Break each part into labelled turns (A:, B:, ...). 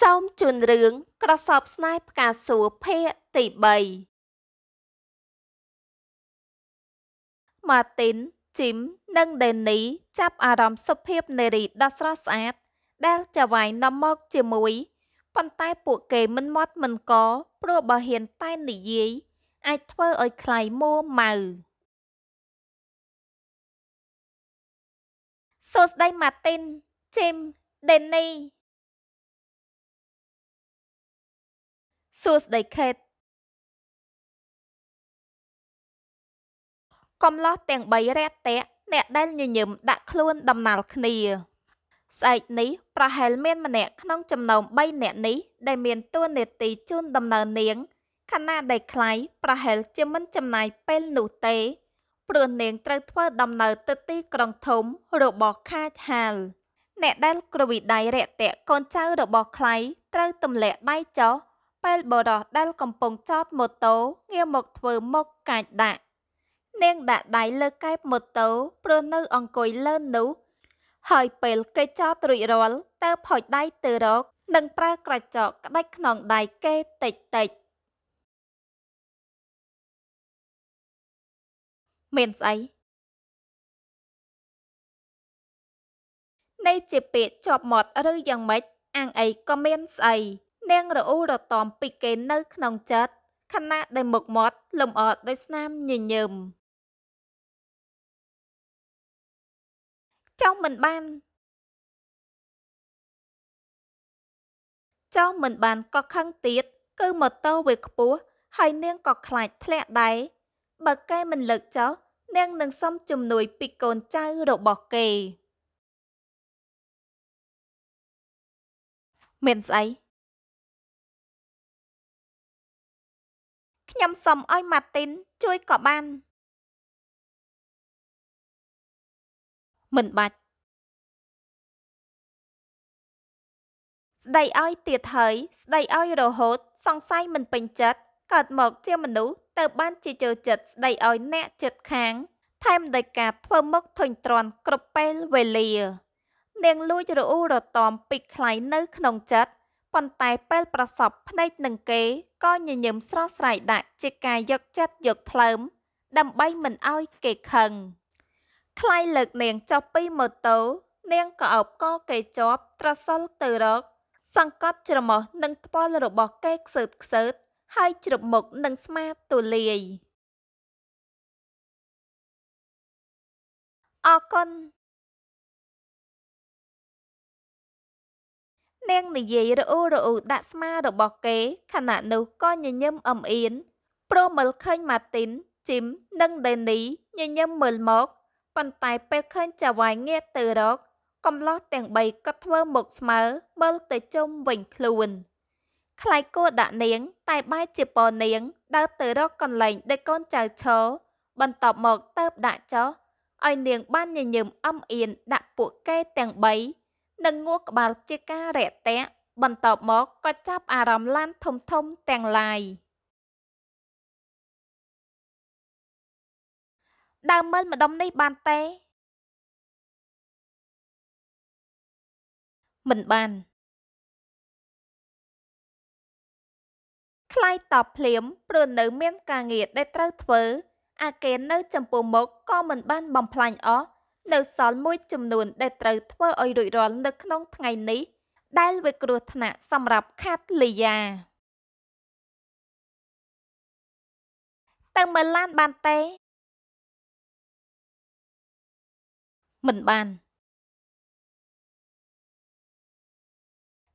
A: សូមជូនរឿងក្រសបស្នេហ៍ផ្កាសួរភាគទី3
B: ម៉ាទីនជីមនិង ដេនីចាប់អារម្មណ៍សុភាពនារីដ៏ស្រស់ស្អាតដែលចាវាយនាំមក ជាមួយប៉ុន្តែ ពួកគេ
A: មិនមត់មិនកព្រោះបើហ៊ាន តែនិយាយអាចធ្វើឲ្យ ខ្លាយមួម៉ៅសួស្តីម៉ាទីនជីមដេនីសួស្តីខេតកំឡោះទាំង3រាក់តាក់អ្នក ដែលញញឹមដាក់ខ្លួន ដំណាលគ្នា
B: ស្អែកនេះប្រហែលមានម្នាក់ក្នុងចំណោម3នាក់នេះដែលមានតួនាទីជូនដំណើរនាងខណៈដែលខ្លាយប្រហែលជាមិនចំណាយ ពេលនោះទេ ព្រោះនាងត្រូវធ្វើ ដំណើរទៅទីក្រុងធំ របស់ខាចហាលអ្នកដែលគ្រវីដៃរាក់តាក់កូនចៅរបស់ ខ្លាយត្រូវទម្លាក់ដៃចុះពេលបរោះដែលកំពុងចតម៉ូតូងារមកធ្វើមុខកាច់ដាក់នាងដាក់ដៃលើកែបម៉ូតូព្រោះនៅអង្គុយលើនោះហើយពេលគេចតរួចរាល់តើផុចដៃទៅរកនឹង ប្រើក្រចកក្តាច់ខ្នង
A: ដៃគេតិចតិចមានស្អីនៃជាពាក្យជាប់មាត់ឬយ៉ាងម៉េចអាងអីក៏មានស្អីនាងរអ៊ូរទាំពីគេនៅក្នុងចិត្តខណៈដែលមុខមាត់លំអដោយស្នាមញញឹមចោះមិនបានចោះមិនបានកក់ខឹងទៀតគឺម៉ូតូវាខ្ពស់ហើយនាងក៏ខ្លាចធ្លាក់ដែរបើគេមិនលើកចោះនាងនឹងសុំជំនួយពីកូនចៅរបស់គេមានស្អីខ្ញុំសុំឲ្យ Martin ជួយក៏បានមិនបាច់ស្ដីឲ្យទៀតហើយស្ដីឲ្យរ
B: ហូត សង្ស័យមិនពេញចិត្តកើតមក ជាមនុស្សទៅបានជាចូលចិត្តស្ដីឲ្យអ្នកចិត្តខាងថែមដោយការធ្វើមុខធុញទ្រាន់គ្រប់ពេលវេលា នាងលួចរអ៊ូរទាំពីខ្លាយនៅ ក្នុងចិត្តប៉ុន្តែពេលប្រសពភ្នែកនឹងគេក៏ញញឹមស្រស់ស្រាយដាក់ជាការយកចិត្តយកថ្លើម ដើម្បីមិនឲ្យគេខឹងខ្លាយលើកនាងចុះពីម៉ូតូនាងក៏អោបកគេជាប់ត្រសុលទៅរក សង្កត់ ច្រមុះនឹងថ្ពាល់របស់
A: គេខ្សើតខ្សើតហើយជ្រប់មុខនឹងស្មាទូលាយអរគុណនាងនិយាយរអ៊ូរអ៊ូដាក់ស្មារបស់គ
B: េខណៈនោះក៏ញញឹមអំអៀនព្រមមើលឃើញម៉ាទីនជីមនិងដេនីញញឹមមើលមកប៉ុន្តែពេលឃើញចាវាយងាកទៅរកកំឡោះទាំង3ក៏ធ្វើមុខស្មើមើលទៅជុំវិញខ្លួនខ្លាយគួរដាក់នាងតែបែរជាពនាងដើរទៅរកកន្លែងដែលកូនចៅឈរបន្ទាប់មកទៅដាក់ចោះឲ្យនាងបានញញឹមអំអៀនដាក់ពួកគេទាំង3និងងក់ក្បាលជាការរាក់ទាក់បន្ទាប់មកក៏ចាប់អារម្មណ៍ឡាន
A: ធំធំទាំងឡាយដើមមើលម្ដុំនេះបានទេ មិនបានខ្លាយតបភ្លាម ព្រោះនៅ មាន ការងារដែលត្រូវធ្វើអាក
B: េននៅ ចំពោះមុខក៏មិនបានបំផ្លាញអស់នៅសល់មួយចំនួន ដែលត្រូវធ្វើឲ្យរួចរាល់នៅក្នុងថ្ងៃនេះដែលវាគ្រោះថ្នាក់សម្រាប់ខាតលីយ៉ា
A: ទៅមើលឡានបានទេមិនបាន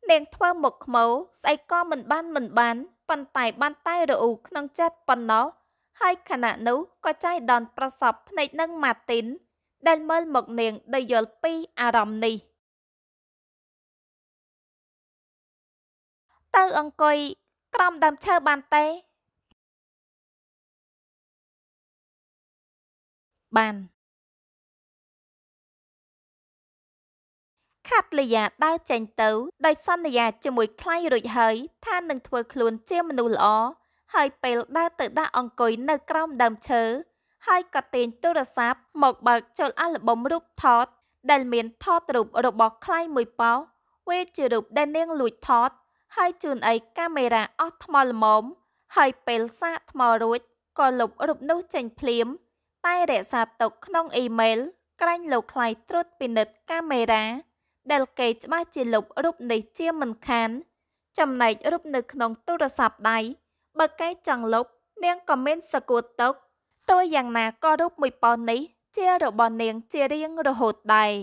A: នាងធ្វើមុខខ្មៅស្អីក៏មិនបាន
B: មិនបានប៉ុន្តែបានតែរអ៊ូក្នុងចិត្តប៉ុណ្ណោះហើយខណៈនោះក៏ចៃដន្យប្រសពភ្នែកនឹងម៉ាទីនដែលមើលមកនាងដែលយល់ពីអារម្មណ៍នេះ
A: ទៅអង្គុយក្រោមដើមឈើបានទេបានខាត់លីយ៉ាដើរចេញទៅ ដោយសន្យាជាមួយខ្លៃរួចហើយ ថានឹងធ្
B: វើខ្លួនជាមនុស្សល្អហើយពេលដើរទៅដាក់អង្គុយនៅក្រោមដើមឈើហើយក៏ទាញទូរស័ព្ទមកបើកចូលអាល់ប៊ុមរូបថត ដែលមានថតរូបរបស់ខ្លែងមួយប៉ោវាជារូបដែលនាងលួចថត ហើយជូនអីកាមេរ៉ាអស់ថ្មល្មម ហើយពេលសាកថ្មរួចក៏លុបរូបនោះចេញភ្លាម តែរក្សាទុកក្នុងអ៊ីមែលក្រែងលោកខ្លាយត្រួតពិនិត្យកាមេរ៉ាដែលគេច្បាស់ជាលុបរូបនេះជាមិនខាន ចំណែករូបនៅក្នុងទូរស័ព្ទដៃបើគេចង់លុបនាងក៏មានសកួតទុកទោះយ៉ាងណ
A: ាក៏រូបមួយប៉ុននេះជារបស់នាង ជារៀងរហូតដែរ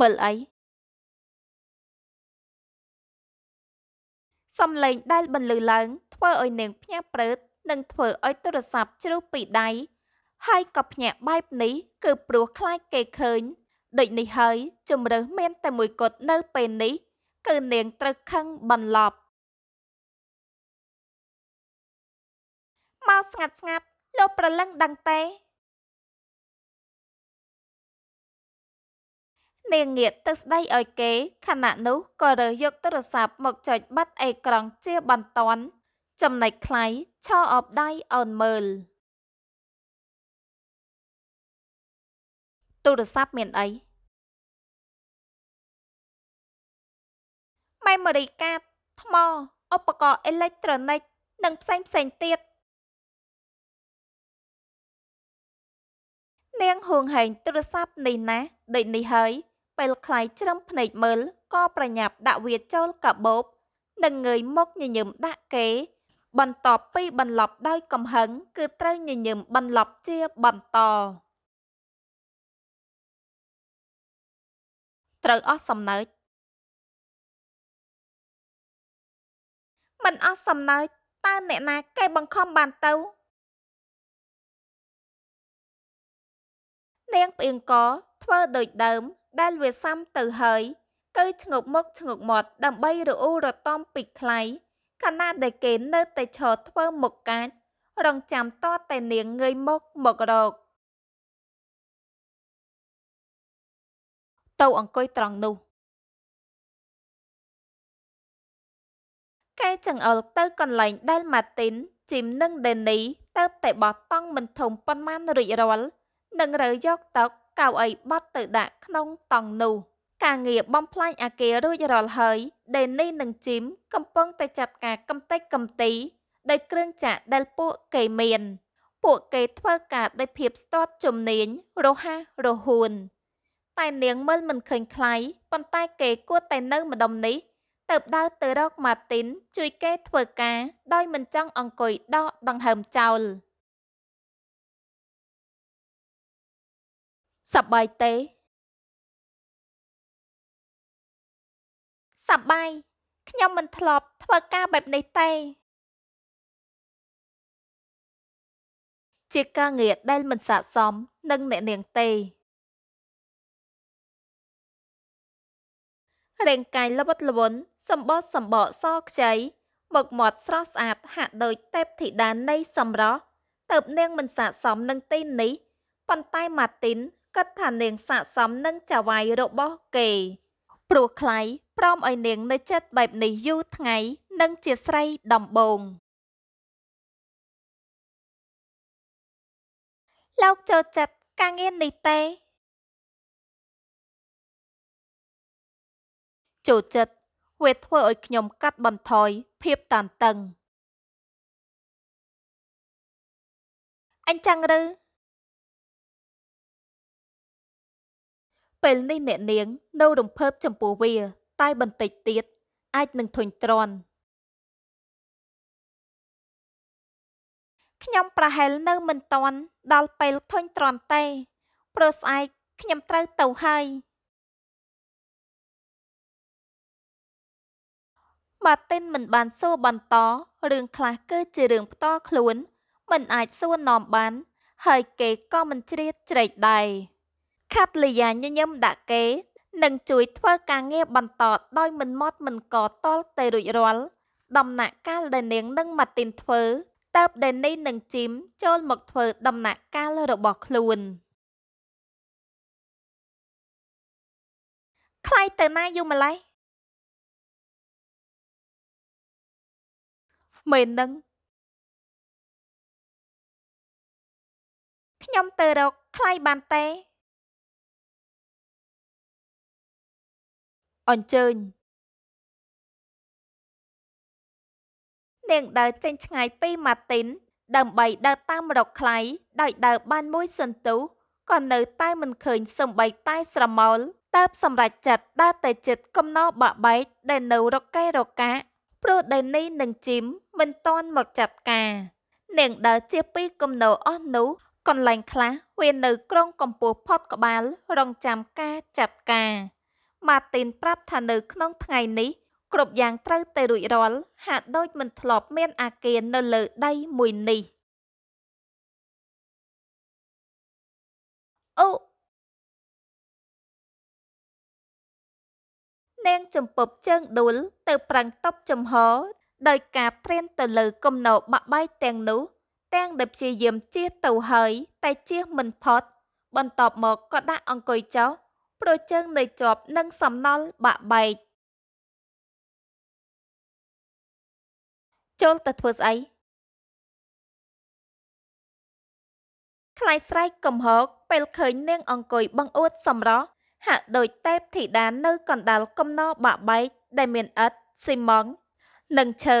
A: មើលអីសំឡេងដែលបន្លឺឡើង ធ្វើឲ្យនាងភ្ញ
B: ាក់ព្រឺតនិងធ្វើឲ្យទូរស័ព្ទជ្រុះពីដៃហើយក៏ភ្ញាក់បែបនេះគឺព្រោះខ្លាចគេឃើញដូចនេះហើយជំរើសមានតែមួយគត់នៅ ពេលនេះ
A: គឺនាង ត្រូវខឹង បន្លប់មកស្ងាត់ស្ងាត់ លោកប្រលឹងដឹងទេនាងងាកទៅស្ដីឲ្យគេខណៈនោ
B: ះក៏រើយកទូរស័ព្ទមកចុចបាត់អេក្រង់ជាបន្ទាន់ចំណែកខ្លៃ
A: ឈរអបដៃអូនមើលទូរស័ព្ទមានអីមេម៉ូរីកាតថ្មឧបករណ៍អេលិចត្រូនិកនិងផ្សេងផ្សេងទៀតនាងហួងហែងទូរស័ព្ទនេះណាដូចនេះហើយពេលខ្លាយច្រឹមភ្នែកមើលក៏ប្រ
B: ញាប់ដាក់វាចូលកាបូបនិងងើយមុខញញឹមដាក់គេ បន្ទាប់ពី
A: បន្លប់ដោយកំហឹងគឺត្រូវញញឹមបន្លប់ ជាបន្តត្រូវអស់សំណើចមិនអស់សំណើចតើអ្នកណាគេបង្ខំបានទៅ
B: នាងផ្អៀងកធ្វើដូចដើម ដែលវាសាំទៅ ហើយគឺឈ្ងុកមុខឈ្ងុកមាត់ដើម្បីរអ៊ូរទាំពីខ្លៃខណៈដែលគេនៅ តែឈរធ្វើ
A: មុខកាចរងចាំតតែនាងងើយមុខមករកទៅអង្គុយត្រង់នោះកែចង្អុលទៅ កន្លែង ដែលម៉ាទីន
B: ជីមនិងដេនី ទៅ តែបោះតង់មិនធំប៉ុន្មានរួចរាល់នឹងរើយកទឹកកៅអីបត់ទៅដាក់ក្នុងតង់នោះ ការងារបំផ្លាញអាគាររួចរាល់ហើយដេនីនិងជីមកំពុងតែចាត់ការកំទេចកំទីដោយគ្រឿងចាក់ដែលពួកគេមាន ពួកគេធ្វើការដោយភាពស្ទាត់ជំនាញរហ័សរហួនតែនាងមើលមិនឃើញខ្លៃប៉ុន្តែគេគួរតែនៅម្ដុំនេះ ទៅដើរទៅរកម៉ាទីនជួយគេធ្វើការដោយមិនចង់អង្គុយ
A: ដកដង្ហើមចោល។សបាយទេសបាយខ្ញុំមិនធ្លាប់ ធ្វើការបែបនេះទេជាការងារដែល មិនស័ក្តិសមនឹងអ្នកនាង ទេរាងកាយល្បិតល្បន់សម្បោះសម្បោសខ្ចីមុខមាត់ស្រស់ស្អាតហាក់ដូចទេព
B: ធីតានៃ សម្រស់ទៅនាងមិនស័ក្តិសមនឹងទីនេះប៉ុន្តែម៉ាទីនគិតថានាងស័កសមនឹងចៅវាយរបស់គេព្រោះខ្លៃព្រម
A: ឲ្យនាងនៅចិត្តបែបនេះយូរថ្ងៃនឹងជាស្រីដំបងលោកចូលចិត្តការងារនេះទេចូលចិត្តវាធ្វើឲ្យខ្ញុំកាត់បន្ថយភាពតានតឹងអញ្ចឹងឬពេលនេះអ្នកនាង នៅរំភើបចំពោះវា តែ បន្តិចទៀតអាចនឹងធុញទ្រាន់ខ្ញុំប្រហែលនៅ មិនតាន់ដល់ពេលធុញទ្រាន់ទេព្រោះស្អែកខ្ញុំត្រូវទៅហើយម៉ាទីនមិនបានសួរបន្តរឿងខ្លះគឺ ជារឿងផ
B: ្ទាល់ខ្លួន មិន អាច សួរនាំបាន ហើយ គេក៏មិនជ្រៀតជ្រែកដែរខាត់លីយ៉ាញញឹមដាក់គេនឹងជួយធ្វើការងារបន្តដោយមិនមត់មិនកតល់ទៅរួចរាល់ដំណាក់កាលដែលនាងនិងម៉ាទីនធ្វើ
A: តើបដែលនេះនឹងជីមចូលមកធ្វើដំណាក់កាលរបស់ខ្លួនខ្លៃទៅណាយូរម្លេះមែននឹងខ្ញុំទៅរកខ្លៃបានទេអញ្ជើញនាងដើរចេញឆ្ងាយពីម៉ា
B: ទីន ដើម្បីដើរតាមរកខ្លៃដោយដើរបានមួយសន្ទុះក៏នៅតែមិនឃើញសំបីតែស្រមោលតើបសម្រាប់ចិត្តដើរតែចិត្តកំណោបាក់បែកដែលនៅរកែរកាព្រោះដេនីនិងជីមមិនតន់មកចាត់ការ នាងដើរជាពីគំនោអស់នោះកន្លែងខ្លះវានៅក្រុងកម្ពុជាផុតក្បាល រងចាំការចាត់ការម៉ាទីន ប្រាប់ថានៅ ក្នុងថ្ងៃ
A: នេះគ្រប់យ៉ាងត្រូវតែរួចរាល់ហាក់ដូចមិនធ្លាប់មាន អាគារនៅលើដីមួយនេះអូនាងចំពប់ជើងដួលទៅ ប្រឹងតប់ចំហដោយការព្រានទៅលើគំនរបាក់បែក
B: ទាំង នោះទាំងដែលព្យាយាមជៀសទៅហើយតែជៀសមិនផុតបន្ទាប់
A: មកក៏ដាក់អង្គុយចោលព្រោះជើងនៅជាប់នឹងសំណល់បាក់បែកចូលទៅធ្វើស្អីខ្លាយស្រែកកំហក ពេលឃើញនា
B: ង អង្គុយបង្អួតសម្រស់ហាក់ដូចទេពធីតានៅ កណ្ដាលកំណោបាក់បែកដែលមានឥដ្ឋស៊ីម៉ងនិងឈើ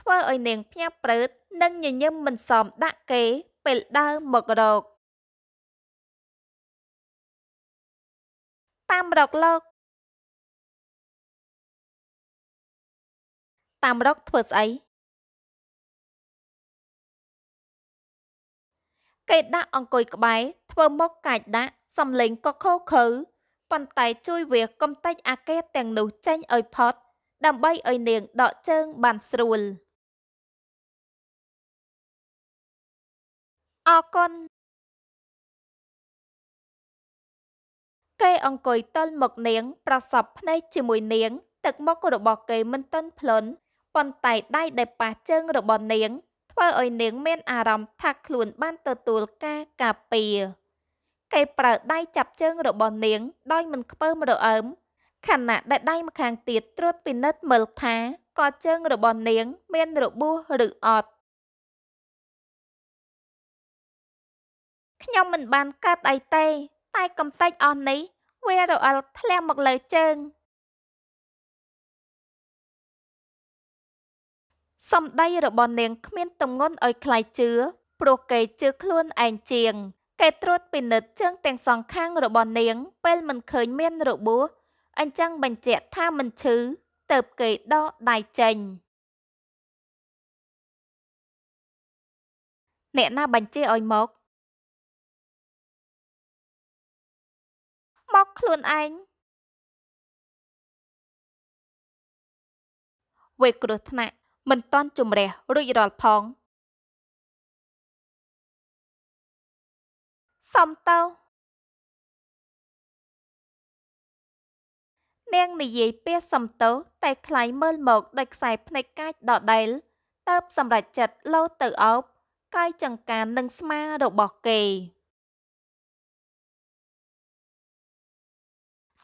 B: ធ្វើឲ្យនាងភ្ញាក់ព្រឺតនិងញ
A: ញឹមមិនសមដាក់គេ ពេលដើរមករកតាមរកលោកតាមរកធ្វើស្អីគេដាក់អង្គុយក្បែរធ្វើមុខកាច់ដាក់
B: សំលេងកខោខើប៉ុន្តែ ជួយវាកំតែចអាគេទាំងនោះចេញឲ្យផុ
A: តដើម្បីឲ្យនាងដកជើងបានស្រួលអរគុណគេអង្គុយទល់មុខនាងប្រសពភ្នែកជាមួយនាង ទឹក
B: មុខរបស់គេមិនទន់ភ្លន់ប៉ុន្តែដៃដែលប៉ះជើងរបស់នាងធ្វើឲ្យនាងមានអារម្មណ៍ថាខ្លួនបានទទួលការការពារគេប្រើដៃចាប់ជើងរបស់នាងដោយមិនខ្ពើមរអើមខណៈដែលដៃម្ខាងទៀតត្រួតពិនិត្យមើលថាកជើងរបស់នាងមានរបួសឬអត់
A: ខ្ញុំមិនបានកាត់អីទេតែកំតែចអស់នេះវារអិលធ្លាក់មកលើជើងសម្ដីរបស់នាងគ្មានទម្ងន់
B: ឲ្យខ្លាយជឿព្រោះគេជឿខ្លួនឯងជាងគេត្រួតពិនិត្យជើង ទាំងសងខាង របស់នាង ពេលមិនឃើញមានរបួសអញ្ចឹងបញ្ជាក់ថាមិនឈឺ
A: ទៅគេដកដៃចេញអ្នកណាបញ្ជាឲ្យមកមកខ្លួនឯងវេគ្រោះថ្នាក់មិនតន់ជំរះរួចរាល់ផងសំតើនាងនិយាយពាក្យសំតើ
B: តែ ខ្លាយមើលមកដូចខ្សែភ្នែកកាចដដែលតើបសម្រេចចិត្តលោទៅអ
A: ោបកាយចង្ការនឹងស្មារបស់គេ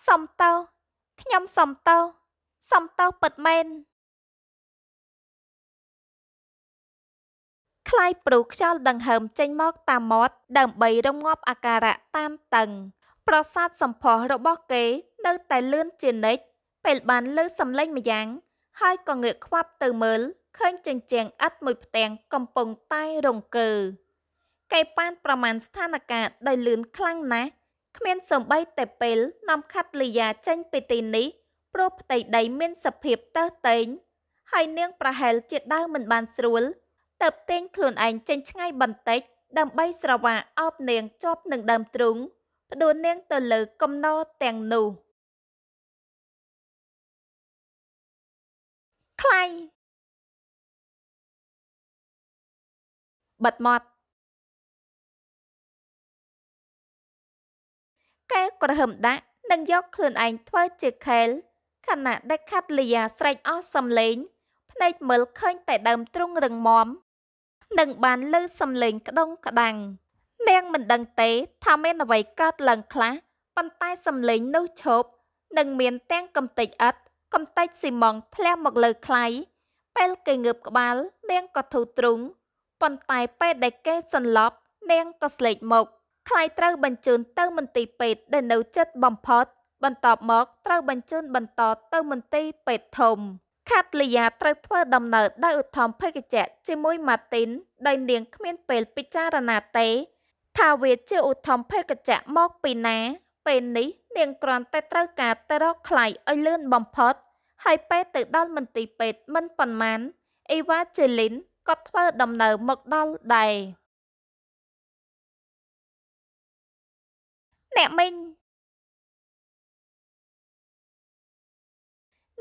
A: សំតោខ្ញុំសំតោសំតោពិតមែនខ្លាយព្រូខ្យល់ដង្ហើមចេញមក តាមមាត់ដើម្បីរងាប់អាការៈតានតឹង
B: ប្រសាទសម្ផស្សរបស់ គេនៅតែលឿនជានិច្ចពេលបានលើសំឡេងម្យ៉ាង ហើយក៏ងើកខ្វាប់ទៅមើល ឃើញជញ្ជាំងឥដ្ឋមួយផ្ទាំងកំពុងតែរង្គើគេប៉ាន ប្រមាណស្ថានភាពដោយលឿនខ្លាំងណាស់គ្មានសំបីតែពេលនាំខាត់លីយ៉ាចេញពីទីនេះព្រោះផ្ទៃដីមានសភាពតើតេងហើយ នាងប្រហែលជាដើរមិនបានស្រួលទៅផ្ទែងខ្លួនឯងចេញឆ្ងាយបន្តិច ដើម្បីស្រវាអបនាងជាប់នឹងដើមទ្រូងផ្ដ
A: ួលនាងទៅលើ កំណោទាំងនោះ ខ្លៃបិទមាត់កែក្រហមដាក់និងយកខ្លួនឯងធ្វើជាខេលខណៈដែលខាត់
B: លីយ៉ាស្រែកអស់សំឡេងភ្នែកមើលឃើញតែដើមទ្រុងរឹងមាំនឹងបានលើសំឡេងក្ដុងក្ដាំង នាងមិនដឹងទេថាមានអ្វីកើតឡើងខ្លះប៉ុន្តែសំឡេងនោះឈប់នឹងមានទាំងកំទេចអិតកំទេចស៊ីម៉ងធ្លាក់មកលើខ្លៃពេលគេងើបក្បាលនាងក៏ធូរទ្រុងប៉ុន្តែពេលដែលគេសន្លប់នាងក៏ស្លេកមុខខ្លាយត្រូវបញ្ជូនទៅមន្ទីរពេទ្យដែលនៅជិតបំផុតបន្ទាប់មកត្រូវបញ្ជូនបន្តទៅមន្ទីរពេទ្យធំ ខាត់លីយ៉ាត្រូវធ្វើដំណើរដោយឧទ្ធម្ភិកជៈជាមួយម៉ាទីនដែលនាងគ្មានពេលពិចារណាទេថាវាជាឧទ្ធម្ភិកជៈមកពីណា ពេលនេះនាងគ្រាន់តែត្រូវការទៅរកខ្លាយឲ្យលឿនបំផុតហើយពេលទៅដល់មន្ទីរពេទ្យមិនប៉ុន្មានអេវ៉ាជេលីនក៏ធ្វើដំណើរមក
A: ដល់ដែរអ្នកមីង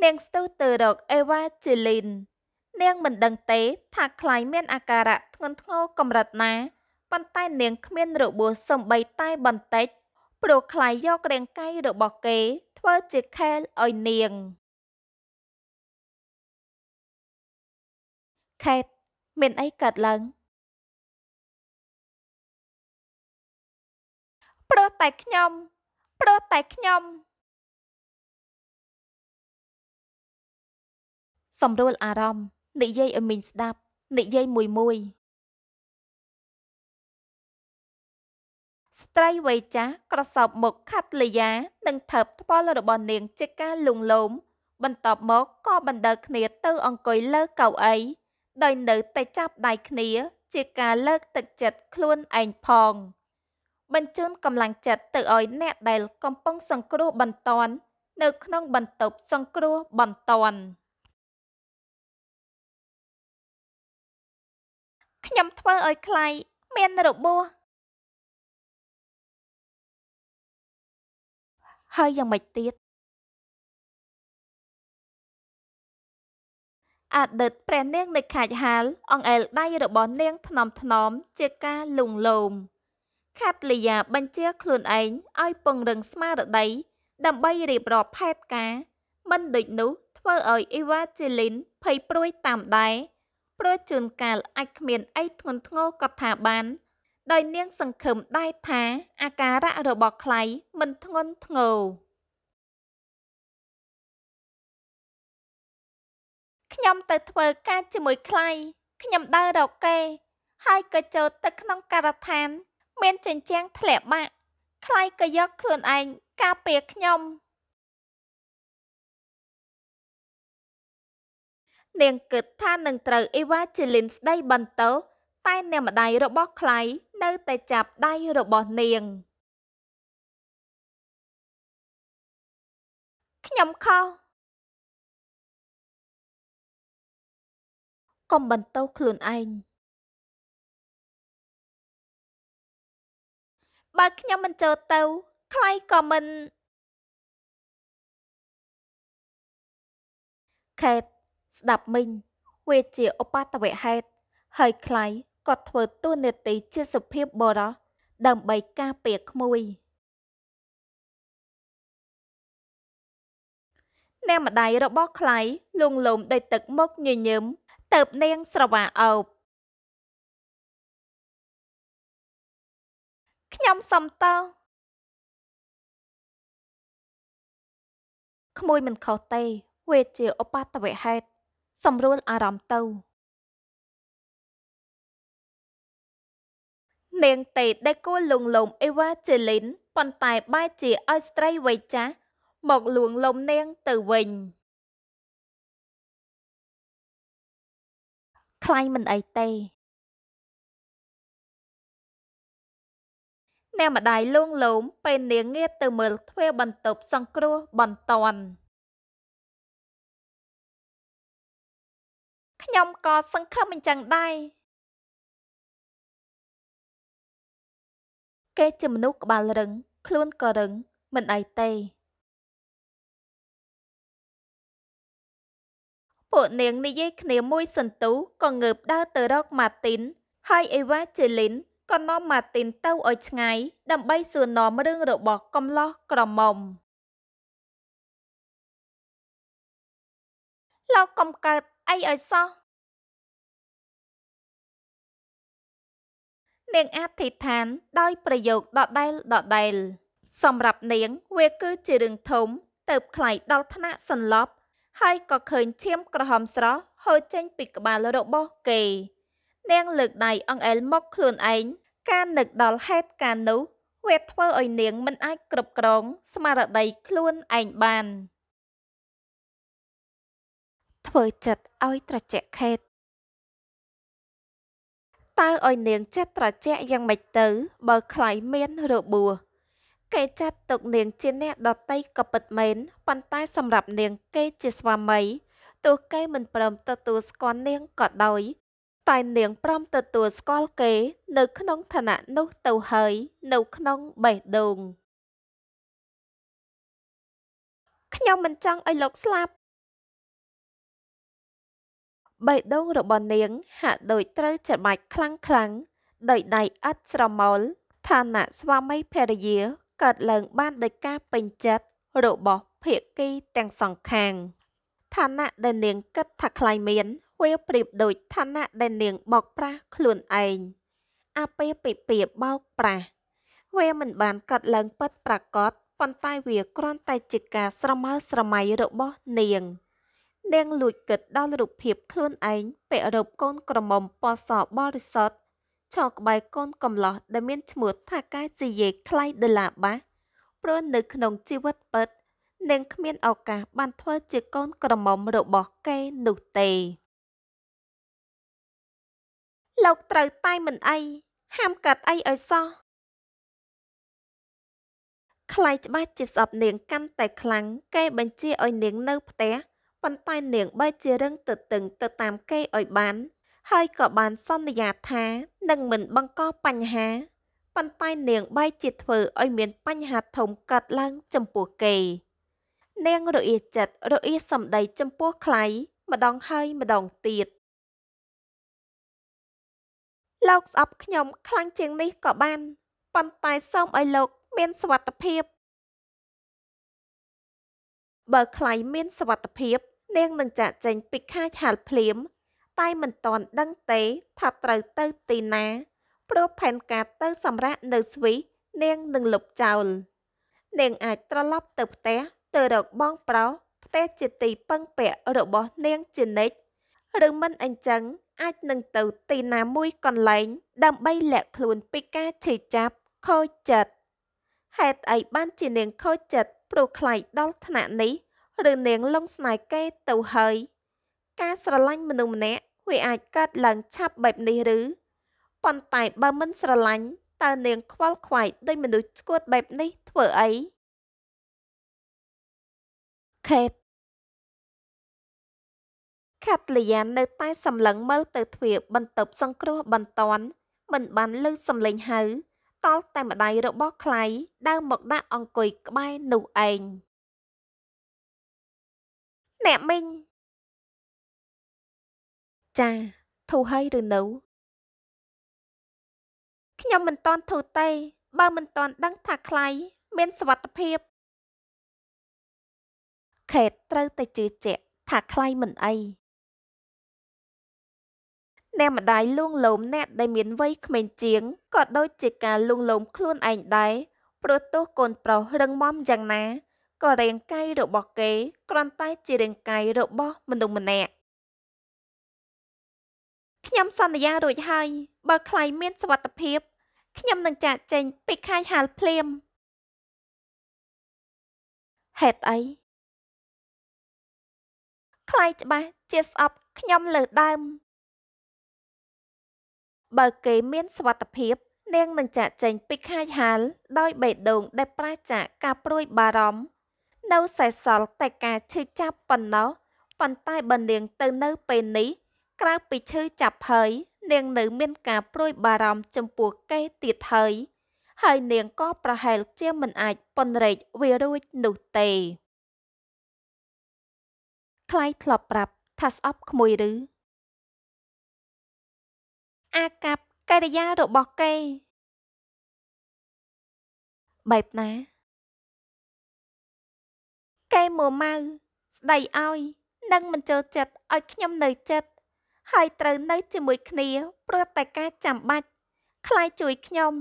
A: នាងស្ទុះទៅរកអេវ៉ាជេលីននាងមិនដឹងទេថាខ្លាញ់មានអាការៈធ
B: ្ងន់ធ្ងរកម្រិតណាប៉ុន្តែនាងគ្មានរបួសសំបីតែបន្តិច
A: ព្រោះខ្លាយយករាងកាយរបស់គេធ្វើជាខែលឲ្យនាងខេតមានអីកើតឡើងព្រោះតែខ្ញុំព្រោះតែខ្ញុំសម្រួលអារម្មណ៍និយាយឲ្យមីងស្ដាប់និយាយមួយមួយស្ត្រីវ័យចាស់ក្រស
B: ោបមុខខាត់លយានិងថើបថ្ពាល់របស់នាងជាការលួងលោម បន្ទាប់មកក៏បណ្ដើគ្នាទៅអង្គុយលើកៅអីដោយនៅតែចាប់ដៃគ្នាជាការលើកទឹកចិត្តខ្លួនឯងផង។បញ្ជូនកម្លាំងចិត្តទៅឲ្យ
A: អ្នក ដែល កំពុងសង្គ្រោះបន្ទាន់នៅ ក្នុង បន្ទប់សង្គ្រោះបន្ទាន់ខ្ញុំធ្វើឲ្យ ខ្លៃមានរបួសហើយយ៉ាងម៉េចទៀតអតីតព្រះនាងនៃខាច់ហាលអង្អែលដៃរបស់នាង
B: ថ្នមថ្នមជាការលួងលោមខាត់លីយ៉ាបញ្ជា ខ្លួនឯងឲ្យពង្រឹងស្មារតីដើម្បីរៀបរាប់ផែនការ មិន ដូច នោះ ធ្វើឲ្យអ៊ីវ៉ាជេលីនភ័យព្រួយ តាមដែរព្រោះជួនកាល អាចគ្មាន អីធ្ងន់ធ្ងរក៏ថាបាន ដោយនាង សង្ឃឹមដែរថាអាការៈរបស់ ខ្លៃ
A: មិនធ្ងន់ធ្ងរខ្ញុំទៅធ្វើការជាមួយ ខ្លៃខ្ញុំដើររកគេ
B: ហើយក៏ចូលទៅក្នុង ការដ្ឋានមានចិញ្ចាំងធ្លាក់បាក់ខ្លាយក៏យ
A: ក ខ្លួនឯងការពារខ្ញុំនាងគិតថានឹងត្រូវអ៊ីវ៉ាជីលីនស្ដី បន្តោតែអ្នកម្ដាយរបស់ ខ្លៃនៅ តែចាប់ដៃរបស់នាងខ្ញុំខុសកុំបន្តោខ្លួនឯងបើខ្ញុំមិនចូលទៅ ខ្លៃក៏មិនខេតស្ដាប់មីងវាជាឧបតវហេតុហើយ ខ្លៃក៏ធ្វើទួនាទីជាសុភាព បរោះដើម្បីការពារក្មួយអ្នកម្ដាយរបស់ខ្លៃលងលោមដោយទឹកមកញញឹមទៅនាងស្រវាអោបខ្ញុំសុំតើក្មួយមិនខុសទេ វា ជាឧបតវហេតុសម្រួលអារម្មណ៍ទៅនាងទេដែល គួរលងលំអេវ៉ាជេលីន ប៉ុន្តែបែរជាឲ្យស្ត្រីវ័យចាស់មកលួងលំនាងទៅវិញខ្លាញ់មិនអីទេអ្នកម្ដាយលួងលោមពេលនាងងាកទៅមើលទ្វារបន្ទប់សង្គ្រោះបន្ទាន់ខ្ញុំក៏សង្ឃឹមអញ្ចឹងដែរគេជាមនុស្សក្បាលរឹងខ្លួនក៏រឹងមិនអីទេពួកនាងនិយាយ គ្នាមួយ សន្ទុះក៏ងើបដើរទៅរកម៉ាទីន
B: ហើយអេវ៉ាជេលីនក៏នាំម៉ាទីនទៅឲ្យឆ្ងាយដើម្បីសួរនាំរឿងរបស់
A: កំឡោះក្រមុំលោកកំកើតអីឲ្យសោះនាងអធិដ្ឋាន ដោយ ប្រយោគដដែលដដែល
B: សម្រាប់នាង វាគឺជារឿងធំ ទៅខ្លាយដល់ថ្នាក់សន្លប់ ហើយក៏ឃើញឈាមក្រហមស្រស់ហូរចេញ ពីក្បាលរបស់ គេ នាងលើកដៃអង្អែលមកខ្លួនឯងការនឹកដល់ហេតុការណ៍នោះវាធ្វើឲ្យនាងមិនអាច
A: គ្រប់គ្រងស្មារតីខ្លួនឯងបាន ធ្វើចិត្តឲ្យត្រជាក់ខេត
B: តើឲ្យនាងចិត្តត្រជាក់យ៉ាងម៉េចទៅ បើ ខ្លាយមានរបួសគេចាត់ទុកនាង ជាអ្នកដតីក៏ពិតមែនប៉ុន្តែ សម្រាប់នាង គេ ជាស្វាមីទោះគេមិនព្រមទទួលស្គាល់នាងក៏ដោយតែនាងព្រមទទួលស្
A: គាល់គេ នៅ ក្នុងឋានៈនោះទៅហើយ នៅក្នុងបេះដូងខ្ញុំមិនចង់ឲ្យលោកស្លាប់បេះដូងរបស់នាងហាក់ដូចត្រូវច្របាច់ខ្លាំង
B: ខ្លាំងដោយដៃអត់ស្រមោលឋានៈស្វាមីភរិយាកើតឡើង បានដោយការពេញចិត្តរបស់ភាគីទាំងសងខាងឋានៈដែលនាងគិតថាខ្លៃមានវាប្រៀបដូចឋានៈដែលនាងបោកប្រាស់ខ្លួនឯងអាពាហ៍ពិពាហ៍បោកប្រាស់វាមិនបានកាត់ឡើងពិតប្រាកដប៉ុន្តែវាគ្រាន់តែជាការស្រមើស្រមៃរបស់នាងនាងលួចគិតដល់រូបភាពខ្លួនឯងពាក់រូបកូនក្រមុំពណ៌សបរិសុទ្ធឈរក្បែរកូនកំលោះដែលមានឈ្មោះថាកែស៊ីយេខ្លៃដឡាបាព្រោះនៅក្នុងជីវិតពិត នាងគ្មានឱកាសបានធ្វើជាកូនក្រមុំរ
A: បស់គេនោះទេលោកត្រូវតែមិនអីហាមកាត់អីឲ្យសោះ
B: ខ្លាយច្បាស់ជាស្អប់នាងកាន់តែខ្លាំងគេបញ្ជាឲ្យនាងនៅផ្ទះប៉ុន្តែនាងបែរជារឹងទៅតឹងទៅតាមគេឲ្យបាន ហើយក៏បានសន្យាថានឹងមិនបង្កបញ្ហាប៉ុន្តែនាងបែរជាធ្វើឲ្យមានបញ្ហាធំកើតឡើងចំពោះគេ នាងរអៀចិត្តរអៀសម្ដីចំពោះខ្លាយម្ដងហើយម្ដងទៀតលោកស្អប់ខ្ញុំខ្លាំងជាងនេះក៏បានប៉ុន្តែសូមឲ្យលោកមានសុវត្ថិភាព បើខ្លៃមានសុវត្ថិភាពនាងនឹងចាក់ចែងពីខាចហាលភ្លាម តែមិនទាន់ដឹងទេថាត្រូវទៅទីណាព្រោះផែនការទៅ សម្រាប់នៅស្វីសនាងនឹងលុបចោល នាងអាចត្រឡប់ទៅផ្ទះទៅរកបងប្រុសផ្ទះជាទី ពឹងពាក់របស់នាងជានិច្ចឬមិនអញ្ចឹងអាចនឹងទៅទីណាមួយកន្លែងដើម្បីលាក់ខ្លួនពីការឈឺចាប់ខូចចិត្តហេតុអីបានជានាងខូចចិត្តព្រោះខ្លាចដល់ថ្នាក់នេះឬនាងលងស្នេហ៍គេទៅហើយ ការស្រឡាញ់មនុស្សម្នាក់វាអាចកើតឡើងឆាប់បែបនេះឬ
A: ប៉ុន្តែបើមិនស្រឡាញ់តើនាងខ្វល់ខ្វាយដោយមនុស្សឈួតបែបនេះធ្វើអីខេតខាត់លីយ៉ានៅតែសម្លឹងមើលទៅទ្វារបន្ទប់សង្គ្រោះបន្ទា
B: ន់មិនបានឮសំឡេងហៅតល់តែម្ដាយរបស់ខ្លៃដើរមកដាក់អង
A: ្គុយក្បែរនោះឯងអ្នកមីងចាធូរហើយឬនៅខ្ញុំមិនតន់ធូរទេ បើមិនតន់ដឹងថាខ្លៃមានសវត្ថភាព ខេតត្រូវតែជឿជាក់ថាខ្លៃមិនអីអ្នកម្ដាយលួងលោមអ្នកដែលម
B: ានវ័យក្មេងជាងក៏ដូចជាការលួងលោម ខ្លួនឯងដែរព្រោះទោះកូនប្រុសរឹងមាំយ៉ាងណាក៏រាងកាយរបស់គេគ្រាន់តែជារាងកាយរបស់ មនុស្សម្នាក់ខ្ញុំសន្យារួចហើយបើ
A: ខ្លាយមានសុវត្ថិភាពខ្ញុំនឹងចាក់ចេញពីខាយហាលភ្លាមហេតុអីខ្លាយច្បាស់ជាស្អប់ខ្ញុំលើដើមបើ
B: គេមានសវត្ថភាពនាងនឹងចាក់ចែងពីខាយហាល ដោយបេះដូងដែលប្រាចាកការព្រួយបារម្ភនៅសេសសល់តែការឈឺចាប់ប៉ុណ្ណោះប៉ុន្តែបើនាងទៅនៅពេលនេះ ក្រៅពីឈឺចាប់ហើយ នាង នៅ មាន ការព្រួយ បារម្ភចំពោះគេទៀតហើយហើយ នាងក៏ប្រហែលជាមិនអាចប៉
A: ុនរែកវារួចនោះទេខ្លៃធ្លាប់ប្រាប់ថាស្អប់ក្មួយឬអាកប្បកិរិយារបស់គេបែបណាគេមួម៉ៅស្ដីឲ្យនឹងមិ
B: នចូលចិត្តឲ្យខ្ញុំនៅ ចិត្តហើយត្រូវនៅជាមួយគ្នាព្រោះតែការចាំបាច់ខ្លាយជួយខ្ញុំ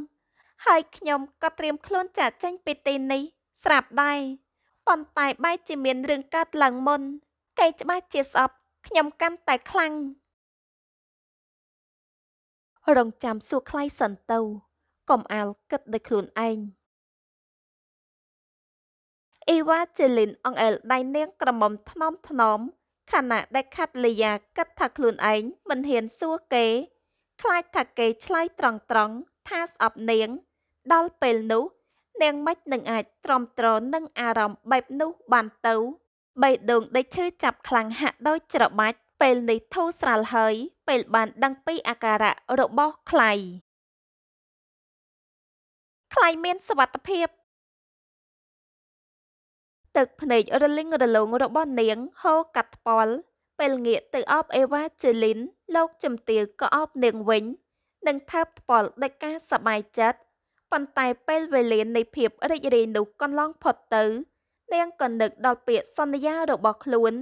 B: ហើយខ្ញុំក៏ត្រៀមខ្លួនចាកចេញពីទីនេះស្រាប់ដែរប៉ុន្តែ បែរជាមានរឿងកើតឡើងមុនគេច្បាស់ជា
A: ស្អប់ខ្ញុំកាន់តែខ្លាំងរងចាំសួរខ្លៃសិនទៅកុំអាលគិតដូចខ្លួនឯង
B: អេវ៉ាជេលីនអងអែលដៃនាងក្រមុំថ្នមថ្នមខណៈដែលខាត់លីយ៉ាគិតថាខ្លួនឯងមិនហ៊ានសួរគេខ្លាចថាគេឆ្លើយត្រង់ត្រង់ថាស្អប់នាងដល់ពេលនោះ នាងមិននឹងអាចទ្រាំទ្រនឹងអារម្មណ៍បែបនោះបានទៅបីដងដេកឈឺចាប់ខ្លាំងហាក់ដោយច្របាច់ពេលនេះធូរស្រាលហើយ ពេលបានដឹងពីអាការៈរបស់ ខ្ល
A: ៃខ្លៃមានសវត្ថភាពទឹកភ្នែករលិងរលោងរបស់នាងហូរកាត់ផ្ពាល់
B: ពេលងាកទៅ អបអេវ៉ាជេលីន លោកជំទាវក៏អបនាងវិញនិងថើបផ្ពាល់ដោយការសប្បាយចិត្តប៉ុន្តែ ពេលវេលានៃភាពរីករាយនោះកន្លងផុតទៅ នាងក៏នឹកដល់ពាក្យសន្យារបស់ខ្លួន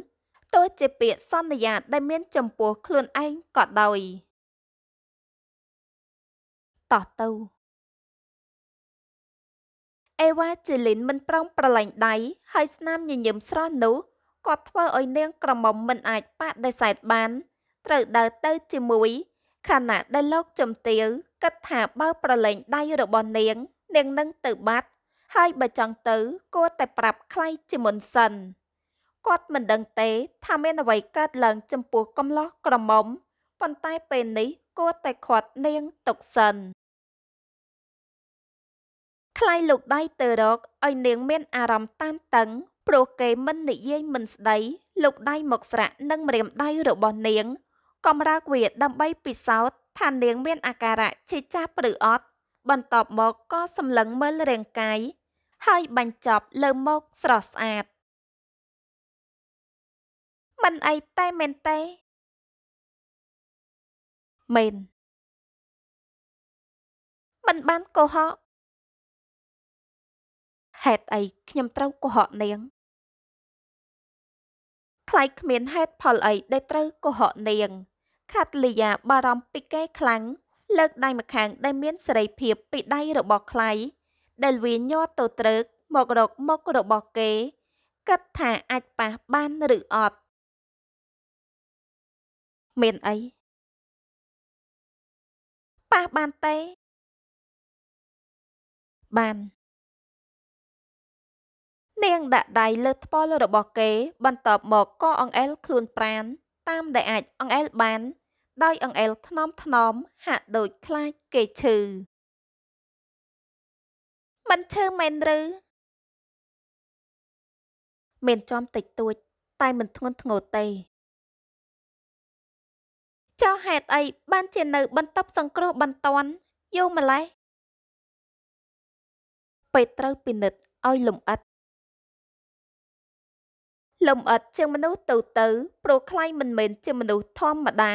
B: ទោះជា
A: ពាក្យសន្យាដែលមាន ចំពោះខ្លួនឯងក៏ដោយតោះទៅអេវ៉ាជីលី
B: នមិនប្រងប្រឡែងដៃហើយស្នាមញញឹមស្រស់នោះគាត់ធ្វើឲ្យនាងក្រមុំមិនអាចបដិសេធបាន ត្រូវដើរទៅជាមួយខណៈដែលលោកជំទាវគិតថាបើប្រឡែងដៃរបស់នាងនាងនឹងទៅបាត់ ហើយបើចង់ទៅគួរតែប្រាប់ខ្លៃជាមុនសិន។គាត់មិនដឹងទេថាមានអ្វីកើតឡើងចំពោះកំឡោះក្រមុំប៉ុន្តែពេលនេះគួរតែខាត់នាងទុកសិនខ្លាយលោកដៃទៅរកឲ្យនាងមានអារម្មណ៍តានតឹងព្រោះគេមិននិយាយមិនស្ដីលោកដៃមកស្រាក់និងម្រាមដៃរបស់នាងកំរើកវាដើម្បីពិសោធន៍ថានាងមានអាការៈឈឺចាប់ឬអត់បន្ទាប់មកក៏សម្លឹងមើលរាងកាយហើយប
A: ញ្ចប់លើមកស្រស់ស្អាតមិនអីតែមែនទេមែនមិនបានកុហកហេតុអីខ្ញុំត្រូវកុហកនាង ខ្លាចគ្មានហេតុ
B: ផលអីដែលត្រូវកុហកនាង ខាត់លីយ៉ាបារម្ភពីគេខ្លាំងលើកដៃម្ខាង ដែលមានសេរីភាពពីដៃរបស់ខ្លៃ ដែលវាញ័រទៅត្រើកម
A: ករកមុខរបស់គេគិតថាអាចប៉ះបានឬអត់មានអីប៉ះបានទេបាននាងដាក់ដៃលើថ្ពាល់របស់គេ បន្ទាប់មកក៏អង្អែលខ្លួន
B: ប្រានតាមដែលអាចអង្អែលបាន ដោយ អង្អែលថ្នមថ្នមហាក់ដូច ខ្ល
A: ាចគេឈឺមិនឈឺមែនឬមានចំតិចតួច តែមិនធ្ងន់ធ្ងរទេចោហេតុអីបានជានៅ បន្ទប់សង្គ្រោះបន្ទាន់យូរម្លេះពេទ្រត្រូវពិនិត្យឲ្យលំអិតលំអិតជាមនុស្សទៅទៅព្រ
B: ោះខ្លាញ់មិនមែនជាមនុស្សធម្មតា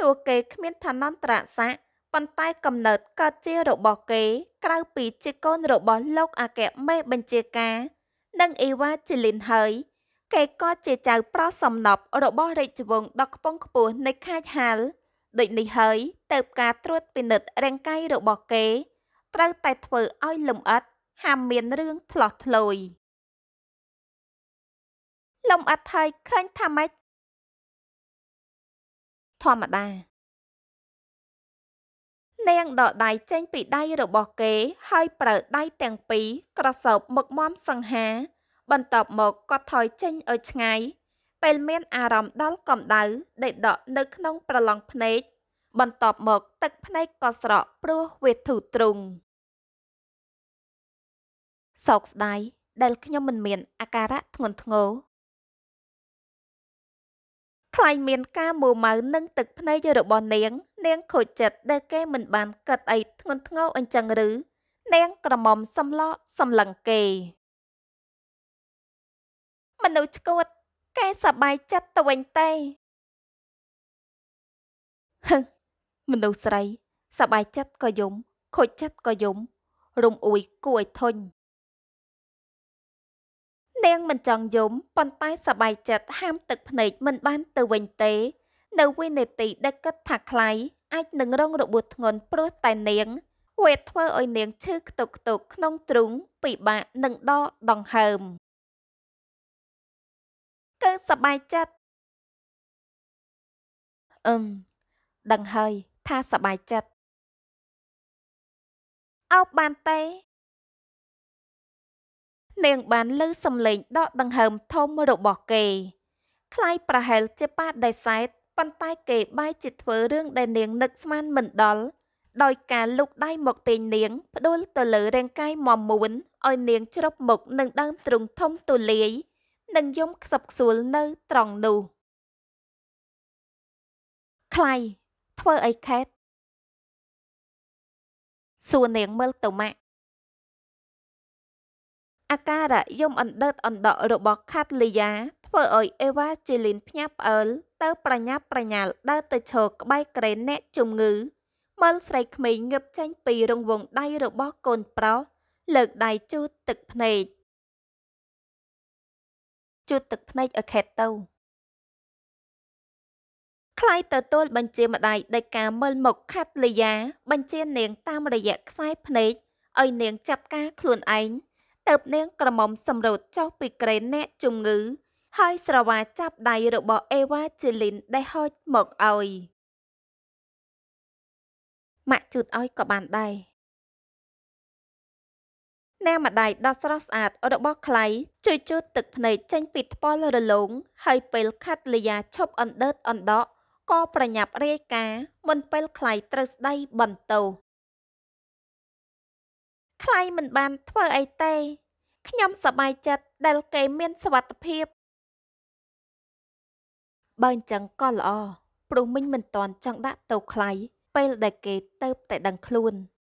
B: តួគេគ្មានឋានន្តរស័ក្តិប៉ុន្តែ កំណើតកើតជារបស់គេ ក្រៅពីជាកូនរបស់ លោកអគ្គមេបញ្ជាការ និងអេវ៉ាជីលីនហើយគេក៏ជាចៅប្រុសសំណប់របស់រាជវង្សដ៏ខ្ពង់ខ្ពស់នៃខាច់ហាលដូចនេះហើយទៅការត្រួតពិនិត្យរាងកាយរបស់គេត្រូវតែធ្វើឲ្យលំអិតហាមមានរឿងធ្
A: លោះធ្លោយលំអិតហើយឃើញថាម៉េចធម្មតានាងដកដៃចេញពីដៃរបស់គេ ហើយប្រើដៃទាំងពីរក្រសោប
B: មុខមមសង្ហាបន្ទាប់មកគាត់ថយចេញឲ្យឆ្ងាយពេលមានអារម្មណ៍ដល់កម្ដៅដេកដក់នៅក្នុងប្រឡងភ្នែកបន្ទាប់មកទឹកភ្នែក
A: ក៏ស្រក់ព្រោះវាធូរទ្រង់សោកស្ដាយដែលខ្ញុំមិនមានអាការៈធ្ងន់ធ្ងរ
B: ខ្លាញ់មានការមួម៉ៅនឹងទឹកភ្នែករបស់នាង នាងខូចចិត្តដែលគេមិនបានកាត់អីធ្ងន់ធ្ងរអញ្ចឹងឬ នាងក្រមុំសំឡោសំឡឹងគេ
A: មនុស្សឆ្កួតគេសបាយចិត្តទៅវិញទេហឹមនុស្សស្រី
B: សបាយចិត្តក៏យំ ខូចចិត្តក៏យំ រំអួយគួរឲ្យធុញនាងមិនចង់យំប៉ុន្តែសបាយចិត្តហាមទឹកភ្នែកមិនបានទៅវិញទេ នៅវិនាទីដែលគិតថាខ្លាយអាចនឹងរងរបួសធ្ងន់ព្រោះតែនាងវេទធ្វើឲ្យនាងឈឺខ្ទុកខ្ទុកក្នុងទ្រូងពិបាកនឹង
A: ដកដង្ហើមគឺសប្បាយចិត្តអឹមដឹងហើយថាសប្បាយចិត្តអោបបានទេនាងបានលើសំឡេងដកដង្ហើមធំរបស់គេคล้ายប្រហ
B: ែលជាប៉ាដេសែតប៉ុន្តែគេបែរជាធ្វើរឿងដែលនាងនឹកស្មានមិនដល់ដោយការលុកដៃមកទាញនាងផ្ដួលទៅលើរាងកាយមមួនឲ្យនាងជ្រប់
A: មុខនឹងដើមទ្រូងធំទូលាយនិងយំ ខ្សឹបខ្សួលនៅ ត្រង់នោះខ្លៃធ្វើអីខេតសួរនាងមើលទៅម៉ាក់
B: អាការៈយំអណ្ដើត អណ្ដក់របស់ខាត់លីយ៉ាធ្វើឲ្យអេវ៉ាជីលីនភ្ញាក់ផ្អើលទៅប្រញាប់ប្រញាល់ដើរទៅឈរក្បែរក្រែនអ្នកជំងឺមើលស្រីក្មេងងើបចេញពីរង្វង់ដៃរបស់កូនប្រុសលើកដៃជូតទឹកភ្នែ
A: កជូតទឹកភ្នែកឲ្យខេតទៅខ្លាយទៅទល់បញ្ជាម្ដាយដោយការមើលមុខខាត់លីយ៉ា
B: បញ្ជានាង តាមរយៈខ្សែ ភ្នែកឲ្យ នាងចាប់ការខ្លួនឯងទៅនាងក្រមុំសម្រូតចុះពីក្រែនអ្នកជំងឺហើយស្រវាចាប់ដៃរបស់អេ
A: វ៉ាជីលីនដែលហូចមកឲ្យម៉ាក់ជូតឲ្យក៏បានដែរណាម្ដាយដ៏ស្រស់ស្
B: អាតរបស់ខ្លៃជួយជូតទឹកភ្នែកចេញពីថ្ពាល់រលោងហើយពេលខាត់លីយ៉ាឈប់អណ្ដើតអណ្ដក់ក៏ប្រញាប់រាយការណ៍មុនពេលខ្លៃត្រូវស្ដីបន្
A: ទោខ្លៃមិនបានធ្វើអីទេខ្ញុំសប្បាយចិត្តដែលគេមានសុវត្ថិភាព
B: បើអញ្ចឹងក៏ល្អព្រោះមិញមិនតន់ចង់ដាក់ទៅខ្លៃ ពេលដែលគេទៅតែដឹងខ្លួន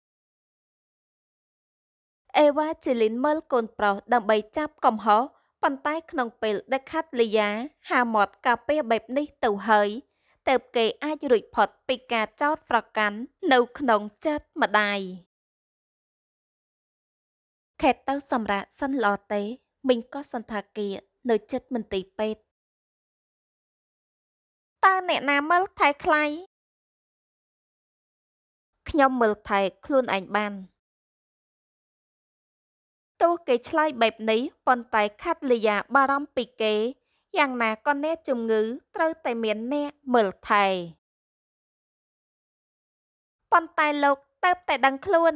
B: អេវ៉ាជីលីនមើលកូនប្រុសដើម្បីចាប់កំហុសប៉ុន្តែក្នុងពេលដែលខាត់លីយ៉ាហាមាត់កាពះបែបនេះទៅហើយតើបគេអាចរួចផុតពីការចោទប្រកាន់នៅក្នុ
A: ងចិត្តម្ដាយខេតទៅសម្រាប់សិនល្អទេមីងក៏សន្តាគារនៅចិត្តមន្ទីរពេទ្យតើអ្នកណាមើលថែខ្លៃខ្ញុំមើលថែខ្លួនឯងបានទោះគេឆ្លើយ
B: បែបនេះប៉ុន្តែខាត់លីយ៉ាបារម្ភពីគេយ៉ាងណាក៏អ្នកជំងឺត
A: ្រូវតែមានអ្នកមើលថែប៉ុន្តែលោកទៅតែដឹងខ្លួន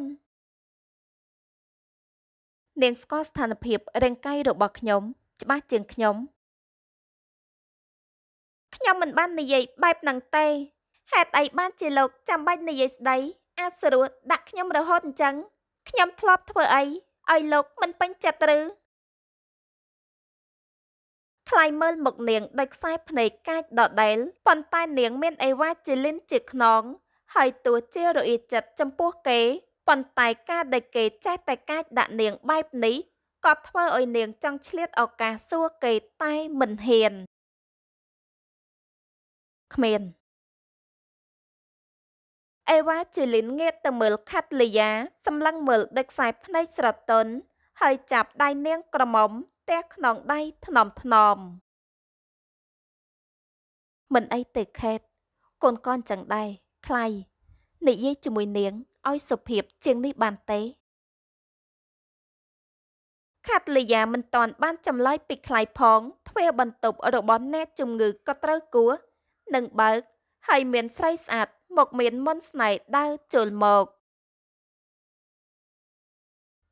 A: នាងស្គាល់ស្ថានភាពរាងកាយរបស់ខ្ញុំ ច្បាស់ជាងខ្ញុំ
B: ខ្ញុំមិនបាននិយាយបែបហ្នឹងទេហេតុអីបានជាលោកចាំបាច់និយាយស្ដីអាចស្រួលដាក់ខ្ញុំរហូតអញ្ចឹងខ្ញុំធ្លាប់ធ្វើអីឲ្យលោក មិនពេញចិត្តឬថ្លៃមើលមកនាងដោយខ្សែភ្នែកកាចដដែលប៉ុន្តែ នាងមានអីវ៉ាជាលិនជាខ្នងហើយទោះជារអ៊ីចិត្តចំពោះ គេប៉ុន្តែការដែលគេចេះតែកាចដាក់នាង បែបនេះក៏
A: ធ្វើឲ្យនាងចង់ឆ្លៀតឱកាសសួរគេតែមិនហ៊ានគ្មានអេវ៉ាជាលីន
B: ងាកទៅមើលខាត់លីយ៉ាសម្លឹងមើលដូចខ្សែភ្នែកស្រទន់ហើយចាប់ដៃនាង ក្រមុំទះក្នុងដៃថ្នមថ្នមមិនអីទេខេតកូនកូនចឹងដែរខ្លៃនិយាយជាមួយនាងឲ្យសុភាពជាងនេះបានទេខាត់លីយ៉ាមិនតាន់បានចម្លើយពីខ្លៃផងទ្វេបន្ទប់របស់អ្នកជំងឺក៏ត្រូវគួរនឹងបើកហើយមានស្រីស្អាតមកមានមន្តស្នេហ៍ដើរចូលមក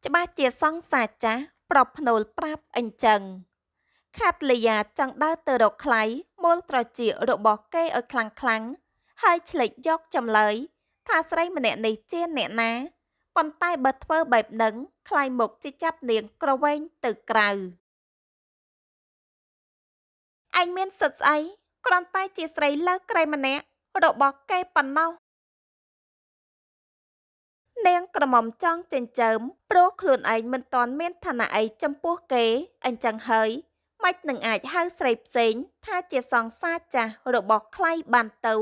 B: ច្បាស់ជាសង្សាចាស់ប្រពភ្នូលប្រាប់អញ្ចឹង ខាត់លីយ៉ាចង់ដើរទៅរកខ្លៃមូល ត្រចៀករបស់គេឲ្យខ្លាំងខ្លាំងហើយឆ្លេចយកចម្លើយ ថាស្រីម្នាក់នេះជាអ្នកណាប៉ុន្តែបើធ្វើបែបហ្នឹងខ្លាយមុខជាចាប់នាង ក្រវែង
A: ទៅក្រៅឯងមានសិទ្ធស្អីគ្រាន់តែជាស្រីលើក្រៃម្នាក់របស់គេប៉ុណ្ណោះ
B: នាងក្រមុំចង់ចិញ្ចើមព្រោះខ្លួនឯងមិនទាន់មានឋានៈអីចំពោះគេអញ្ចឹងហើយម៉េចនឹងអាចហៅស្រីផ្សេងថាជាសង្សារ
A: ចាស់របស់ខ្លៃបានទៅ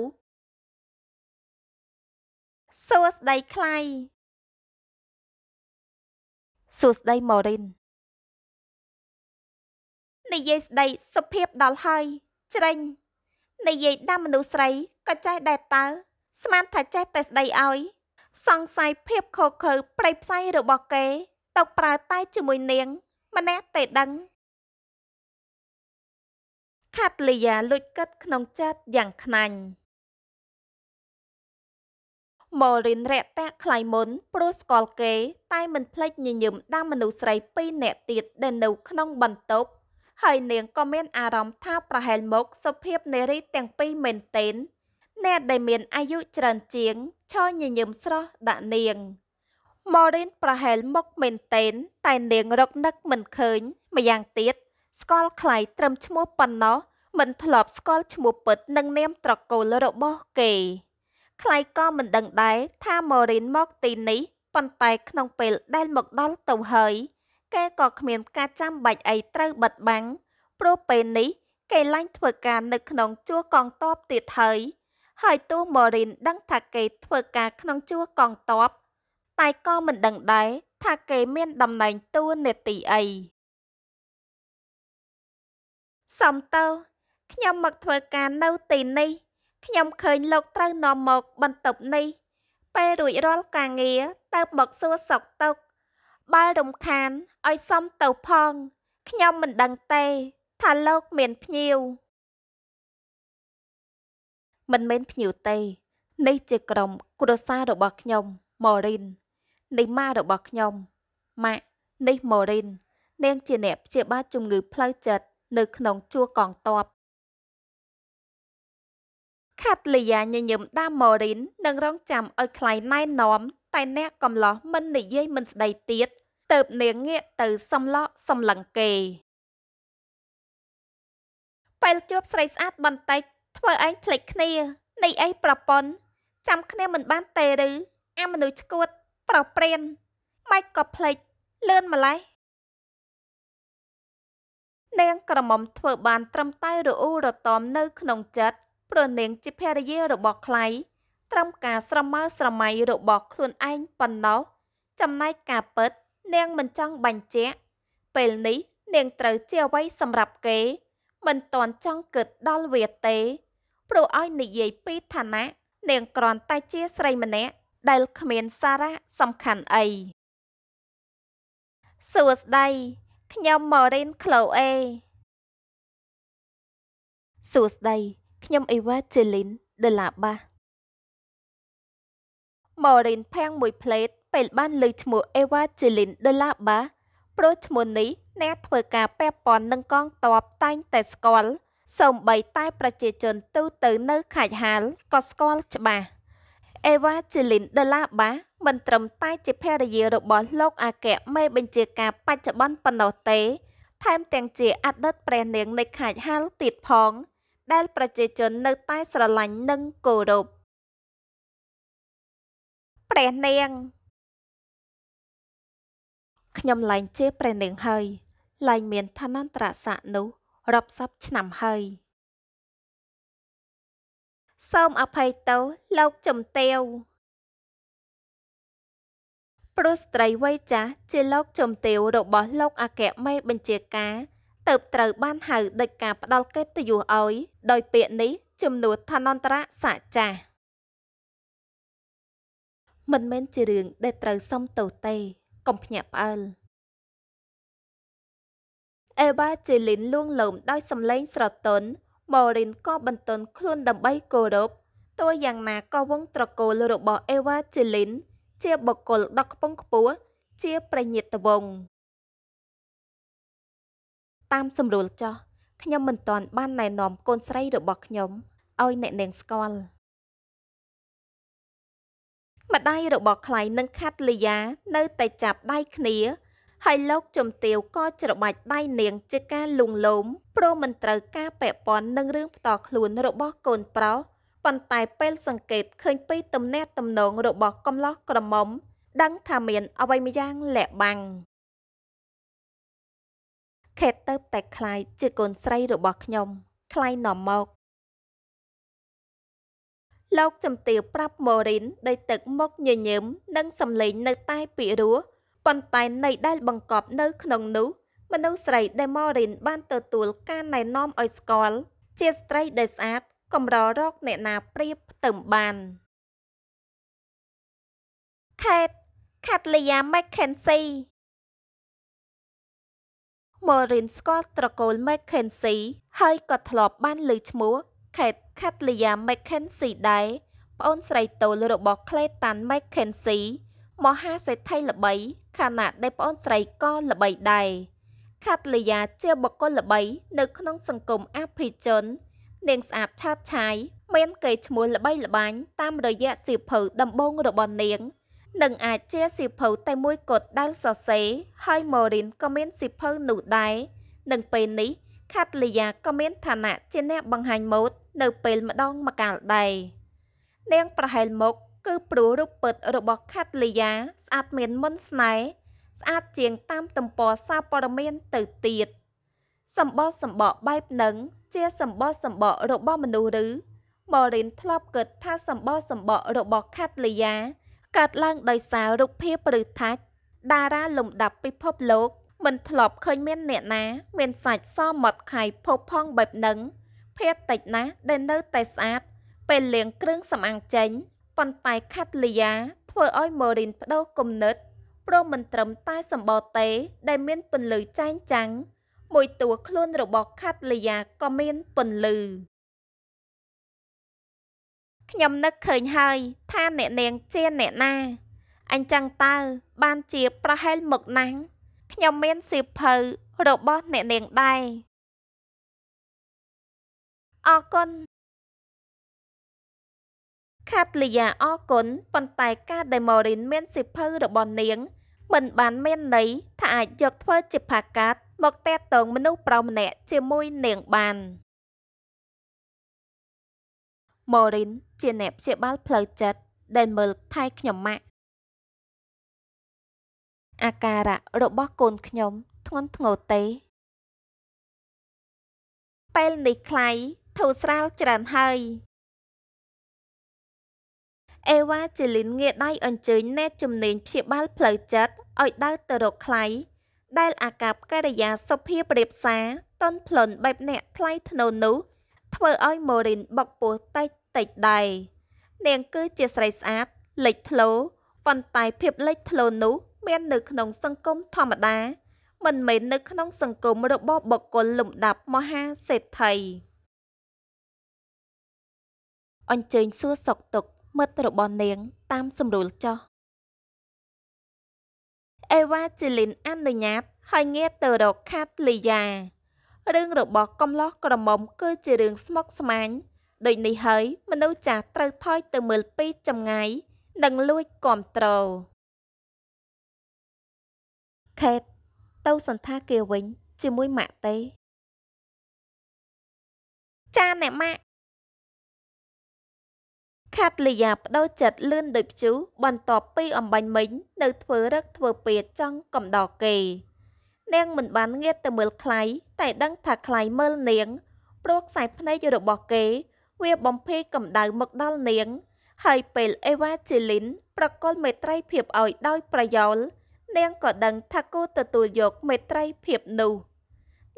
A: សួស្ដីខ្លៃសួស្ដីម៉ូរីននិយាយស្ដីសុភាពដល់ហើយ ច្រេញ
B: និយាយដាំមនុស្សស្រីក៏ចេះដែរតើស្មានថាចេះតែស្ដីឲ្យសង្ស័យភាពខកខើប្រៃផ្សៃរបស់គេតោកប្រើតែជាមួយនាង
A: ម្នាក់តែដឹង ខាត់លីយ៉ាលួចកឹតក្នុងចិត្តយ៉ាងខ្នាញ់ម៉ូរិនរា
B: ក់តាក់ខ្លៃមុនព្រោះស្គាល់គេ តែមិនភ្លេចញញឹមដាំមនុស្សស្រីពីរនាក់ទៀតដែលនៅក្នុងបន្ទប់ហើយនាងក៏មានអារម្មណ៍ថាប្រហែលមុខសុភាពនារីទាំងពីរមែនទែនអ្នកដែលមានអាយុច្រើនជាងឈរញញឹមស្រស់ដាក់នាងម៉ូរីនប្រហែលមកមែនតែនតែនាងរកនឹកមិនឃើញម្យ៉ាងទៀតស្គាល់ខ្លៃត្រឹមឈ្មោះប៉ុណ្ណោះមិនធ្លាប់ស្គាល់ឈ្មោះពិតនិងនាមត្រកូលរបស់គេខ្លៃក៏មិនដឹងដែរថាម៉ូរីនមកទីនេះប៉ុន្តែក្នុងពេលដែលមកដល់ទៅហើយគេក៏គ្មានការចាំបាច់អីត្រូវបិទបាំងព្រោះពេលនេះគេឡើងធ្វើការនៅក្នុងជួរកងតបទៀតហើយហើយទោះម៉ូរីនដឹងថាគេធ្វើការក្នុងជួរកងតបតែក៏មិនដឹងដែរថាគេមានតំណែងតួនាទីអីសំទៅខ្ញុំមកធ្វើការនៅទីនេះខ្ញុំឃើញលោកត្រូវនាំមកបន្ទប់នេះ ពេលរួចរាល់ការងារទៅមកសួរសុកទុកបើរំខានឲ្យសុំទៅផងខ្ញុំមិនដឹងទេថាលោកមានភ្ញៀវមិនមែនភ្ញៀវទេ នេះជាក្រុមគ្រួសាររបស់ខ្ញុំម៉ូរីននេះម៉ារបស់ខ្ញុំម៉ាក់នេះម៉ូរីន នាងជាអ្នកព្យាបាលជំងឺផ្លូវចិត្តនៅក្នុងជួរកងតបខាត់លីយ៉ាញញឹមដាម៉ូរីននឹងរងចាំឲ្យខ្លាយណែនាំតែអ្នកកំឡោះមិននិយាយមិនស្ដីទៀតទៅបនាងងាកទៅសំឡោះសំឡឹងគេពេលជួបស្រីស្អាតបន្តិចធ្វើឯងភ្លេចគ្នា នៃអីប្រពន្ធចាំគ្នាមិនបានទេឬអាមនុស្សឈួតប្រព្រានម៉េចក៏ភ្លេចលឿនម្ល៉េះនាង ក្រមុំធ្វើបាន ត្រឹមតែរអ៊ូរទាំនៅ ក្នុងចិត្តព្រោះនាងជាភរិយារបស់ខ្លៃត្រឹមការស្រមើស្រមៃរបស់ខ្លួនឯងប៉ុណ្ណោះចំណែកការពិតនាងមិនចង់បញ្ជាក់ពេលនេះ នាងត្រូវជាអ្វីសម្រាប់គេមិនតន់ចង់គិតដល់វាទេព្រោះឲ្យនិយាយពីឋានៈនាងគ្រាន់តែជាស្រីម្នាក់ដែលគ្
A: មានសារៈសំខាន់អីសួស្តីខ្ញុំម៉ូរីនក្លូអេសួស្តីខ្ញុំអេវ៉ាជេលីនដេឡាបាម៉ូរីន
B: ផាំងមួយផ្លេតពេលបានលើឈ្មោះអេវ៉ាជេលីនដេឡាបា ព្រោះឈ្មោះនេះអ្នកធ្វើការពាក់ព័ន្ធនឹងកងតបតែងតែស្គាល់សូម្បីតែ ប្រជាជនទូទៅនៅខេត្តហាលក៏ស្គាល់ច្បាស់អេវ៉ាជីលីនដេឡាបាមិនត្រឹមតែជាភរិយារបស់លោកអគ្គមេបញ្ជាការបច្ចុប្បន្នប៉ុណ្ណោះទេ ថែមទាំងជាអតីតព្រះនាងនៃខេត្តហាលទៀតផង ដែលប្រជា
A: ជននៅតែស្រឡាញ់និងគោរពព្រះនាងខ្ញុំឡើងជាព្រះនាងហើយ
B: ឡើងមានឋានន្តរស័ក្តិនោះរាប់សិបឆ្នាំហើយសូមអភ័យទោសលោកចំទាវព្រោះស្ត្រីវ័យចាស់ជាលោក ចំទាវរបស់លោកអគ្គមេបញ្ជាការ ទៅត្រូវបានហៅដឹកការ ផ្ដាល់កិត្តិយសឲ្យ ដោយពាក្យនេ
A: ះជំនួសឋានន្តរសច្ចា មិនមែនជារឿងដែលត្រូវសុំទោសទេកុំភ្ញាក់ផ្អើល
B: អេវ៉ាជេលីនលួងលោមដោយសំឡេងស្រទន់ម៉ូរីនក៏បន្ទន់ខ្លួន ដើម្បីគោរពទោះយ៉ាងណាក៏វងត្រកូលរបស់អេវ៉ាជេលីនជាបុគ្គលដ៏ខ្ពង់ខ្ពស់ជាប្រញាតវង
A: តាមសម្រួលចោះខ្ញុំមិនទាន់បានណែនាំ កូន ស្រី របស់ខ្ញុំឲ្យអ្នកនាងស្គាល់ម្ដាយរ
B: បស់ខ្លៃនិងខាត់លីយ៉ានៅតែចាប់ដៃគ្នាហើយលោកជំទាវក៏ច្របាច់ដៃនាងជាការលួងលោមព្រមមិនត្រូវការពាក់ព័ន្ធនឹងរឿងផ្ទាល់ខ្លួនរបស់កូនប្រុសប៉ុន្តែពេលសង្កេតឃើញពីទំនាក់ទំនងរបស់កំឡោះក្រមុំដឹងថាមានអ្វីម្យ៉ាងលាក់បាំងខេតទៅតែខ្លាយជាកូនស្រីរបស់ខ្ញុំខ្លាយនាំមកលោកចំទាវប្រាប់ម៉ូរីនដោយទឹកមុខញញឹមនិងសំឡេងនៅតែពីរោះប៉ុន្តែនៃដែលបង្កប់នៅក្នុងនោះមនុស្សស្រីដែលម៉ូរីនបានទទួលការណែនាំឲ្យស្គាល់ជាស្ត្រីដែលស្អាត
A: កម្ររកអ្នកណាប្រៀបផ្ទឹមបានខេតខាត់លីយ៉ា McKenzie
B: ម៉ូរីនស្គាល់ត្រកូល McKenzie ហើយក៏ធ្លាប់បានលើឈ្មោះ Kate Catlia McKenzie ដែរប្អូនស្រីតូលរបស់ Clayton McKenzie មហាសេដ្ឋីល្បីខណៈដែលប្អូនស្រីក៏ល្បីដែរខាត់លីយ៉ាជាបុគ្គលល្បី នៅក្នុង សង្គមអភិជន នាងស្អាតឆាតឆាយមានកេរ្តិ៍ឈ្មោះល្បីល្បាញតាមរយៈសៀវភៅដំបូងរបស់នាងនឹងអាចជាសៀវភៅ តែមួយគត់ដែលសរសេរហើយម៉ូរីនក៏មានសៀវភៅនោះដែរនឹងពេលនេះ ខាត់លីយ៉ាក៏មានឋានៈជាអ្នកបង្ហាញម៉ូដនៅពេលម្ដងម្កាលដែរនាងប្រហែលមុខគឺព្រោះរូបពិតរបស់ខាត់លីយ៉ាស្អាតមានមុនស្នេហ៍ស្អាតជាងតាមទំព័រសារព័ត៌មានទៅទៀតសម្បោសម្បោបែបនឹងជាសម្បោសម្បោរបស់មនុស្សឬម៉ូរីនធ្លាប់គិតថាសម្បោសម្បោរបស់ខាត់លីយ៉ាកើតឡើងដោយសាររូបភាពឬថាច់តារាលំដាប់ពិភពលោក មិនធ្លាប់ឃើញមានអ្នកណា មានសាច់សមត់ខៃភពផងបែបនឹងភេទតិចណាស់ដែលនៅតែស្អាតពេលលាងគ្រឿងសម្អាងចេញប៉ុន្តែខាត់លីយ៉ាធ្វើឲ្យម៉ូរីនបដូរគំនិត ព្រមមិនត្រឹមតែសម្បោទេដែលមានពន្លឺចែងចាំងមួយតួខ្លួនរបស់ខាត់លីយ៉ាក៏មានពន្លឺខ្ញុំនឹកឃើញហើយថាអ្នកនាង ជាអ្នកណាអញ្ចឹងតើបានជា ប្រហែលមកណាស់ខ្ញុំមានសៀវភៅ
A: របស់អ្នកនាងដែរអរគុណខាតលីយ៉ាអរគុណប៉ុន្តែការដែលម៉ូ
B: រីនមានសិភៅរបស់នាងមិនបានមានន័យថាអាចយកធ្វើជាផាកាតមកតាក់ទងមនុស្សប្រុសម្នាក់ជាមួយនាងបានម៉ូរីនជាអ្នកព្យាបាលផ្លូវចិត្តដែលមើលថែខ្ញុំម៉ាក់
A: អាការៈរបស់កូនខ្ញុំ ធ្ងន់ធ្ងរទេ ពេលនេះខ្លៃធូរស្រាលច្រើនហើយអេវ៉ាជេលីនងាកដៃអញ្ជើញ
B: អ្នកជំនាញព្យាបាលផ្លូវចិត្តឲ្យដើរទៅរកខ្លៃដែលអាកប្បកិរិយាសុភាពរៀបសារតន់ផ្លន់បែបអ្នកថ្លៃធ្នូនោះធ្វើឲ្យម៉ូរីនបុកពោះតិចតិចដែរនាងគឺជាស្រីស្អាតលេចធ្លោប៉ុន្តែភាពលេចធ្លោនោះ មាននៅក្នុងសង្គមធម្មតា មិនមែននៅក្នុងសង្គមរបស់បុគ្គលលំដាប់មហាសេដ្ឋី
A: អញ្ជើញសួរសុកទុក្ខមិត្តរបស់នាង តាមសម្រួលចោះ
B: អេវ៉ាជីលីនអនុញ្ញាតឲ្យងាកទៅរកខាតលីយ៉ារឿង របស់កំឡោះក្រមុំគឺ ជារឿងស្មុគស្មាញដូចនេះហើយមនុស្សចាស់ត្រូវថយទៅមើលពីចម្ងាយនិងលួចគ្រប់ត្រ
A: ខេតទៅសន្តាគារវិញជាមួយម៉ាក់ទេចាអ្នកម៉ាក់ខាត់លីយ៉ាបដោចិត្តលឿនដូចព្យុះបន្ទាប់ព
B: ីអំបញ្ញមិញនៅធ្វើរឹកធ្វើពៀចង់កំដរគេ នាងមិនបានងាកទៅមើលខ្លៃតែដឹងថាខ្លៃមើលនាងព្រោះខ្សែភ្នែករបស់គេ វាបំភេកម្ដៅមកដល់នាង ហើយពេលអេវ៉ាជីលីនប្រកល់មេត្រីភាពឲ្យដោយប្រយោលនាងក៏ដឹងថាគូទទួលយកមេត្រីភាពនោះ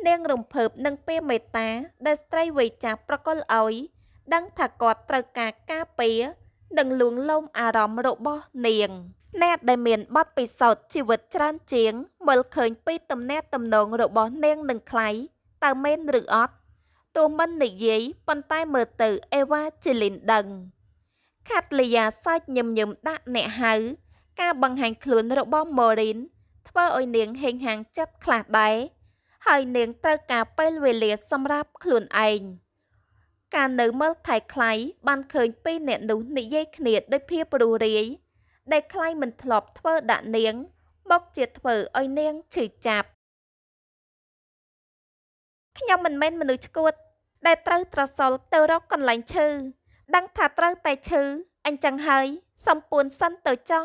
B: នាងរំភើបនឹងពេលមេត្តាដែលស្ត្រីវ័យចាស់ប្រកល់ឲ្យដឹងថាគាត់ត្រូវការការពារនិងលួងលោមអារម្មណ៍របស់នាងអ្នកដែលមានបទពិសោធន៍ជីវិតច្រើនជាង មើលឃើញពីទំនាក់ទំនងរបស់នាងនឹងខ្លៃតើមែនឬអត់ទោះមិននិយាយប៉ុន្តែមើលទៅអេវ៉ាជីលីនដឹងខាត់លីយ៉ាសាច់ញឹមញឹមដាក់អ្នកហៅការបង្ហាញខ្លួនរបស់ម៉ូរីនធ្វើឲ្យនាងហេងហាងចិត្តខ្លះដែរហើយនាងត្រូវការពេលវេលាសម្រាប់ខ្លួនឯង។ការនៅមើលថៃខ្លៃ បានឃើញពីរអ្នកនោះនិយាយគ្នាដោយភាពរួសរាយដែលខ្លៃមិនធ្លាប់ធ្វើដាក់នាងមកជាធ្វើឲ្យនាងឈឺចាប់ខ្ញុំមិនមែនមនុស្សឆ្កួត ដែលត្រូវត្រសល់ទៅរកកន្លែងឈឺដឹងថាត្រូវតែឈឺ អញ្ចឹងហើយ សំពួនសិនទៅចោះ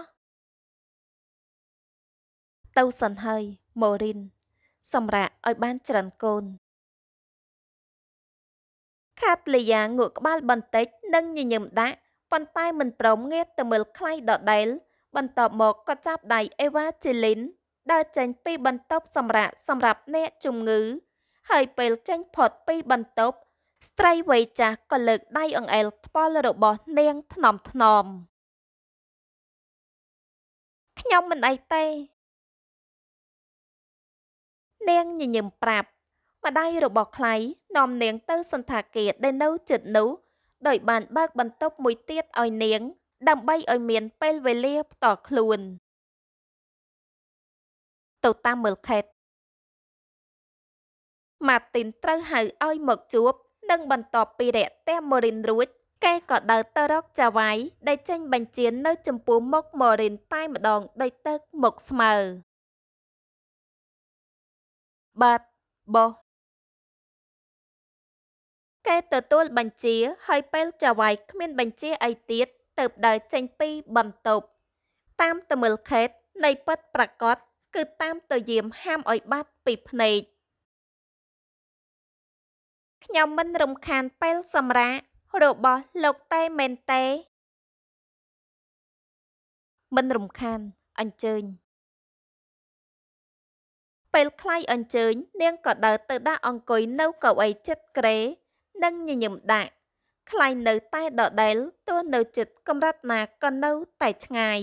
A: ទៅសិនហើយម៉ូរីនសម្រាប់ឲ្យបានច្រើនកូនខាត់លីយ៉ាងក់
B: ក្បាលបន្តិចនិងញញឹមដាក់ប៉ុន្តែមិនព្រមងាកទៅមើលខ្លៃដដែលបន្ទាប់មកក៏ចាប់ដៃអេវ៉ាជីលីន ដើរចេញពី បន្ទប់សម្រាប់សម្រាប់អ្នកជំងឺហើយពេលចេញផុតពីបន្ទប់ស្ត្រីវ័យចាស់ក៏លើក
A: ដៃអង្អែលថ្ពាល់របស់នាងថ្នមថ្នមខ្ញុំមិនអីទេនាង
B: ញញឹមប្រាប់ម្ដាយរបស់ខ្លៃនាំនាងទៅសន្តាគារដែលនៅជិតនោះ ដោយបានបើកបន្ទប់មួយទៀតឲ្យនាង ដើម្បីឲ្យមានពេលវេលាផ្ទាល់
A: ខ្លួន ទៅតាមមើលខេតម៉ាទីនត្រូវហៅឲ្យមកជួបនិងបន្ទាប់ពីរយៈផ្ទះម៉ូ
B: រីនរួចគេក៏ដើរទៅរកចាវ៉ៃដែលចេញបញ្ជានៅចំពោះមុខម៉ូរីន
A: តែម្ដងដោយទឹកមុខស្មើបាទបោះគេទទួលបញ្ជា
B: ហើយពេលចៅហ្វាយគ្មានបញ្ជាអីទៀតទៅដើរចេញពីបន្ទប់តាមទៅមើលខេត នៃពិតប្រកបគឺតាមទៅយាមហាមឲ្យបាត់ពីភ្នែក
A: ខ្ញុំមិនរំខានពេលសម្រាករបស់លោកតេមែនទេ មិនរំខានអញ្ជើញពេលខ្លៃអញ្ជើញ
B: នាងក៏ដើរទៅដាក់អង្គុយនៅកៅអីចិត្តក្រេនិងញញឹមដាក់
A: ខ្លាញ់នៅ តែដដែលទោះនៅចិត្តកម្រិតណាក៏នៅតែឆ្ងាយ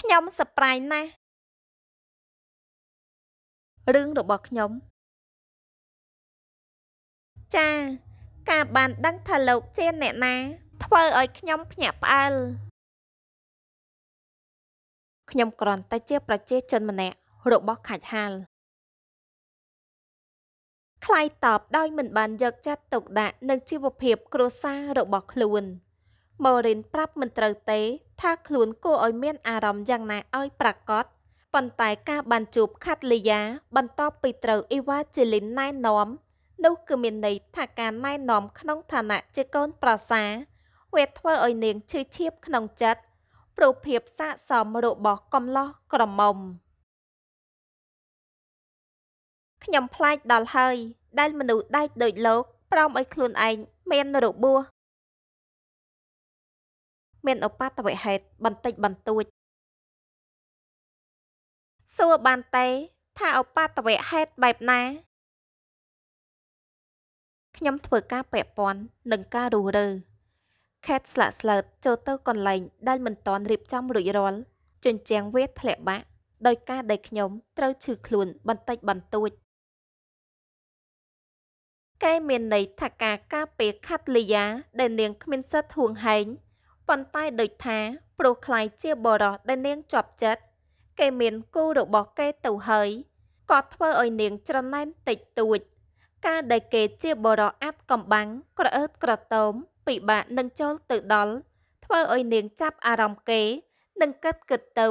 A: ខ្ញុំសប្រៃណាស់រឿងរបស់ខ្ញុំច
B: ាការបានដឹងថាលោក ជាអ្នកណាធ្វើឲ្យខ្ញុំ ភ្ញាក់ផ្អើល
A: ខ្ញុំគ្រាន់តែជាប្រជាជនម្នាក់របស់ខាច់ហាលខ្លាយតបដោយមិនបានយក
B: ចិត្តទុកដាក់នឹងជីវភាពគ្រួសាររបស់ខ្លួនម៉ូរិនប្រាប់មិនត្រូវទេថាខ្លួនគួរឲ្យមានអារម្មណ៍យ៉ាងណាឲ្យប្រកបប៉ុន្តែការបានជួបខាត់លីយ៉ាបន្ទាប់ពីត្រូវអ៊ីវ៉ាជេលីនណែនាំនោះគឺមានន័យថាការណែនាំក្នុងឋានៈជាកូនប្រសាវាធ្វើឲ្យនាងឈឺឈាមក្នុងចិត្តព្រោះភាពសាកសមរបស់កំឡោះក្រមុំ
A: ខ្ញុំប្លែកដល់ហើយដែល មនុស្សដែកដូចលោក ប្រោមឲ្យខ្លួនឯងមានរបួសមានឧបតវហេតុបន្តិចបន្តួចសួរបានទេថាឧបតវហេតុបែបណាខ្
B: ញុំធ្វើការពាក់ព័ន្ធនឹងការរុះរើខេតស្លាក់ស្លើតចូលទៅកន្លែងដែលមិនតាន់រៀបចំរួចរាល់ជញ្ជាំងវាធ្លាក់បាក់ដោយការដែលខ្ញុំត្រូវឈឺខ្លួនបន្តិចបន្តួចកែមានន័យថាការការពារខាត់លីយ៉ាដែលនាងគ្មានសិទ្ធិហួងហែងប៉ុន្តែដូចថាព្រោះខ្លាយជាបរោះដែលនាងជាប់ចិត្តគេមានគូរបស់គេទៅហើយក៏ធ្វើឲ្យនាងច្រណែនតិចតួច ការដែលគេជាបរោះអាប់កំបាំងក្រអឺតក្រទោមពិបាកនឹងចូលទៅដល់ធ្វើឲ្យនាងចាប់អារម្មណ៍គេនិងកាត់គិតទៅ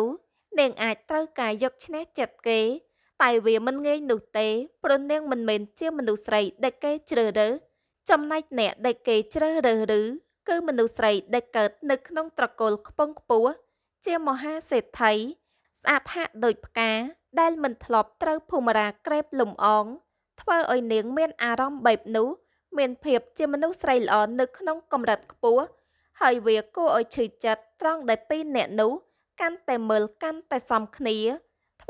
B: នាងអាចត្រូវការយកឈ្នះចិត្តគេតែវាមិនងាយនោះទេ ព្រោះនាង មិនមែនជាមនុស្សស្រីដែលគេជ្រើសរើសចំណែកអ្នកដែលគេជ្រើសរើសឬគឺមនុស្សស្រីដែលកើតនៅក្នុង ត្រកូលខ្ពង់ខ្ពស់ជាមហាសេដ្ឋីស្អាតហាក់ដូចផ្កាដែលមិនធ្លាប់ត្រូវភូមិរាក្រេបលំអងធ្វើឲ្យនាង មានអារម្មណ៍បែបនោះមានភាពជាមនុស្សស្រីល្អនៅក្នុងកម្រិតខ្ពស់ហើយវាគួរឲ្យឈឺចិត្តត្រង់ដែលពីរអ្នកនោះ កាន់តែមើលកាន់តែសមគ្នា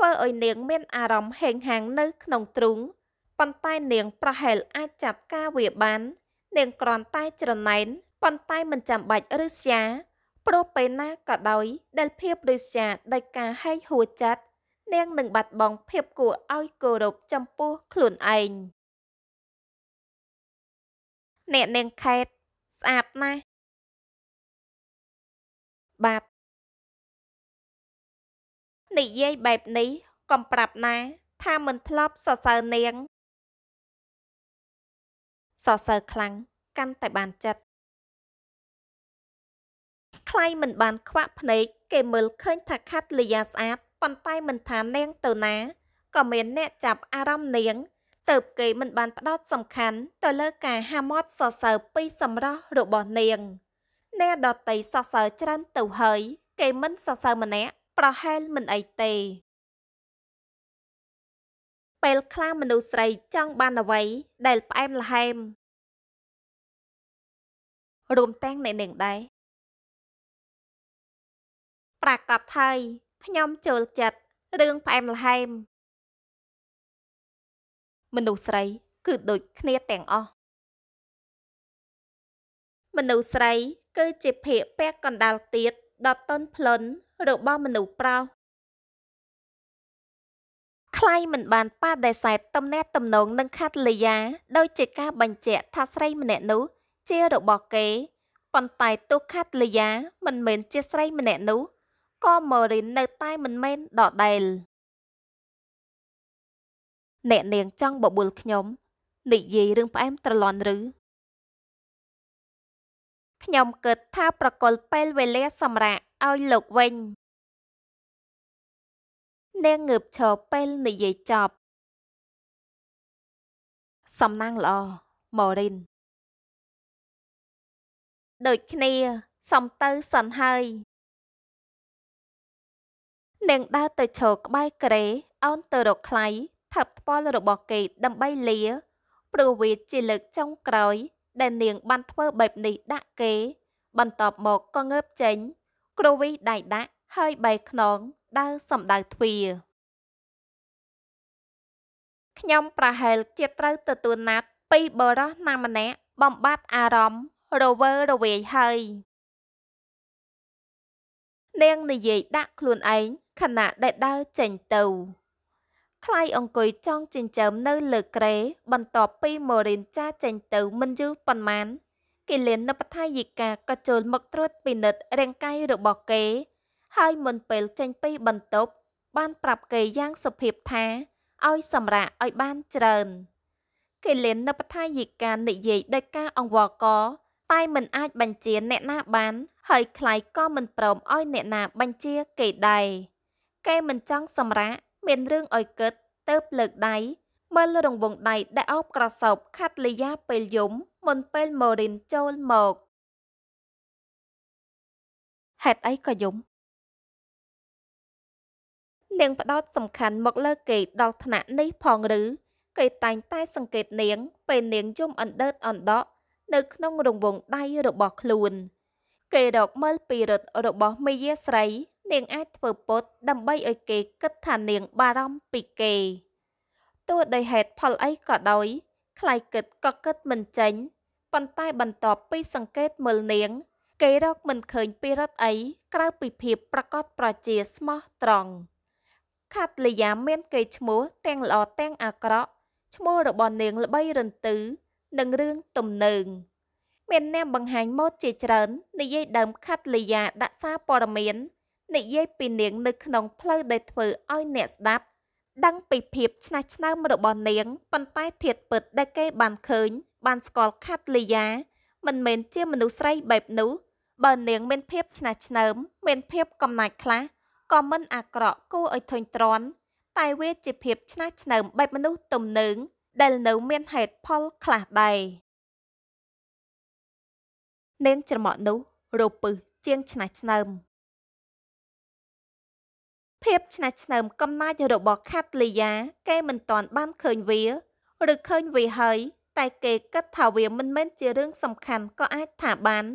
B: ធ្វើឲ្យនាងមានអារម្មណ៍ហេងហាងនៅក្នុងទ្រូងប៉ុន្តែនាងប្រហែលអាចចាប់ការវាបាន នាងគ្រាន់តែច្រណែនប៉ុន្តែមិនចាំបាច់ឬស្យាព្រោះពេលណាក៏ដោយដែលភាពឬស្យាដោយការហែងហួចាត់នាងនឹងបាត់បង់
A: ភាពគួរឲ្យគោរពចំពោះខ្លួនឯងអ្នកនាងខេតស្អាតណាស់បាទនិយាយបែបនេះកុំប្រាប់ណាថាមិនធ្លាប់សរសើរនាងសរសើរខ្លាំងកាន់តែបានចិត្តខ្លាយមិនប
B: ាន ខ្វាក់ភ្នែកគេមើលឃើញថាខាត់លីយ៉ាស្អាតប៉ុន្តែ មិនថានាង ទៅណាក៏មានអ្នកចាប់អារម្មណ៍នាង ទៅគេមិន បានផ្ដោតសំខាន់ ទៅលើការហាមាត់សរសើរពីសម្រស់របស់នាងអ្នកដតីសរសើរច្រើន ទៅហើយ គេមិនសរសើរម្នាក់ប្រហែលមិនអីទេ
A: ពេលខ្លះមនុស្សស្រីចង់បានអ្វី ដែលផ្អែមល្ហែម រួមទាំងអ្នកនាងដែរប្រកាសថាខ្ញុំចូលចិត្តរឿងផ្អែមល្ហែម មនុស្សស្រី គឺដូចគ្នាទាំងអស់មនុស្សស្រី គឺ ជាភេកពាក់កណ្ដាលទៀតដល់តុនផ្លុនរបស់មនុស្សប្រុស
B: ខ្លៃមិនបានប៉ះដែលសែតតំណែតំណងនឹងខាត់លីយ៉ាដោយជាការបញ្ជាក់ថាស្រីម្នាក់ នោះ ជារបស់គេ ប៉ុន្តែទោះខាត់លីយ៉ាមិនមែនជាស្រីម្នាក់នោះក៏ម៉ូរីននៅ តែមិនមែនដដែល
A: អ្នកនាងចង់បបួល ខ្ញុំនិយាយរឿងផ្អែមត្រឡន់ឬខ្ញុំគិតថាប្រកុលពេលវេលាសម្រាប់ឲ្យលោកវិញ នាងងើបឈរពេលនិយាយចប់សំណាងល្អម៉ូរីនដូចគ្នាសំទៅសិនហើយនាងដើរទៅឈរក្បែរក្រេ អូនទៅ
B: រកខ្លៃថើបថ្ពាល់របស់គេដើម្បីលាព្រោះវាជាលើកចុងក្រោយដែលនាងបានធ្វើបែបនេះដាក់គេ បន្ទាប់មកក៏ងើបចេញ គ្រូវីដៃដាក់ ហើយបែកខ្នងដើរសំដៅទ្វារខ្ញុំ ប្រហែលជាត្រូវទទួលណាត់ពីបរោះណាម្នាក់បំបត្តិអារម្មណ៍រវើរវាយហើយនាង និយាយដាក់ខ្លួនឯងខណៈដែលដើរចេញទៅខ្លាយអង្គុយចង់ចិញ្ចើមនៅលើក្រេបន្ទាប់ពីម៉ូរិនចាចេញទៅមិនយូរប៉ុន្មានគិលាននិបថាយិកាក៏ចូលមកត្រួតពិនិត្យរាងកាយរបស់គេ ហើយមុនពេលចេញពីបន្ទប់បានប្រាប់គេយ៉ាងសុភាពថាឲ្យសម្រាកឲ្យបានច្រើនគិលាននិបថាយិកានិយាយដោយការអង្វរកតែមិនអាចបញ្ជា អ្នកណាបានហើយខ្លៃក៏មិនព្រមឲ្យអ្នកណាបញ្ជាគេដែរគេមិនចង់សម្រាកមានរឿងឲ្យគិតទៅលើកដៃមើលរង្វង់ដៃដែលអោបក្រសោបខាត់លីយ៉ាពេលយំ
A: មុនពេលម៉ូរីនចូលមកហេតុអីក៏យំនាងផ្ដោតសំខាន់មកលើគេ
B: ដល់ថ្នាក់នេះផងឬគេតែងតែ សង្កេតនាង ពេលនាងយំអណ្ដើតអណ្ដក់នៅក្នុងរង្វង់ដៃរបស់ខ្លួន គេរកមើលពីរត់របស់មីយាស្រីនាងអាចធ្វើពុត ដើម្បីឲ្យគេគិតថានាងបារម្ភពីគេទោះដោយហេតុផលអីក៏ដោយ ខ្លាយគិតក៏គិតមិនចេញប៉ុន្តែបន្ទាប់ពីសង្កេតមើលនាង គេរកមិនឃើញពីរដ្ឋអីក្រៅពីភាពប្រកបប្រជាស្មោះត្រង់ខាត់លីយ៉ាមាន គេឈ្មោះទាំងល្អទាំងអាក្រក់ឈ្មោះរបស់នាងល្បីរន្ទឺនិងរឿងទំនើងមានអ្នកបង្ហាញម៉ូដជាច្រើននិយាយដើមខាត់លីយ៉ាដាក់សារព័ត៌មាននិយាយពីនាងនៅក្នុងផ្លូវដែលធ្វើឲ្យអ្នកស្ដាប់ ដឹងពីភាពឆ្នះឆ្នើមរបស់នាងប៉ុន្តែធៀបពិតដែលគេបានឃើញ បានស្គាល់ខាត់លីយ៉ាមិនមែនជាមនុស្សស្រីបែបនោះបើនាង មានភាពឆ្នះឆ្នើមមានភាពកំណាចខ្លះក៏មិន អាក្រក់គួរឲ្យធុញទ្រាន់តែវាជាភាព ឆ្នះឆ្នើមបែបមនុស្សទំនើងដែលនៅមានហេតុផលខ្លះដែរ
A: នាងច្រមុះនោះរពឹសជាង ឆ្នះឆ្នើមភាពឆ្នះឆ្នើមកំណាចរបស់ ខាត់លីយ
B: ៉ាគេមិនទាន់បានឃើញវា ឬឃើញវាហើយ តែគេគិតថាវាមិនមែនជារឿងសំខាន់ក៏អាចថាបាន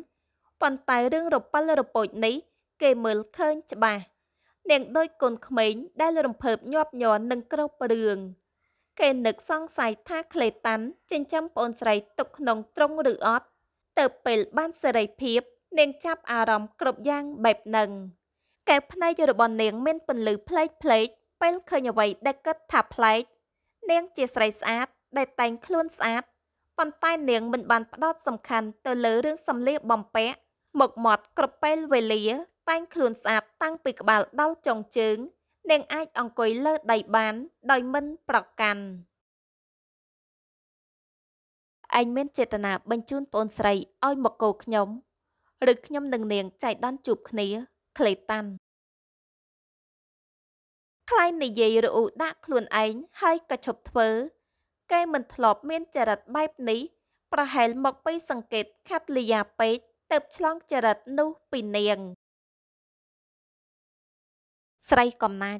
B: ប៉ុន្តែរឿងរពិលរពោចនេះ គេមើលឃើញច្បាស់នាងដូចកូនក្មេងដែលរំភើបញាប់ញ័រនឹងគ្រប់រឿងគេនឹកសង្ស័យថាក្លេតាន់ចិញ្ចឹមប្អូនស្រីទុកក្នុងត្រង់ឬអត់ទៅពេលបានសេរីភាព នាងចាប់អារម្មណ៍គ្រប់យ៉ាងបែបហ្នឹងកែវភ្នែករបស់នាងមានពន្លឺភ្លេចភ្លេចពេលឃើញអ្វីដែលគិតថាប្លែកនាង ជាស្រីស្អាតដែលតែងខ្លួនស្អាតប៉ុន្តែ នាងមិនបានផ្ដោតសំខាន់ ទៅលើរឿងសម្លៀកបំពាក់មុខមាត់ក្រពេលវេលា តែងខ្លួនស្អាតតាំងពីក្បាលដល់ចុងជើងនាងអាចអង្គុយលើដីបាន ដោយមិនប្រកាន់ឯងមានចេតនាបញ្ជូនប្អូនស្រីឲ្យមកគោខ្ញុំឬខ្ញុំនឹងនាងចៃដន្យជួបគ្នាក្លេតាន់ខ្លែងនិយាយរអ៊ូដាក់ខ្លួនឯងហើយក៏ឈប់ធ្វើគេមិនធ្លាប់មានចរិតបែបនេះ ប្រហែល
A: មកពីសង្កេតខាត់លីយ៉ាពេកទៅឆ្លងចរិតនោះពីនាង ស្រីកំណាច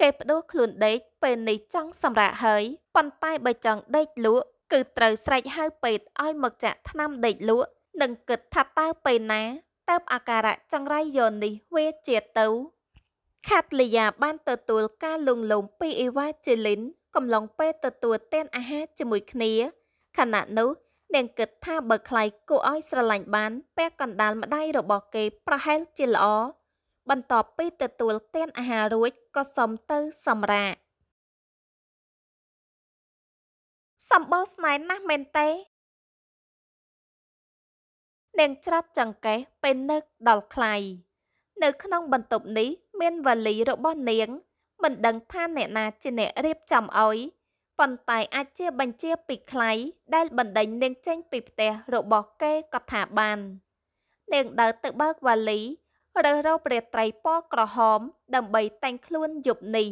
A: គេផ្ដោះខ្លួនដេកពេលនេះចង់សម្រាកហើយប៉ុន្តែបើចង់ដេកល
B: ក់ គឺត្រូវស្រែកហៅពេទ្យឲ្យមកចាក់ថ្នាំដេកលក់និងគិតថាតើពេលណាតើបអាការៈចង្រៃយននេះវាជាទៅខាត់លីយ៉ាបានទទួលការលងលោមពីអេវ៉ាជេលីនកំឡុងពេលទទួលទានអាហារជាមួយគ្នាខណៈនោះនាងគិតថាបើខ្លៃគួរឲ្យស្រឡាញ់បានពាក់កណ្ដាលម្ដាយរបស់គេប្រហែលជាល្អបន្ទាប់ពីទទួលទានអាហាររួចក
A: ៏សុំទៅសម្រាកសម្បោស្នេហ៍ណាស់មែនទេនាងច្រត់ចង្ក
B: េះពេលនឹកដល់ខ្លៃនៅក្នុងបន្ទប់នេះមានវ៉ាលីរបស់នាង មិនដឹងថាអ្នកណាជាអ្នករៀបចំឲ្យប៉ុន្តែអាចជាបញ្ជាពីខ្លៃដែលបណ្ដេញនាងចេញពីផ្ទះរបស់គេក៏ថាបាន នាងដើរទៅបើកវ៉ាលីរើសរកព្រះត្រីពណ៌ក្រហម ដើម្បីតែងខ្លួនយប់នេះ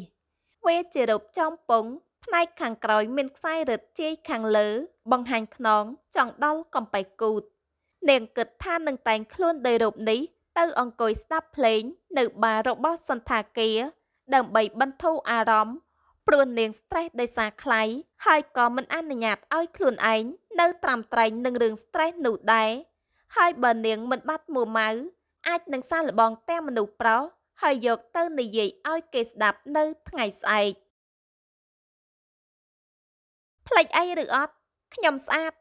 B: វាជារូបចំពងផ្នែកខាងក្រោយមានខ្សែរឹតជាយខាងលើ បង្ហាញខ្នងចង់ដល់កំបៃគូតនាងគិតថានឹងតែងខ្លួនដោយរូបនេះទៅ អង្គុយស្ដាប់ភ្លេងនៅបាររបស់សន្តាគារ ដើម្បីបន្ធូរអារម្មណ៍ព្រោះនាង stress ដោយសារខ្លៃហើយក៏មិនអនុញ្ញាតឲ្យខ្លួនឯងនៅ ត្រាំត្រែងនឹងរឿង stress នោះដែរហើយបើនាងមិនបាត់មួម៉ៅអាចនឹងសាឡបងតែមនុស្សប្រុសហើយយក ទៅ និយាយឲ្យ គេស្ដាប់នៅថ្ងៃស្អែកផ្លេចអីឬអត់ខ្ញុំស្អាត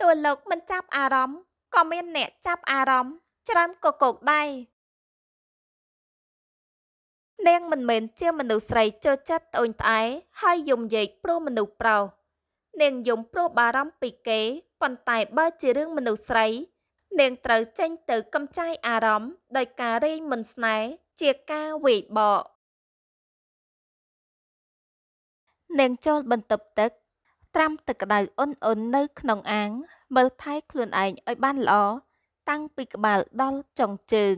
B: តួលោកមិនចាប់អារម្មណ៍ក៏មានអ្នកចាប់ អារម្មណ៍ច្រើនកកកដែរនាងមិនមែនជាមនុស្សស្រីចូលចិត្តត្អូញត្អែហើយយំយែកព្រោះមនុស្សប្រុសនាងយំព្រោះបារម្ភពីគេ ប៉ុន្តែបើជារឿងមនុស្សស្រី នាង ត្រូវចេញទៅកំចាយអារម្មណ៍ដោយការរែងមិនស្នេហ៍ជាការវេយបកនាងចូលបន្ទប់ទឹក ត្រាំទឹកក្តៅអ៊ុនៗនៅក្នុងអាងមើលថែខ្លួនឯងឲ្យបានល្អតាំងពីក្បាលដល់ចុងជើង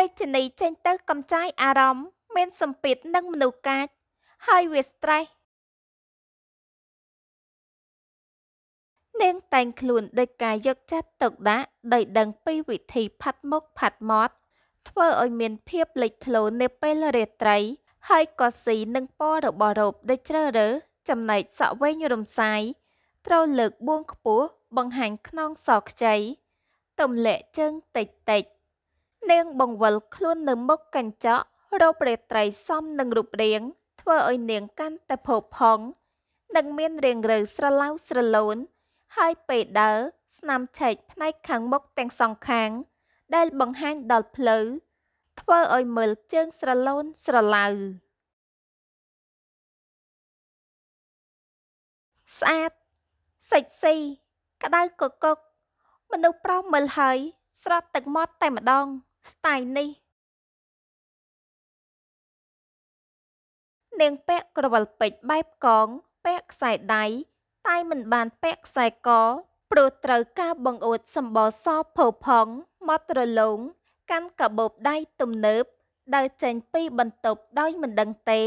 B: រេចនីចេញទៅកំចាយអារម្មណ៍មានសម្ពាធនិងមនុស្សកាចហើយវា stress នាងតែងខ្លួនដោយការយកចិត្តទុកដាក់ដោយដឹងពីវិធីផាត់មុខផាត់មាត់ធ្វើឲ្យមានភាពលេចធ្លោនៅពេលរាត្រីហើយក៏ស៊ីនឹងពណ៌របស់រូបដែលជ្រើសរើសចំណែកសក់វែងរំសាយត្រូវលើកបួងខ្ពស់បង្ហាញខ្នងសខ្ចីទម្លាក់ជើងតិចតិចនាងបង្វិលខ្លួននៅមុខកញ្ចក់រោព្រះត្រីសំនឹងរូបរាងធ្វើឲ្យនាងកាន់តែផុសផង់និងមានរាងរើស្រឡៅស្រឡូនហើយពេលដើរស្នាមឆែកផ្នែកខាងមុខទាំងសងខាង ដែលបង្ហាញដល់ផ្លូវ
A: ធ្វើឲ្យមើលជើងស្រឡូនស្រឡៅស្អាតសេកស៊ីក្តៅកកុកមនុស្សប្រុសមើលហើយ ស្រត់ទឹកមាត់តែម្ដងស្ទាយនេះនាងពាក់ក្រ
B: វិលពេជ្របែបកងពាក់ខ្សែដៃតែមិនបានពាក់ខ្សែកព្រោះត្រូវការបង្អួតសម្បល់សផើផង់ម៉ត់រលោងកាន់កាបូបដៃទំនើបដើរចេញពី បន្ទប់ដោយ មិនដឹងទេ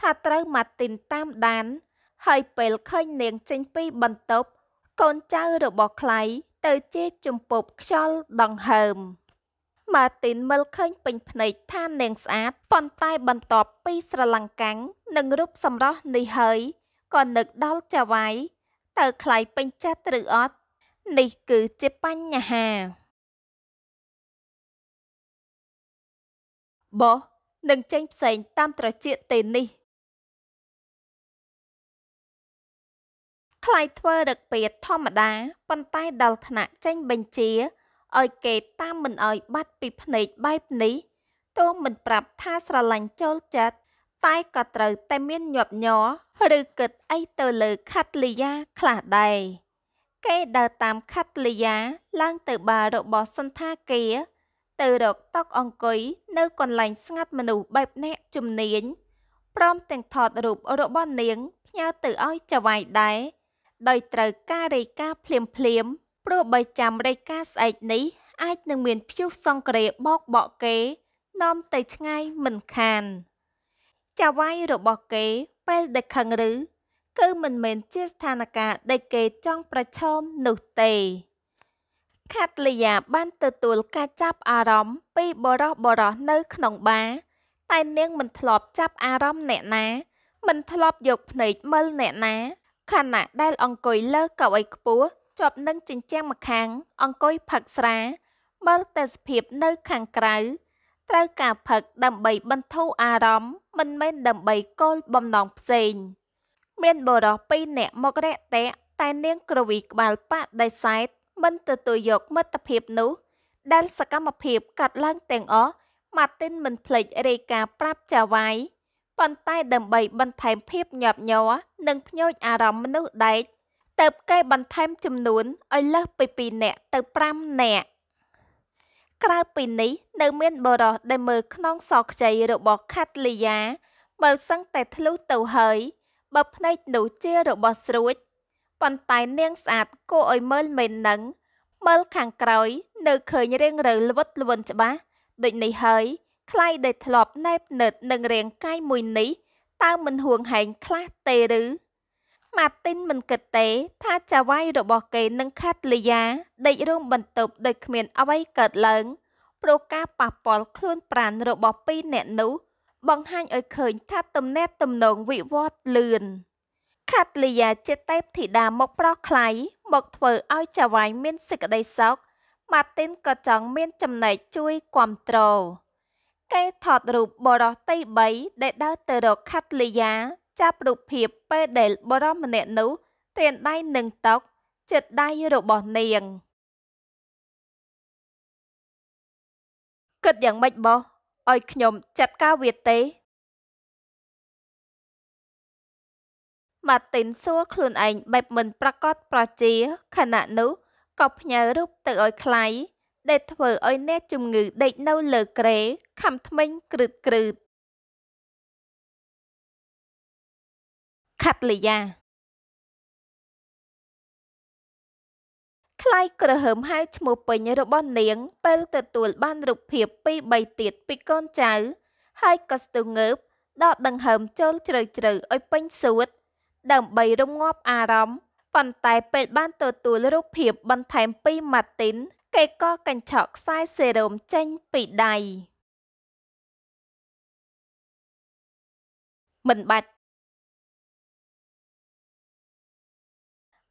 B: ថាត្រូវម៉ាទីនតាមដានហើយពេលឃើញនាងចេញពីបន្ទប់ កូនចៅរបស់ខ្លៃទៅជេរជំពប់ខ្យល់ដង្ហើមម៉ាទីនមើលឃើញពេញភ្នែកថានាងស្អាតប៉ុន្តែបន្ទាប់ពីស្រឡាំងកាំងនិងរូបសម្រស់នេះហើយក៏នឹកដល់ចាវាយតើខ្លៃពេញចិត្តឬអត់
A: នេះគឺជាបញ្ហាបោះនឹងចេញផ្សេងតាមត្រចៀកទេនេះខ្លាចធ្វើរឹកពីធម្មតា
B: ប៉ុន្តែដល់ថ្នាក់ចេញបញ្ជាឲ្យគេតាមមិនឲ្យបាត់ពីភ្នែកបែបនេះទោះមិនប្រាប់ថាស្រឡាញ់ចូលចិត្តតែក៏ត្រូវតែមានញាប់ញ័រឬគិតអីទៅលើខាត់លីយ៉ាខ្លះដែរគេដើរតាមខាត់លីយ៉ាឡើងទៅបាររបស់សន្តាគារ ទៅរកតុកអង្គុយនៅកន្លែងស្ងាត់មនុស្សបែបអ្នកជំនាញព្រមទាំងថតរូបរបស់នាងផ្ញើទៅឲ្យចៅហ្វាយដែរដោយត្រូវការរាយការណ៍ភ្លាមភ្លាមព្រោះបើចាំរាយការណ៍ស្អែកនេះអាចនឹងមានព្យុះសង្គ្រេបោកបក់គេនាំទៅឆ្ងាយមិនខានចាវាយរបស់គេ ពេលដែលខឹងឬ គឺមិនមែនជាស្ថានភាពដែលគេចង់ប្រឈមនោះទេខាត់លីយ៉ាបានទទួលការចាប់អារម្មណ៍ពីបរោះបរោះនៅក្នុងបា តែនាងមិនធ្លាប់ចាប់អារម្មណ៍អ្នកណា មិនធ្លាប់យកភ្នែកមើលអ្នកណាខណៈដែលអង្គុយលើកៅអីខ្ពស់ជាប់នឹងជញ្ជាំងម្ខាង អង្គុយផឹកស្រាមើលទេសភាពនៅខាងក្រៅ ត្រូវការផឹកដើម្បីបន្ធូរអារម្មណ៍មិនមែនដើម្បីគោលបំណងផ្សេងមានបុរសពីរនាក់មករាក់ទាក់តែនាងគ្រវីក្បាលបដិសេធមិនទទួលយកមិត្តភាពនោះ ដែលសកម្មភាពកាត់ឡើងទាំងអស់ម៉ាទីនមិនភ្លេចរាយការណ៍ប្រាប់ចាវាយប៉ុន្តែដើម្បីបន្ថែមភាពញាប់ញ័រនិងភ្ញោចអារម្មណ៍មនុស្សដែកទៅគេបន្ថែមចំនួនឲ្យលើសពី2នាក់ទៅ5នាក់ក្រៅពីនេះនៅមានបរោះដែលមើលខ្នងសខ្ចីរបស់ខាត់លីយ៉ាមើលសឹងតែធ្លុះទៅហើយ បើភ្នែកនោះជារបស់ស្រួចប៉ុន្តែនាងស្អាតគួរឲ្យមើលមិននឹងមើលខាងក្រោយនៅឃើញរាងរើល្វិតល្វិនច្បាស់ដូចនេះហើយខ្លៃដែលធ្លាប់ណែបណិតនឹងរាងកាយមួយនេះតើមិនហួងហែងខ្លះទេឬម៉ាទីនមិនគិតទេថាចាវាយរបស់គេនឹងខាត់លីយ៉ាដេករួមបន្ទប់ដោយគ្មានអ្វីកើតឡើងព្រោះការប៉ះពាល់ខ្លួនប្រាណរបស់ពីរអ្នកនោះបង្ហាញឲ្យឃើញថាទំនាក់ទំនងវិវត្តលឿនខាត់លីយ៉ាជាទេពធីតាមកប្រោះខ្លៃមកធ្វើឲ្យចាវាយមានសេចក្តីសោកម៉ាទីនក៏ចង់មានចំណែកជួយគ្រប់គ្រងគេថតរូបបរោះទី3ដែលដើរទៅរកខាត់លីយ៉ាចាប់រូបភាពពេលដែលបរោះម្នាក់នោះទានដៃនឹងតុកចិត្តដៃរប
A: ស់នាងគិតយ៉ាងម៉េចបោះឲ្យខ្ញុំចាត់ការវាទេ
B: ម៉ាទីនសួរខ្លួនឯងបែបមិន ប្រកបប្រជាខណៈនោះក៏ផ្ញើរូបទៅឲ្យខ្លៃដែលធ្វើឲ្យអ្នកជំងឺដេកនៅលើគ្រ
A: ែខំថ្មិញក្រឹតក្រឹតខាត់លីយ៉ាខ្លាយក្រហើមហៅឈ្មោះពេញរបស់នាងពេលទទួលបានរូបភាពពី3
B: ទៀតពីកូនចៅហើយក៏ស្ទុងើបដកដង្ហើមចូលជ្រៅជ្រៅឲ្យពេញសួតដើម្បីរងាប់អារម្មណ៍ប៉ុន្តែពេលបានទទួលរូបភាព
A: បន្ថែមពីម៉ាទីនគេក៏កញ្ឆក់ខ្សែសេរ៉ូមចេញពីដៃមិនបាច់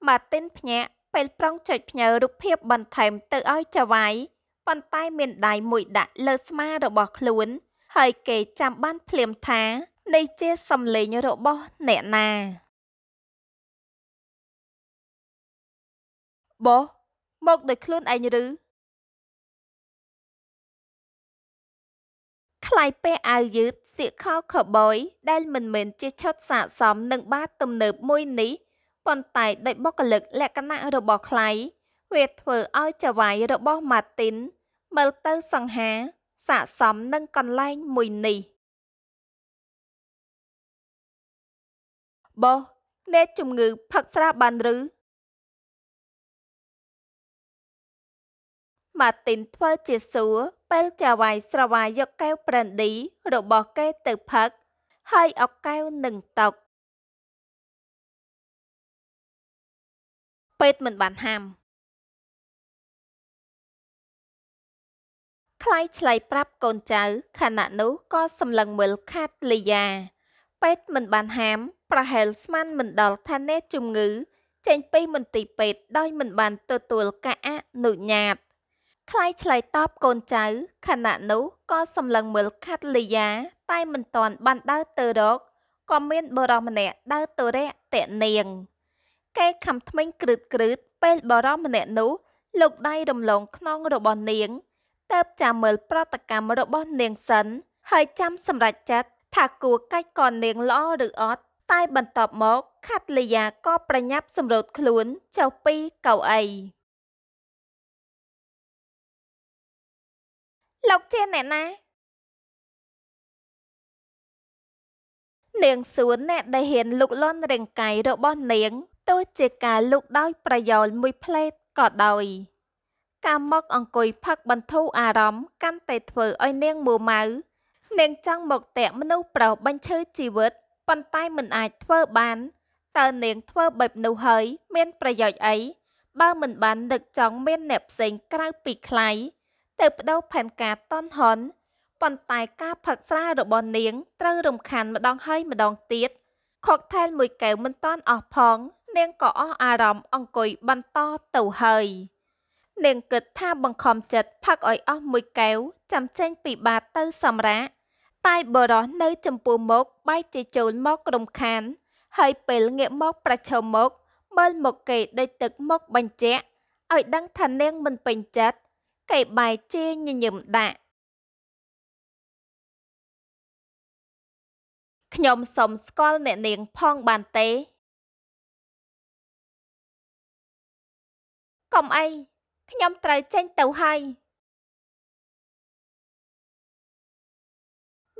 A: ម៉ាទីនភ្ញាក់ពេលប្រុងចុ
B: ចផ្ញើរូបភាព បន្ថែម ទៅឲ្យចៅវាយប៉ុន្តែមានដៃមួយដាក់លើស្មារបស់ខ្លួន ហើយ គេចាំបាន ភ្លាមថានេះជាសំឡេងរបស់
A: អ្នកណាបោះមកដោយខ្លួនឯងឬខ្លៃពេលអាវយឺតសៀកខោខបយដែលមិនមែនជាឈុតស័ក្តិ
B: សមនឹងបាតទំនើបមួយនេះប៉ុន្តែដោយបុគ្គលិកលក្ខណៈរបស់ខ្លៃវាធ្វើឲ្យចវាយរបស់ Martin មើលទៅ សង្ហាស័ក្តិស
A: មនឹងកន្លែងមួយនេះបោះអ្នកជំងឺផឹកស្រាបានឬម៉ាទីនធ្វើ ជាសួរពេលចាវាយស្រវាយយកកែវប្រេនឌីរបស់គេទៅផឹក ហើយអុកកែវនឹងតុកពេទ្យមិនបានហាមខ្លាយឆ្លៃប្រាប់កូន
B: ចៅ ខណៈនោះក៏សម្លឹងមើល ខាត់លីយ៉ាពេទ្យមិនបានហាម ប្រហែលស្មាន មិនដល់ថាអ្នកជំងឺចេញពីមន្ទីរពេទ្យដោយមិនបានទទួលការអនុញ្ញាតខ្លាយឆ្លើយតបកូនចៅខណៈនោះក៏សម្លឹងមើលខាត់លីយ៉ាតែមិនទាន់បានដើរទៅរកក៏មានបរោះម្នាក់ដើរទៅរកតេនាងគេខំថ្មិញក្រឹតក្រឹតពេលបរោះម្នាក់នោះលោកដៃរំលងខ្នងរបស់នាងតើបចាំមើលប្រតិកម្មរបស់នាងសិន ហើយចាំសម្រេចចិត្តថាគួរកាច់កននាងល្អឬអត់តែ
A: បន្ទាប់មក ខាត់លីយ៉ាក៏ប្រញាប់សម្រោតខ្លួនចុះពីកៅអីលោកជាអ្នកណានាងសួនអ្នកដែលហ
B: ៊ានលុកលន់រាងកាយរបស់នាងទោះជាការលុកដោយ ប្រយោលមួយផ្លេតក៏ដោយ ការមកអង្គុយផឹកបន្ធូរអារម្មណ៍កាន់តែ ធ្វើឲ្យនាងមួម៉ៅនាងចង់មកតាក់មនុស្សប្រុសបញ្ឈឺជីវិតប៉ុន្តែមិនអាចធ្វើបានតើនាងធ្វើបែបនោះហើយមានប្រយោជន៍អីបើមិនបានដឹកចង់មានអ្នកផ្សេងក្រៅពីខ្លៃទៅបដូរផែនការតន់ហន់ប៉ុន្តែការផឹកស្រារបស់នាងត្រូវរំខានម្ដងហើយម្ដងទៀតខកថែលមួយកែវមិនតាន់អស់ផង នាងក៏អស់អារម្មណ៍អង្គុយបន្តទៅហើយនាងគិតថាបង្ខំចិត្តផឹកឲ្យអស់មួយកែវចាំចេញពីបាតទៅសម្រាកតែបរោះនៅចំពោះមុខបែកជាចូលមករំខានហើយពេលងាកមកប្រឈមមុខមើលមុខគេដេកទឹកមុខបញ្ជាក់
A: ឲ្យដឹងថានាងមិនពេញចិត្តគេបែកជេរញញឹមដាក់ខ្ញុំសូមស្គាល់អ្នកនាងផងបានទេកុំអីខ្ញុំត្រូវចេញទៅហើយ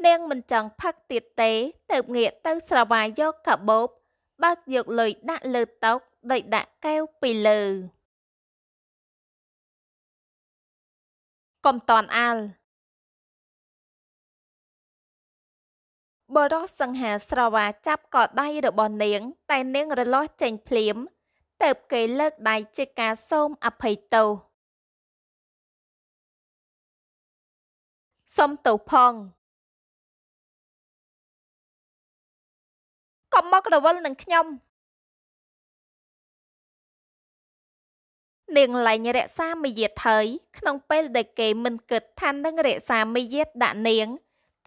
B: នាងមិនចង់ផឹកទៀតទេទៅងាកទៅស្រវាយយកកា
A: បូបបើកយកលុយដាក់លើតុដោយដាក់កែវពីលើកុំតន់អាលបរោះសង្ហាស្រវាចាប់កដៃ
B: របស់នាង តែ នាង រលាស់ចេញ ភ្លាមទៅគេ លើកដៃជាការសូម
A: អភ័យទោសសុំទោសផងកុំមករវល់នឹងខ្ញុំ
B: នាងលែងរក្សាមាយាទហើយក្នុងពេលដែលគេ មិនគិតថានឹងរក្សាមាយាទដាក់នាង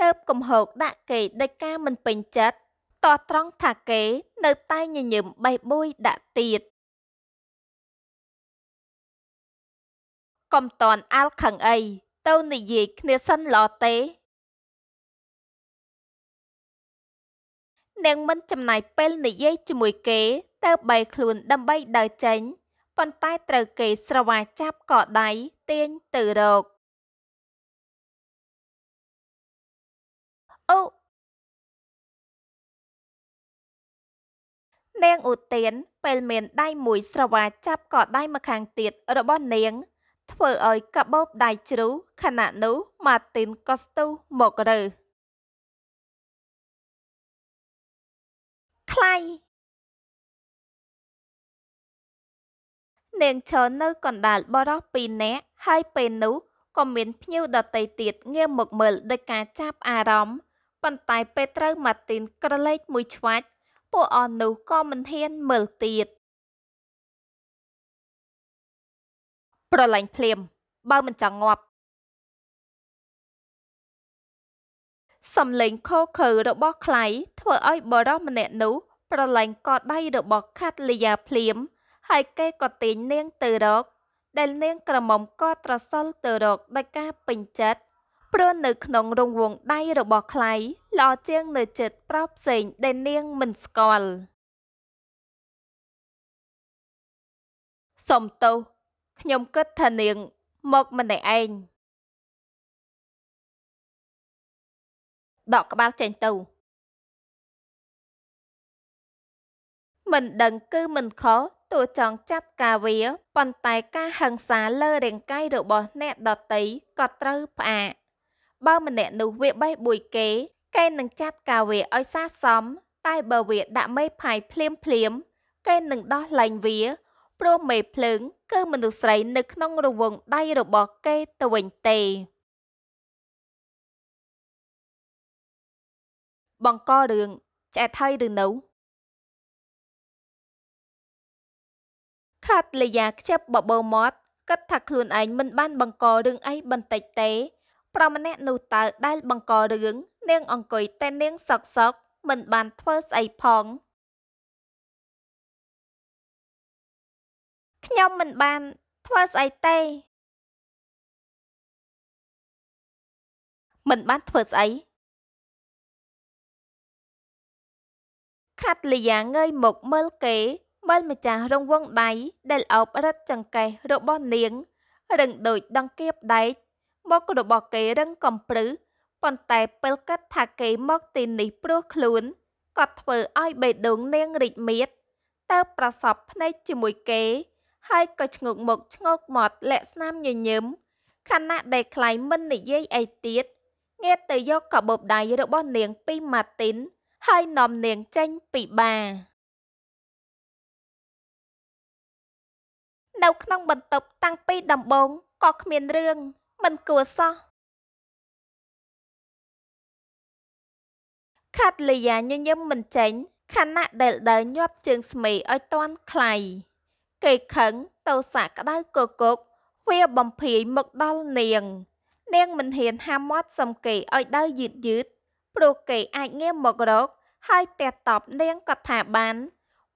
B: ទៅកំហកដាក់គេដោយការមិនពេញចិត្តតោះត្រង់ថាគ
A: េ នៅ តែញញឹមបេះបួយដាក់ទៀតកំតនអាល់ខឹងអីទៅនិយាយគ្នាសិនឡទេនាងមិនចំណាយ
B: ពេល និយាយជាមួយគេ ទៅបែរខ្លួនដើម្បីដើរចេញប៉ុន្តែត្រូវគេ
A: ស្រវាចាប់កដៃទាញទៅរកអូនាងឧទានពេល មានដៃមួយស្រវាចាប់កដៃម្ខាងទៀ
B: ត របស់នាង ធ្វើឲ្យកបោបដៃជ្រុះខណៈនោះម៉ាទីនក៏ស្
A: ទុះមករើខ្លៃនាងឈរនៅ
B: កណ្ដាលបរោះពីរនាក់ហើយពេលនោះក៏មានភ្ញៀវដតីទៀតងាកមកមើលដោយការចាប់អារម្មណ៍ប៉ុន្តែពេលត្រូវម៉ាទីនក្រឡេក មួយឆ្វាច់ព
A: ួកអននោះក៏មិនហ៊ាន មើលទៀតប្រឡាញ់ភ្លាមបើមិនចង់ងាប់សំឡេងខូខើរបស់ ខ្លៃធ្វើឲ្យ បរិសម្នាក់នោះ
B: ប្រឡាញ់កដៃរបស់ខាត់លីយ៉ាភ្លាមហើយគេក៏ទាញនាងទៅរកដែលនាងក្រមុំក៏ត្រសល់ទៅរកដោយការពេញចិត្តព្រោះនៅ ក្នុងរង្វង់ដៃរបស់ ខ្លៃល្អជាង នៅចិត្តប្រុសផ្សេងដែលនាងមិនស្គា
A: ល់សុំទោសខ្ញុំគិតថានាងមកម្នាក់ឯងដកក្បាលចេញទៅមិនដឹងគឺមិនខុសទោះចង់ចាប់ការវាប៉ុន្តែ
B: ការហិង្សាលើរាងកាយរបស់អ្នកដតីក៏ត្រូវផ្អាកបើម្នាក់នោះវាបេះបួយគេគេនឹងចាប់ការវាឲ្យសាសមតែបើវាដាក់មេផាយភ្លាមភ្លាមគេនឹងដោះលែងវាព្រោះមេភ្លើងគឺមនុស្
A: សស្រីនៅក្នុងរវងដៃរបស់ គេទៅវិញទេបង្ករឿងឆ្អែតហើយឬនៅថាតលយាខ្ជិបបបោ
B: មាត់គិតថាខ្លួនឯងមិនបានបង្ករឿងអីបន្តិចទេ ប្រម្នាក់នោះតើ
A: ដែលបង្ករឿងនាងអង្គុយតែនាងសក់សក់មិនបានធ្វើស្អីផងខ្ញុំមិនបានធ្វើស្អីទេមិនបានធ្វើស្អីខាត់
B: លីយ៉ាងើយមកមើលគេបើម្ចាស់រង្វង់ដៃដែលអោបរឹតចង្កេះរបស់នាង រឹងដូចដង្កៀបដែកមករបស់គេរឹងកំព្រឹសប៉ុន្តែពេលគិតថាគេមកទីនេះព្រោះខ្លួនគាត់ធ្វើឲ្យបេះដូងនាងរីកមៀតតើប្រសពភ្នែកជាមួយគេ ហើយក៏ឆ្ងោកមុខឆ្ងោកមាត់លាក់ស្នាមញញឹមខណៈដែលខ្លាយមិននិយាយអីទៀតងាកទៅយកកាបូបដៃរបស់នាងពីម៉ាទីនហើយនាំនាងចេញពីបា
A: រនៅក្នុងបន្ទប់តាំងពីដំបូងក៏គ្មានរឿងមិនគួរសោះខាត់លីយ៉ាញញឹមមិនចេញខណៈ
B: ដែលដើរញាប់ជើងស្មីឲ្យតន់ខ្លៃគេខឹងទៅសាក់ក្តៅកកកវាបំភាយមកដល់នាង នាងមិនហ៊ានហាមមាត់សំគេឲ្យដើរយឺតយឺតព្រោះគេអាចងាមមករក ហើយតែតបនាងក៏ថាបាន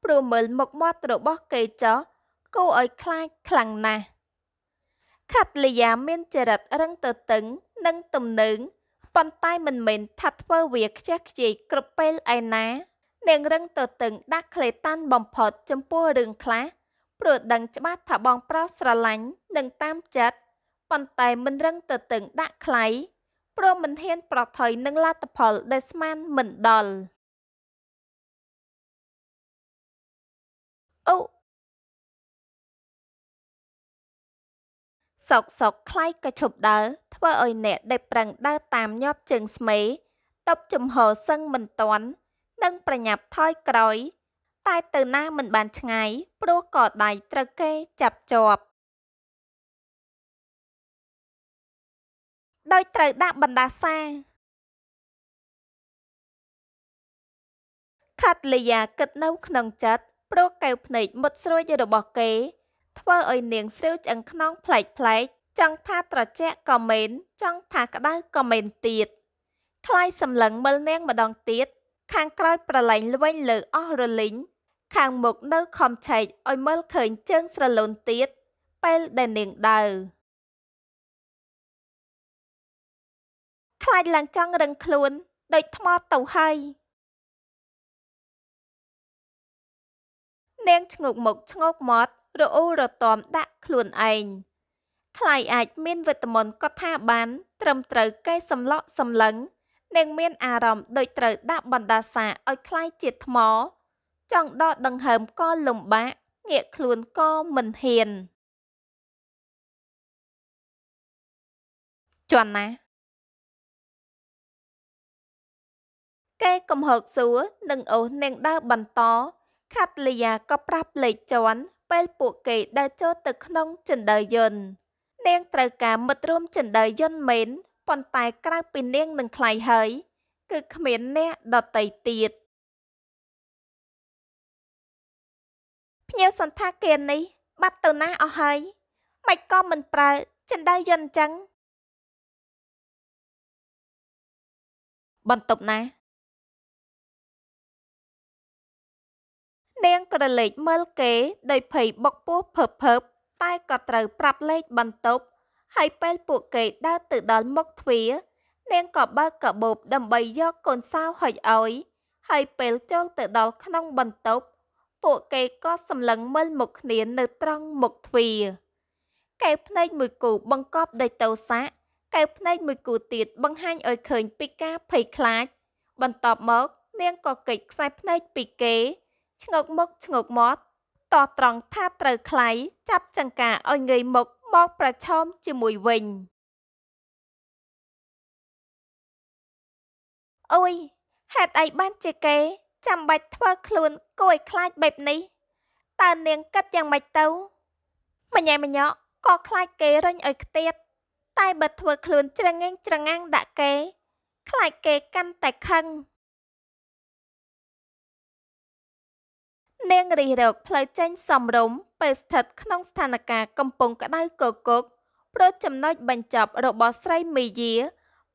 B: ព្រោះមើលមុខមាត់របស់គេចោះគួរឲ្យខ្លាចខ្លាំងណាស់ខាត់លីយ៉ាមានចរិតរឹងទៅតឹង និងទំនើងប៉ុន្តែមិនមែនថាធ្វើវា ខ្ជះខ្ជាយគ្រប់ពេលឯណានាងរឹងទៅតឹងដាក់ក្លេតាន់បំផុតចំពោះរឿងខ្លះព្រោះដឹងច្បាស់ថាបងប្រុសស្រឡាញ់និងតាមចិត្តប៉ុន្តែមិនរឹងទៅតឹងដាក់ខ្លៃព្រមមិន
A: ហ៊ាន ប្រថុយនឹងលទ្ធផលដែលស្មានមិនដល់អូសុកសុកខ្លាយក៏ឈប់ដើរធ្វើឲ្យអ្នកដែលប្រឹងដើរតាម
B: ញាប់ជើងស្មេតបចំហសឹងមិនតាន់និងប្រញាប់ថយក្រោយ
A: តែទៅណាមិនបានឆ្ងាយព្រោះក៏ដៃត្រូវគេចាប់ជាប់ដោយត្រូវដាក់បណ្ដាសាខាត់លីយ៉ា
B: គិតនៅក្នុងចិត្តព្រោះកែវភ្នែកមុតស្រួយរបស់គេធ្វើឲ្យនាងស្រីវឆ្អឹងខ្នងផ្លែកផ្លែកចង់ថាត្រជាក់ក៏មិនចង់ថាក្តៅក៏មិនទៀតខ្លាយសម្លឹងមើលនាងម្ដងទៀត ខាងក្រោយប្រឡែងល្វែងលើអស់រលីងខាងមុខនៅខំឆែកឲ្យមើលឃើញជើងស្រលូនទៀតពេល
A: ដែលនាងដើរខ្លាចឡើងចង់រឹងខ្លួនដូចថ្មទៅហើយ
B: នាងឈ្ងោកមុខឈ្ងោកមាត់រអ៊ូរទាំដាក់ខ្លួនឯងខ្លាយអាចមានវេទមន្តកត់ថាបាន ត្រឹមត្រូវកែសម្លក់សម្លឹងនិងមានអារម្មណ៍ដូចត្រូវដាក់បណ្ដាសាឲ្យខ្លាយជាថ្ម
A: ចង់ដកដង្ហើមក៏លំបាកងាកខ្លួនក៏មិនហ៊ានជន់ណាគេកំហឹកសួរនឹងអូសនឹងដើរបន្
B: តខាត់លីយ៉ាក៏ប្រាប់លេខជន់ពេលពួកគេដើរចូលទៅក្នុងចិន្តាយន្តនាងត្រូវការមិត្តរួមចិន្តាយន្តមែនប៉ុន្តែក្រៅពីនាងនឹងថ្លៃហើយ គឺគ្មានអ្នកដតីទៀត
A: ភ្ញៀវសន្តាគារនេះបាត់ទៅណាអស់ហើយមិនក៏មិនប្រើចិន្តាយន្តចឹងបន្ទប់ណានាងក្រឡេកមើលគេដោយភ័យបុកពោះភើបភើបតែក៏ត្
B: រូវប្រាប់លេខបន្ទប់ហើយពេលពួកគេដើរទៅដល់មុខទ្វារនាងក៏បើកកាបូបដើម្បីយកកូនសាវហុចឲ្យហើយពេលចូលទៅដល់ក្នុងបន្ទប់ពួកគេក៏សម្លឹងមើលមុខគ្នានៅត្រង់មុខទ្វារកែវភ្នែកមួយគូបង្កប់ដោយតោស័កកែវភ្នែកមួយគូទៀតបង្ហាញឲ្យឃើញពីការភ័យខ្លាច បន្ទាប់មកនាងក៏កិច្ចខ្សែភ្នែកពីគេឆ្ងោកមុខឆ្ងោកមាត់តោះត្រង់ថាត្រូវខ្លៃ ចាប់ចង្ការឲ្យងា
A: យមុខមកប្រឈមជាមួយវិញអុយហេតុអីបានជាគេចាំបាច់ធ្វើខ្លួន
B: គួរឲ្យខ្លាចបែបនេះតើនាងគិតយ៉ាងម៉េចទៅម្ញ៉ែម្ញ៉ក់ក៏ខ្លាចគេរញឲ្យខ្ទៀតតែបើធ្វើខ្លួនច្រងេងច្រងាំងដាក់គេ ខ្លាចគេកាន់តែខឹងនាងរិះរកផ្លូវចេញសំរុំពេលស្ថិតក្នុងស្ថានភាពកំពុងក្តៅគគកព្រោះចំណុចបញ្ចប់របស់ស្រីមីយា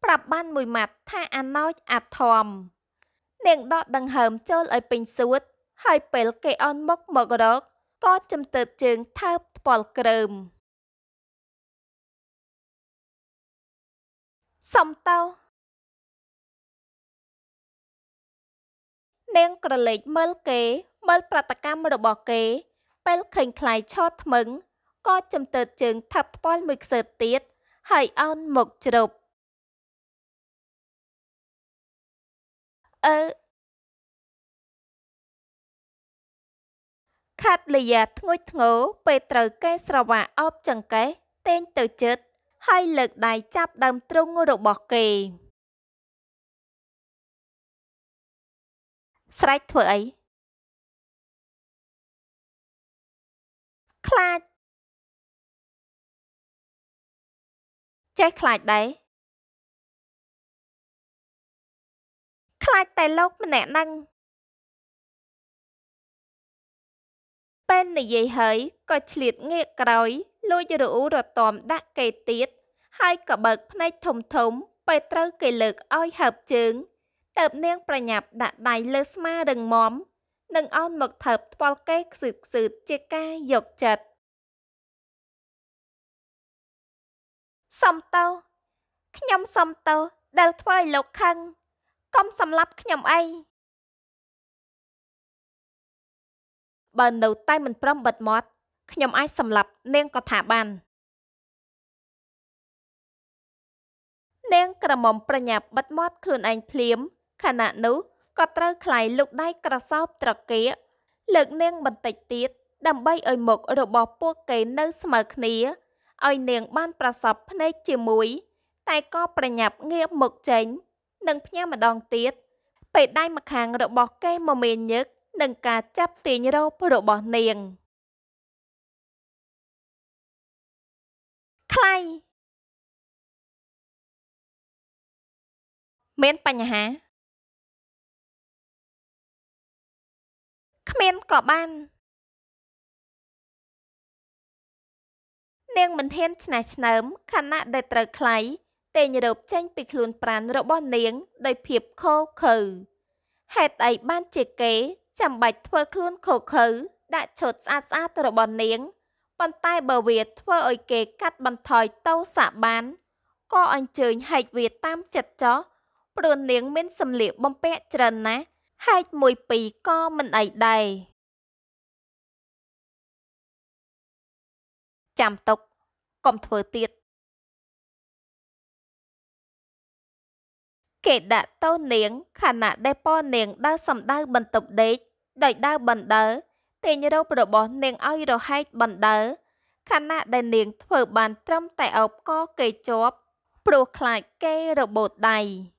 B: ប្រាប់បានមួយម៉ាត់ថាអាណោចអាធំនាងដកដង្ហើមចូលឲ្យពេញសួត
A: ហើយពេលគេអន់មុខមករកក៏ចំទើបជើងថើបថ្ពល់ក្រើមសំតោនាងក្រឡេកមើលគ
B: េមើលប្រតិកម្មរបស់គេ ពេលឃើញខ្លាយឆោតថ្មឹងក៏ចំទើ
A: តជើងថាប់ផ្ពាល់មួយខ្សើតទៀតហើយអោនមកជ្រប់អឺខាត់លីយ៉ាធ្ងួចធ្ងរពេលត្រូវគេស្រវាអបចង្កេះតេងទៅជិត ហើយ លើកដៃចាប់ ដើមទ្រូងរបស់គេស្រែកធ្វើអីខ្លាចចេះខ្លាចដែរខ្លាចតែលោកម្នាក់ហ្នឹងពេលនិយាយហើយក៏ឆ្លៀតងាកក្រោយ លួ
B: ចរអ៊ូរទាំដាក់គេទៀតហើយក៏បើកភ្នែកធំធំពេលត្រូវគេលើកឲ្យហើបជើងតើបនាងប្រញាប់ដាក់ដៃលើស្មារឹងមមនិងអោនមកថើបថ្ពាល់គេខ្សឺតខ្សឺតជាការយកចិត្ត
A: សំតោខ្ញុំសំតោដែលធ្វើឲ្យលោកខឹងកុំសម្លាប់ខ្ញុំអីបើនៅតែមិនព្រមបិទមាត់ខ្ញុំអាចសម្លាប់នាងកថាបាន នាងក្រមុំប្រញា
B: ប់បិទមាត់ខ្លួនឯងភ្លាមខណៈនោះក៏ត្រូវខ្លាយលុកដៃក្រសោបត្រគាកលើកនាងបន្តិចទៀតដើម្បីឲ្យមុខរបស់ពួកគេនៅស្មើគ្នាឲ្យ នាងបានប្រសពភ្នែកជាមួយ តែក៏ប្រញាប់ងាកមុខចេញនិងផ្ញើម្ដងទៀត ពេលដៃម្ខាង របស់គេមមាញឹកនឹង
A: ការចាប់ទាញរោបរបស់នាងខ្លៃមានបញ្ហាគ្មានក៏បាន
B: នាងមិនធានឆ្នះឆ្នើមខណៈដែលត្រូវខ្លៃតេញរោបចេញពីខ្លួនប្រានរបស់នាងដោយភាពខូខើហេតុអីបានជាគេចាំបាច់ធ្វើខ្លួនខូខើដាក់ឈុតស្អាតស្អាតរបស់នាងប៉ុន្តែបើវាធ្វើឲ្យគេកាត់បន្ថយតោសាបានក៏អញ្ជើញហែកវាតាមចិត្តចោះ
A: ព្រោះនាងមានសម្លៀកបំពាក់ច្រើនណាស់ហែកមួយពីរក៏មិនអីដែរចាំទុកកុំធ្វើទៀតគេដាក់ទៅនាងខណៈដែលប៉នាង ដើរសំដៅបន្ទប់ដេកដោយ
B: ដើរបណ្ដើទិញរូបរបស់ នាងឲ្យរហែកបណ្ដើខណៈដែលនាង ធ្វើបាន ត្រឹមតែអោបកគេជាប់ព្រោះខ្លាចគេរបូតដៃ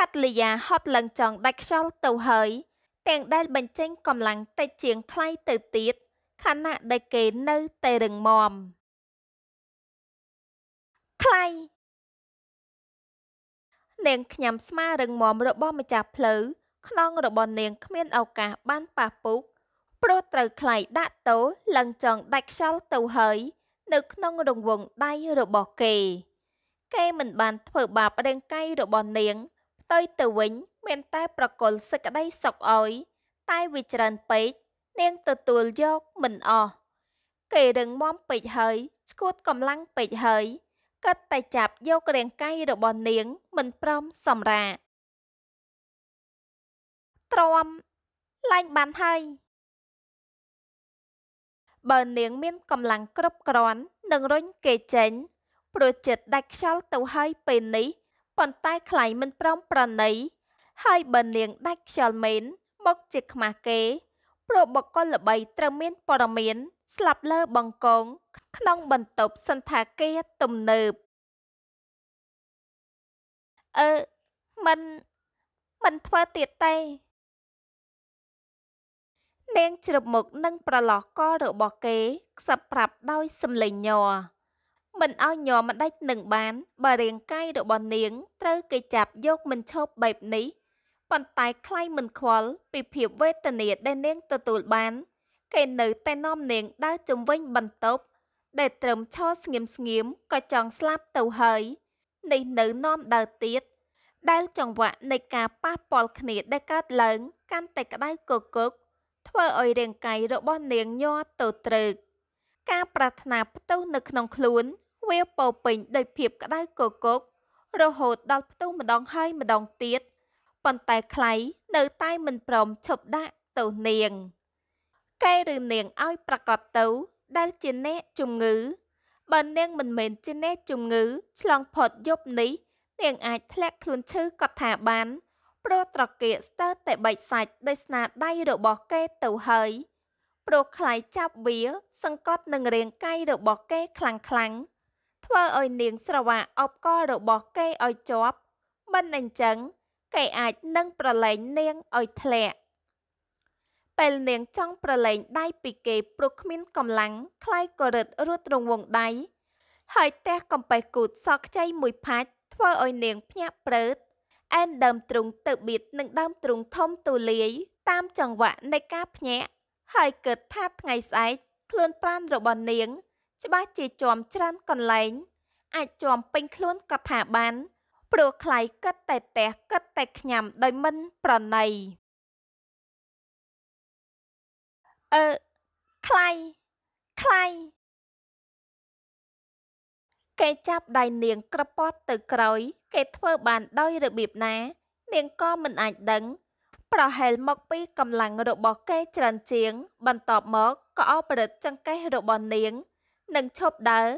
B: ខាត់លីយ៉ាហត់ឡើងចង់ដាច់ខ្យល់ទៅហើយ ទាំងដែលបញ្ចេញកម្លាំងតិចជាងខ្លៃទៅទៀតខណៈដែលគេនៅ
A: តែរឹងមាំខ្លៃនាងខ្ញុំស្មារឹងមាំរបស់ម្ចាស់ផ្លូវខ្នងរបស់
B: នាងគ្មានឱកាសបានប៉ះពុកព្រោះត្រូវខ្លៃដាក់តោឡើងចង់ដាច់ខ្យល់ទៅហើយ នៅក្នុងរង្វង់ដៃរបស់គេ គេមិនបានធ្វើបាបរាងកាយរបស់នាងផ្ទុយទៅវិញមានតែប្រកុលសេចក្តីសុខអោយតែវាច្រើនពេកនាងទទួលយកមិនអស់គេរឹងមាំពេកហើយ ស្គួតកម្លាំងពេកហើយកាត់តែចាប់យករាងកាយ
A: របស់នាង មិនព្រមសម្រាទ្រាំលែងបានហើយ បើនាងមា
B: នកម្លាំងគ្រប់គ្រាន់នឹងរុញគេចេញព្រោះចិត្តដាច់ខ្យល់ទៅហើយពេលនេះប៉ុន្តែ ខ្លែងមិនព្រមប្រណីហើយបើនាងដាច់ខ្យល់មែនមកជាខ្មាស់គេព្រោះបកលល្បីត្រូវមានបរមានស្លាប់លើបង្គងក្នុងបន្ទប់សន្តាគារទំនើបអឺមិនមិនធ្វើទៀតទេនាងជ្រឹបមុខនឹងប្រឡោះករបស់គេខ្សឹបប្រាប់ដោយសំលេងញ័រមិនឲ្យញ័រមិនដាច់នឹងបានបើរាងកាយរបស់នាងត្រូវគេចាប់យកមិនឈប់បែបនេះប៉ុន្តែខ្លាយមិនខ្វល់ពីភាពវេទនាដែលនាងទទួលបាន គេនៅតែនាំនាងដើរជំវិញបន្ទប់ដែលត្រឹមឈរស្ងៀមស្ងៀមក៏ចង់ស្លាប់ទៅហើយនេះនៅនាំដើរទៀតដែលចង្វាក់នៃការប៉ះពាល់គ្នាដែលកើតឡើងកាន់តែក្តៅគគុកធ្វើឲ្យរាងកាយរបស់នាងញ័រទៅត្រឹកការប្រាថ្នាផ្ទុះនៅក្នុងខ្លួនវាពោពេញដោយភាពក្តៅគគុករហូតដល់ផ្ទុះម្ដងហើយម្ដងទៀតប៉ុន្តែខ្លៃនៅតែមិនព្រមឈប់ដាក់ទៅនាងកែឬនាងឲ្យប្រកាសទៅដែលជាអ្នកជំងឺបើនាងមិនមែនជាអ្នកជំងឺឆ្លងផុតយប់នេះនាង អាចធ្លាក់ខ្លួនឈឺក៏ថាបានព្រោះត្រគាកស្ទើរតែបែកសាច់ដោយស្នាដៃរបស់គេទៅហើយព្រោះខ្លៃចាប់វា សង្កត់នឹងរាងកាយរបស់គេខ្លាំងខ្លាំងធ្វើឲ្យនាងស្រវាអបកលរបស់គេឲ្យជាប់មិនអញ្ចឹងគេអាចនឹងប្រឡែងនាងឲ្យធ្លាក់ពេលនាងចង់ប្រឡែងដៃពីគេព្រោះគ្មានកម្លាំងខ្លាយក៏រឹតរួតរងវងដៃហើយទះកំបេះគូតសក់ខ្ចីមួយផាច់ធ្វើឲ្យនាងភ្ញាក់ព្រឺតអែនដើមទ្រូងទៅបៀតនឹងដើមទ្រូងធំទូលាយតាមចង្វាក់នៃការភ្ញាក់ហើយគិតថាថ្ងៃស្អែកខ្លួនប្រានរបស់នាងច្បាស់ជាជាំច្រើនកន្លែងអាចជាំពេញខ្លួនក៏ថាបានព្រោះខ្លៃគិតតែផ្ទះគិតតែខ្ញាំដោយមិនប្រណី
A: អឺខ្លៃខ្លៃគេចាប់ដៃនាង ក្រពត់ទៅក្រោ
B: យ គេធ្វើបាន ដោយ របៀបណា នាងក៏មិនអាច ដឹង ប្រហែលមកពីកម្លាំងរបស់គេច្រើនជាង បន្ទាប់មកក៏អបរិទ្ធចង្កេះរបស់នាងនឹងឈប់ដើរ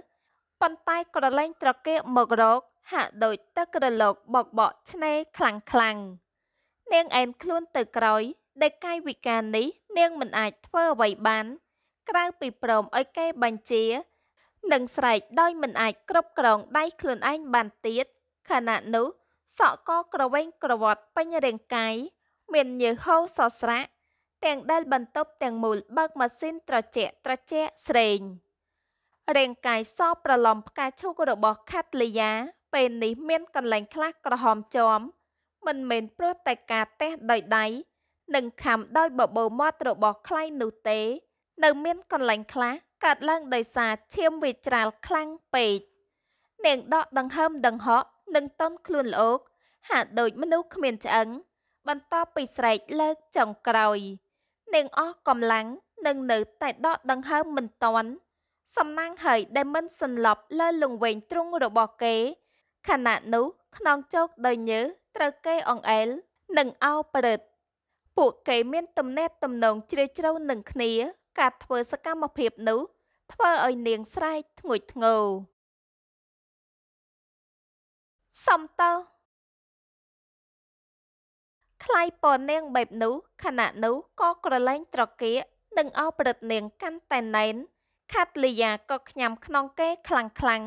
B: ប៉ុន្តែក្រឡែងត្រកៀកមករកហាក់ដូចទឹកក្រឡោកបោកបក់ឆ្នេរខ្លាំងខ្លាំងនាងអែនខ្លួនទៅក្រោយដែលកាយវិការនេះនាងមិនអាចធ្វើអ្វីបាន ក្រៅពីព្រមឲ្យគេបញ្ជានិងស្រែកដោយមិនអាចគ្រប់គ្រងដៃខ្លួនឯងបានទៀតខណៈនោះសក់ក៏ក្រវែងក្រវត់ពេញរាងកាយមានញើសហូរសស្រាក់ទាំងដែលបន្ទប់ទាំងមូលបើកម៉ាស៊ីនត្រជាក់ត្រជាក់ស្រេង។រាងកាយសប្រឡំផ្កាឈូករបស់ខាត់លីយ៉ាពេលនេះមានកន្លែងខ្លះក្រហមជាំមិនមែនព្រោះតែការតេះដោយដៃនិងខំដោយបបោមាត់របស់ខ្លៃនោះទេនៅមានកន្លែងខ្លះកើតឡើងដោយសារឈាមវាច្រាលខ្លាំងពេកនាងដកដង្ហើមដង្ហក់និងតន់ខ្លួនល្អូកហាក់ដូចមនុស្សគ្មានឆ្អឹងបន្តពីស្រែកលើកចុងក្រោយនាងអស់កម្លាំងនិងនៅតែដកដង្ហើមមិនតាន់សំណាងហើយដែលមិនសន្លប់លើលង្វែងទ្រុងរបស់គេខណៈនោះខ្នងជោកដោយញើត្រូវគេអង្អែលនិងអោប្រិតពួកគេមាន ទំនាក់ទំនងជ្រាលជ្រៅនឹងគ្នាការធ្វើសកម្មភាពនោះ ធ្
A: វើឲ្យនាងស្រែកធ្ងួចធ្ងរសំតើខ្លៃពរនាង បែបនោះ
B: ខណៈនោះក៏ក្រឡែងត្រគាកនិងអោប្រិតនាងកាន់តែណែនខាត់លីយ៉ាក៏ខ្ញាំខ្នងគេ ខ្លាំងខ្លាំង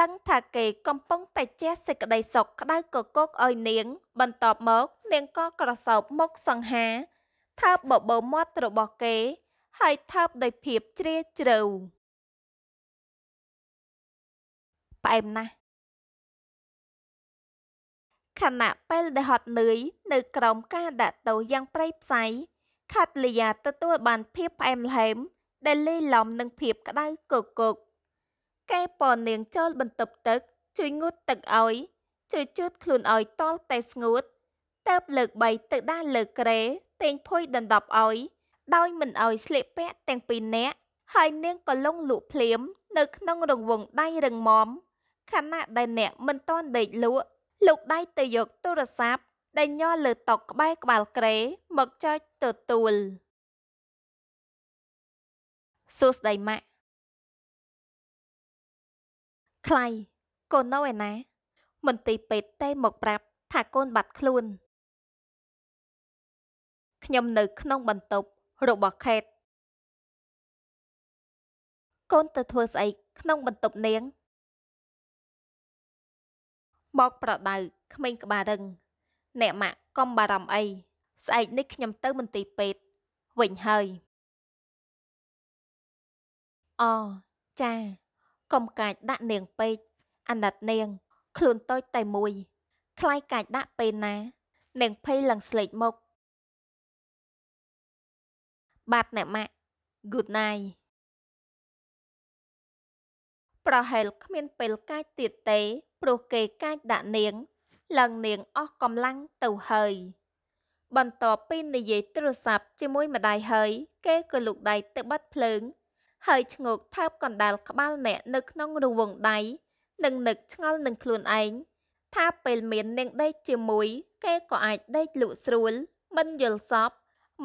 B: ដឹងថាគេកំពុងតែជះសេចក្តីសុខក្តៅកកកឲ្យនាងបន្ទាប់មក នាងក៏ក្រសោបមុខសង្ហា
A: ថើបបបោមាត់របស់គេ ហើយថើបដោយភាពជ្រាលជ្រៅផ្អែមណាស់ខណៈពេលដែលហត់នឿយនៅក្រោមការដាក់ទោសយ៉ាង ប្រៃផ្ស
B: ៃខាត់លីយ៉ាទទួលបានភាពផ្អែមល្ហែមដែលលេឡំនឹងភាពក្តៅគគុកគេប៉នាងចូលបន្ទប់ទឹក ជួយងូតទឹកឲ្យជួយជូតខ្លួនឲ្យតល់តែស្ងួតទៅលើក3ទៅដាលើកក្រេទែងភុយដណ្ដប់ឲ្យដោយមិនឲ្យស្លៀកពាក់ទាំងពីរនាក់ហើយនាងក៏លងលក់ភ្លាម នៅក្នុងរង្វង់ដៃរឹងមាំខណៈដែលអ្នកមិនទាន់ដេកលក់លោកដៃទៅយកទូរស័ព្ទដែលញ័រលើតុក្បែរក្បាលក្រេមកចុច
A: ទទួលសួស្ដីម៉ាក់ខ្លៃកូននៅឯណា មន្ទីរពេទ្យទេមកប្រាប់ថាកូនបាត់ខ្លួនខ្ញុំនៅក្នុងបន្ទប់របស់ខេត កូនទៅធ្វើស្អីក្នុងបន្ទប់នាងបោក
B: ប្រដៅក្មេងក្បាលរឹង អ្នកម៉ាក់កុំបារម្ភអីស្អែកនេះខ្ញុំទៅមន្ទីរពេទ្យវិញហើយអចាកុំកាចដាក់នាងពេកអាណិតនាងខ្លួនតូចតែម
A: ួយ ខ្លាយកាចដាក់ពេលណា នាងភ័យឡើងស្លេកមុខបាទអ្នកម៉ាក់ good night ប្រហែលគ្មានពេលកាចទៀតទេព្រោះគេកាចដាក់
B: នាងឡើងនាង អស់កម្លាំងទៅហើយ បន្ទាប់ពីនិយាយទូរស័ព្ទជាមួយម្ដាយហើយគេក៏លុកដៃទៅបិទភ្លើងហើយឈ្ងោកថើបកណ្ដាលក្បាលអ្នក នៅក្នុងរង្វង់ដៃនិងនឹកឆ្ងល់នឹងខ្លួនឯងថាពេលមាននាងដេកជាមួយគេក៏អាចដេកលក់ស្រួល មិនយល់សព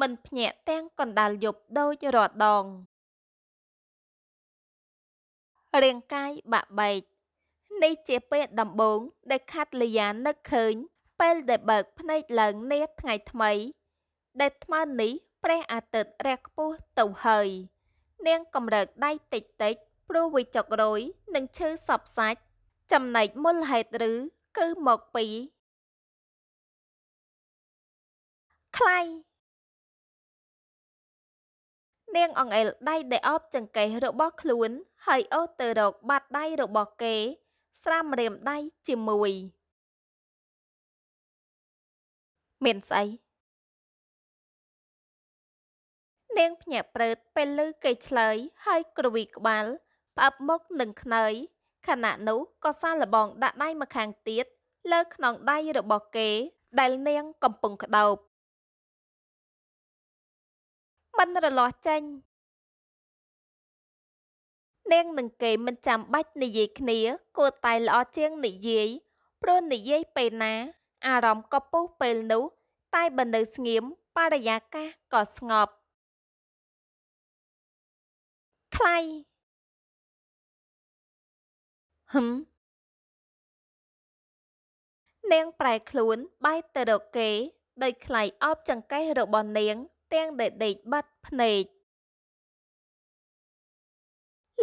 B: មិនភ្ញាក់ទាំងកណ្ដាលយប់ដូចរដង រាងកាយបាក់បែកនេះជាពេលដំបូង ដែលខាត់លីយ៉ានឹកឃើញ ពេលដែលបើកភ្នែកឡើងនាថ្ងៃថ្មី ដែលថ្មើរនេះព្រះអាទិត្យរះខ្ពស់ទៅហើយនាងកម្រើកដៃតិចតិច ព្រោះវិចុករយនិងឈឺសពសាច់ចំណែកមូលហេតុឬគឺ
A: មកពី ខ្លៃនាងអង្អែលដៃដែលអបចង្កេះរបស់ខ្លួន ហើយអូសទៅរកបាត់ដៃរបស់ គេ ស្រាមរាមដៃជាមួយមានស្អីនាងភ្ញាក់ព្រឺតពេលឮគេ ឆ្លើយហើយគ្រវីក្បាល
B: ផ្អឹបមុខនឹងខ្នើយខណៈនោះក៏សាឡបងដាក់ដៃមកខាងទៀត
A: លើ ក្នុងដៃរបស់គេ ដែលនាងកំពុងក្តោបមិនរលាស់ចេញ
B: នាងនឹងគេមិនចាំបាច់និយាយគ្នាគួរតែល្អជាង និយាយព្រោះនិយាយពេលណា អារម្មណ៍ក៏ពុះពេលនោះ តែបើនៅស្ងៀមបរិយា
A: កាសក៏ស្ងប់ថ្លៃហឹមនាងប្រែខ្លួនបែរទៅរកគេដេកខ្លៃអបចង្កេះរបស់នាង ទាំងដេកដេកបាត់ភ្នែក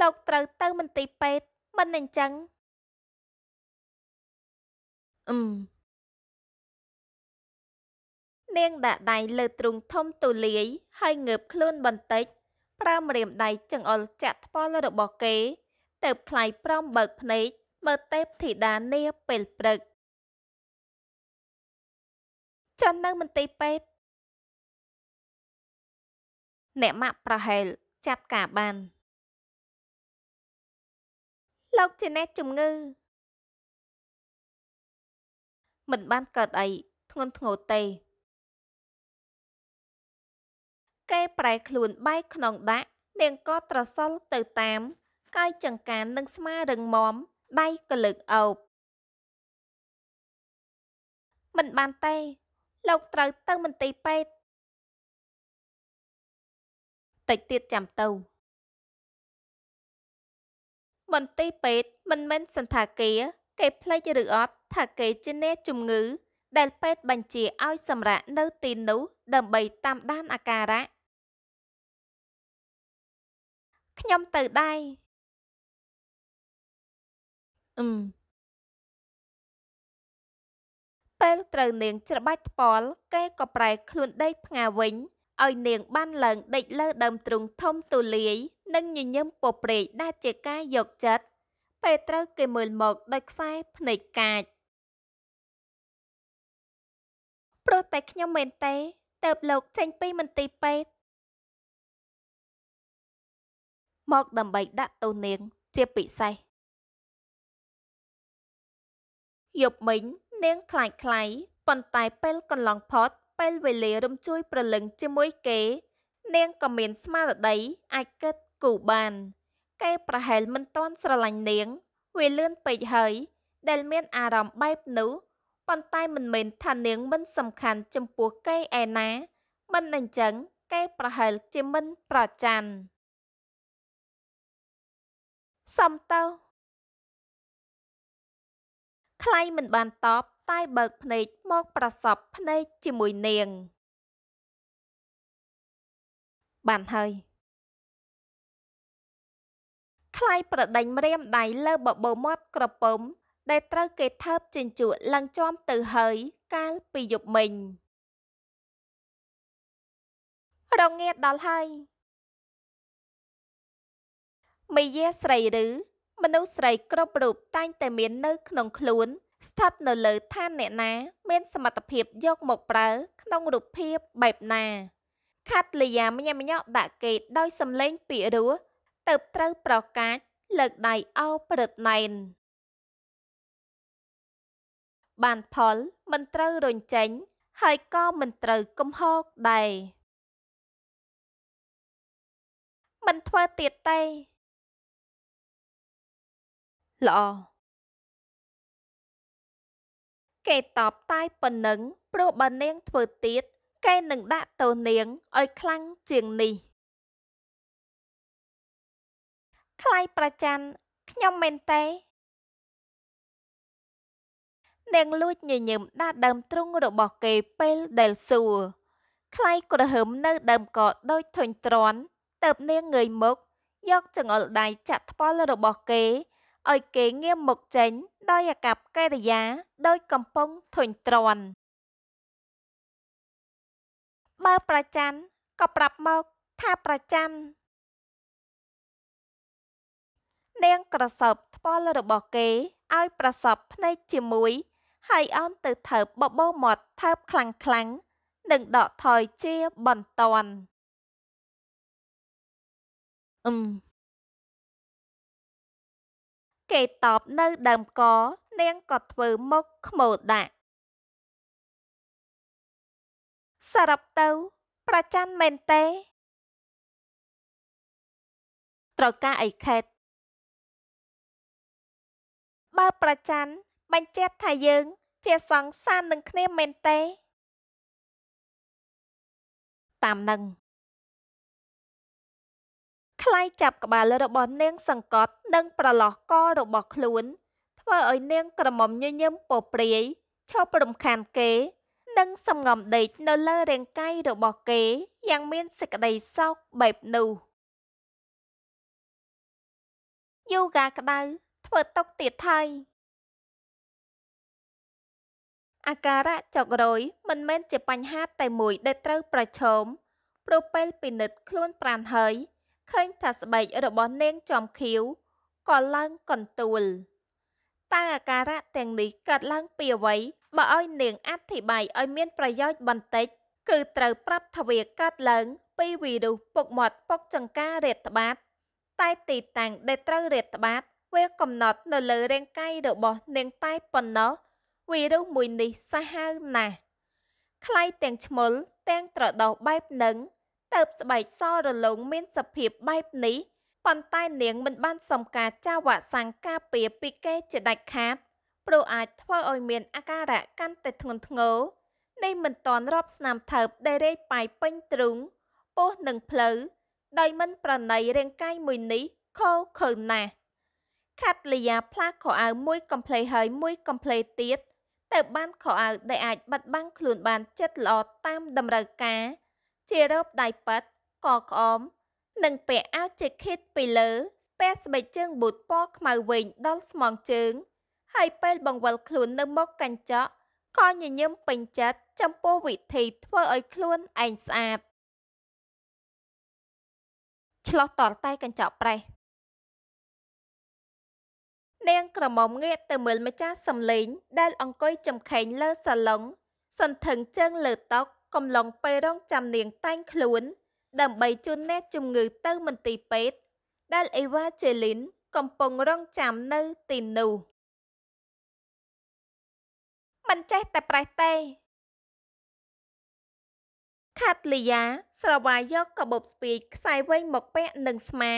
A: លោកត្រូវទៅមន្ទីរពេទ្យមិនអញ្ចឹងអឹមនាងដាក់ដៃលើទ្រូងធំ
B: ទូលាយហើយងើបខ្លួនបន្តិចប្រើម្រាមដៃចង្អុលចាក់ថ្ពាល់របស់គេទៅខ្លាយប្រំបើកភ្នែកមើលទេពធីតានាពេលព្រឹក
A: ចន់នៅមន្ទីរពេទ្យអ្នកម៉ាក់ប្រហែលចាប់ការបាន លោកជាអ្នកជំងឺមិនបានកើតអីធ្ងន់ធ្ងរទេ
B: គេប្រែខ្លួនបែកក្នុងដាក់នាងក៏ត្រសល់ទៅតាមកាយចង្កាននឹងស្មារឹងមាំដៃក៏លើកអោប
A: មិនបានទេ លោកត្រូវទៅមន្ទីរពេទ្យតិចទៀតចាំទៅមន្ទីរពេទ្យមិនមែនសន្តាគារគេផ្លេចឬអត់ថាគ
B: េជាអ្នកជំងឺ ដែលពេទ្យបញ្ជាឲ្យសម្រាកនៅទីនោះ ដើម្បីតាម
A: ដានអាការៈខ្ញុំទៅដែរអឹមពេលត្រូវនាងច្របាច់ថ្ពាល់គេក៏ប្រែខ្លួនដេកផ្ងាវិញ
B: ឲ្យនាងបានឡើងដេកលើដើមទ្រូងធំទូលាយនិងញញឹមពព្រេកដែលជាការយកចិត្តពេលត្រូវគេមើលមកដោយខ្សែភ្នែកកាច
A: ព្រោះតែខ្ញុំមែនទេតើបលោកចេញពីមន្ទីរពេទ្យមកដើម្បីដាក់ទោសនាងជាពិសេសយប់មិញ
B: នាងខ្លាចខ្លាយប៉ុន្តែ ពេលកន្លងផុតពេលវេលារំជួយ ប្រលឹង ជាមួយគេ នាងក៏មានស្មារតីអាចគិតគូបានគេប្រហែលមិនទាន់ស្រឡាញ់នាងវាលឿនពេកហើយ ដែលមានអារម្មណ៍បែបនោះប៉ុន្តែមិនមែនថានាងមិនសំខាន់ចំពោះគេឯណា មិនអញ្
A: ចឹងគេប្រហែលជាមិនប្រច័ណ្ឌសំទៅខ្លៃមិនបានតបតែបើកភ្នែកមក ប្រសពភ្នែកជាមួយនាង បានហើយខ្លៃប្រដេញម្រាមដៃល
B: ើបបោមាត់ក្រពំដែលត្រូវគេថើបជញ្ជក់
A: ឡើងជាប់ទៅហើយ កាលពីយប់មិញរងាដល់ហើយមីយ៉
B: ាស្រី ឬមនុស្សស្រីគ្រប់រូបតែងតែមាននៅ ក្នុងខ្លួនស្ថិតនៅលើឋានអ្នកណាមានសមត្ថភាពយកមកប្រើ ក្នុងរូបភាពបែបណា ខាត់លីយ៉ាមញ៉ាំញ៉ោដាក់គេដោយសំឡេងពីរោះទៅត្រូវប្រកាចលើកដៃអោប្រឹតណែន បានផល មិនត្រូវរញចេញហើយក៏មិនត្រូវកំហកដែរ
A: មិនធ្វើទៀតទេល្អគេតបតែប៉ុណ្ណឹងព្រោះបើនាងធ្វើទៀតគេនឹងដាក់ទោសនាងឲ្យខ្លាំងជាងនេះខ្លៃប្រច័នខ្ញុំមែនទេនា
B: ងលួចញញឹមដាក់ដើមទ្រូងរបស់គេពេលដែលសួរ ខ្លៃក្រហើមនៅដើមកដូចធុញទ្រាន់ទៅនាងងើយមុខយកចង្អុលដៃចាក់ថ្ពាល់របស់គេឲ្យគេងាកមកចេញដោយអាកប្បកិរិយា ដោយ
A: កំពុងធុញទ្រាន់បើប្រច័នក៏ប្រាប់មកថាប្រច័ន
B: នាងក្រសពថ្ពាល់របស់គេឲ្យប្រសពភ្នែកជាមួយហើយអន់ទៅថើបបបោមាត់ថើបខ្លាំងខ្លាំងនិងដកថយជាបន្
A: តាន់អឹមគេតបនៅ ដើមក នាងក៏ធ្វើមុខខ្មោដាក់សរុបទៅ ប្រច័នមែនទេ ត្រូវការអីខេតបើប្រច័នបញ្ជាក់ថាយើង ជាសង្សារនឹងគ្នាមែនទេតាមនឹងខ្លាយចាប់ក្បាលរបស់នាងសង្
B: កត់និងប្រឡោះករបស់ខ្លួន ធ្វើឲ្យនាងក្រមុំញញឹមពព្រាយឈប់រំខានគេ និងសំងំដេកនៅលើរាងកាយរបស់គេ
A: យ៉ាងមានសេចក្តីសោកបែបនោះ យូហ្គាក្តៅធ្វើຕົកទៀតហើយ
B: អាការៈចុករយមិនមែនជាបញ្ហាតែមួយដែលត្រូវប្រឈមព្រោះពេលពិនិត្យខ្លួនប្រានហើយឃើញថាស្បែករបស់នាង ចំខៀវក៏ឡើងកន្ទួលតើអាការៈទាំងនេះកើតឡើងពីអ្វីបើឲ្យនាងអធិប្បាយឲ្យមានប្រយោជន៍បន្តិច គឺត្រូវប្រាប់ថាវាកើតឡើង ពីវីរុសពុកមាត់ពុកចង្ការរាតត្បាតតែទីតាំងដែលត្រូវរាតត្បាតវាកំណត់នៅលើរាងកាយរបស់នាងតែប៉ុណ្ណោះវីរុសមួយនេះសាហាវណាស់ខ្លៃទាំងឈ្មុលទាំងត្រដោសបែបនឹងទៅស្បែកសរលងមានសភាពបែបនេះប៉ុន្តែនាងមិនបានសំការចាវាក់សាំងការពារពីគេជាដាច់ខាតព្រោះអាចធ្វើឲ្យមានអាការៈកាន់តែធ្ងន់ធ្ងរនេះមិនតន់រាប់ស្នាមថើបដែលរេប៉ាយពេញទ្រូងពោះនិងផ្លូវដោយមិនប្រណីរាងកាយមួយនេះខោខើណាស់ខាត់លីយ៉ាផ្លាស់ខោអាវមួយកំភ្លេហើយមួយកំភ្លេទៀតទៅបានខោអាវដែលអាចបិទបាំងខ្លួនបានចិត្តល្អតាមតម្រូវការជារ៉ូបដៃប៉ិតកក្អមនិងពាក់អាវចេកខេតពីលើ ស្ពះស្បែកជើងប៊ូតពណ៌ខ្មៅវិញដល់ស្មងជើង ហើយពេលបង្វិលខ្លួននៅមុខកញ្ចក់ក៏ញញឹមពេញចិត្តចំពោះវិធីធ្វើឲ្យខ្លួនឯងស្អាត
A: ឆ្លោះតរតែកញ្ចក់ប្រេះនាងក្រមុំងាកទៅមើលម្ចាស់សំលេងដែលអង្គុយ
B: ចំខែងលើសាឡុងសន្ធឹងជើងលើតុកំឡុងពេលរងចាំនាងតែងខ្លួនដើម្បីជូនអ្នកជំងឺទៅមន្ទីរពេទ្យដែលអេវ៉ាជេលីន
A: កំពុងរងចាំនៅទីនោះមិនចេះតែប្រេះទេខាត់លីយ៉ា
B: ស្រវាយយកកបបស្ពាយខ្សែវែងមកពាក់នឹងស្មា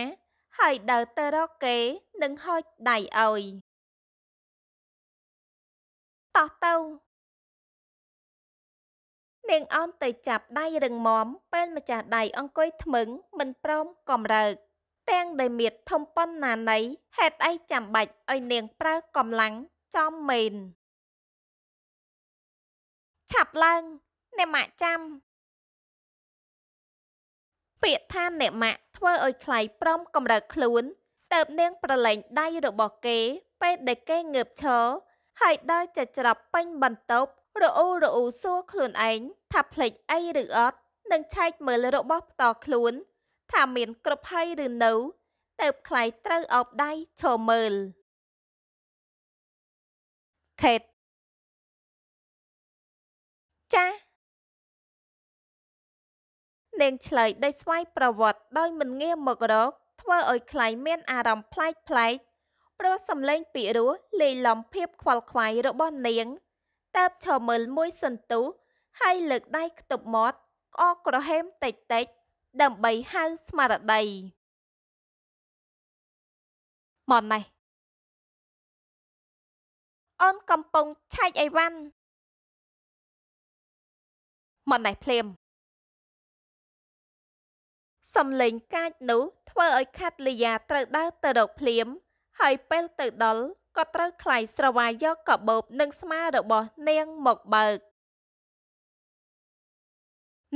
B: ហើយដើរទៅរកគ
A: េនឹងហុចដៃឲ្យ តោះទៅនាងអោនទៅចាប់ដៃរឹងមាំពេល
B: ម្ចាស់ដៃអង្គុយថ្มึงមិនព្រមកំរើក ទាំងដែលមៀតធំប៉ុណ្ណាណីហេតុអីចាំបាច់ឲ្យនាង ប្រើកម្លាំងចំមែនឆាប់ឡើងអ្នកម៉ាក់ចាំពាក្យថាអ្នកម៉ាក់ធ្វើឲ្យខ្លៃព្រមកំរើកខ្លួនតើបនាងប្រឡែងដៃរបស់គេ ពេល ដែលគេងើបឈរហើយដើរចច្រប់ពេញបន្ទប់រអ៊ូរអ៊ូសួរខ្លួនឯងថាភ្លេចអីឬអត់នឹងឆែកមើលរបស់ផ្ទាល់ខ្លួន ថាមានគ្រប់ហើយឬនៅទៅខ្លាយត្រូវអោប
A: ដៃឈរមើលខេតចានាងឆ្លើយដោយស្វ័យប្រវត្តិដោយមិនងាកមករកធ្វើឲ្យខ្លាយមានអារម្មណ៍ប្ល
B: ែកប្លែកព្រោះសំឡេងពីរោះលេីឡំភាពខ្វល់ខ្វាយរបស់នាងតើបឈរមើលមួយសន្ទុះហើយលើកដៃខ្ទប់មាត់ក្អកក្រហមតិច
A: តិចដើម្បីហៅស្មារតីមកណេះអូនកំពុងឆែកអីវ៉ាន់មកណេះភ្លាមសំលេងកាចនោះ ធ្វើឲ្យខាត់លីយ៉ាត្រូវដើរទៅរកភ្
B: លាមហើយពេលទៅដល់ក៏ត្រូវខ្លាយស្រវាយកកបោបនិងស្មារបស់
A: នាងមកបើក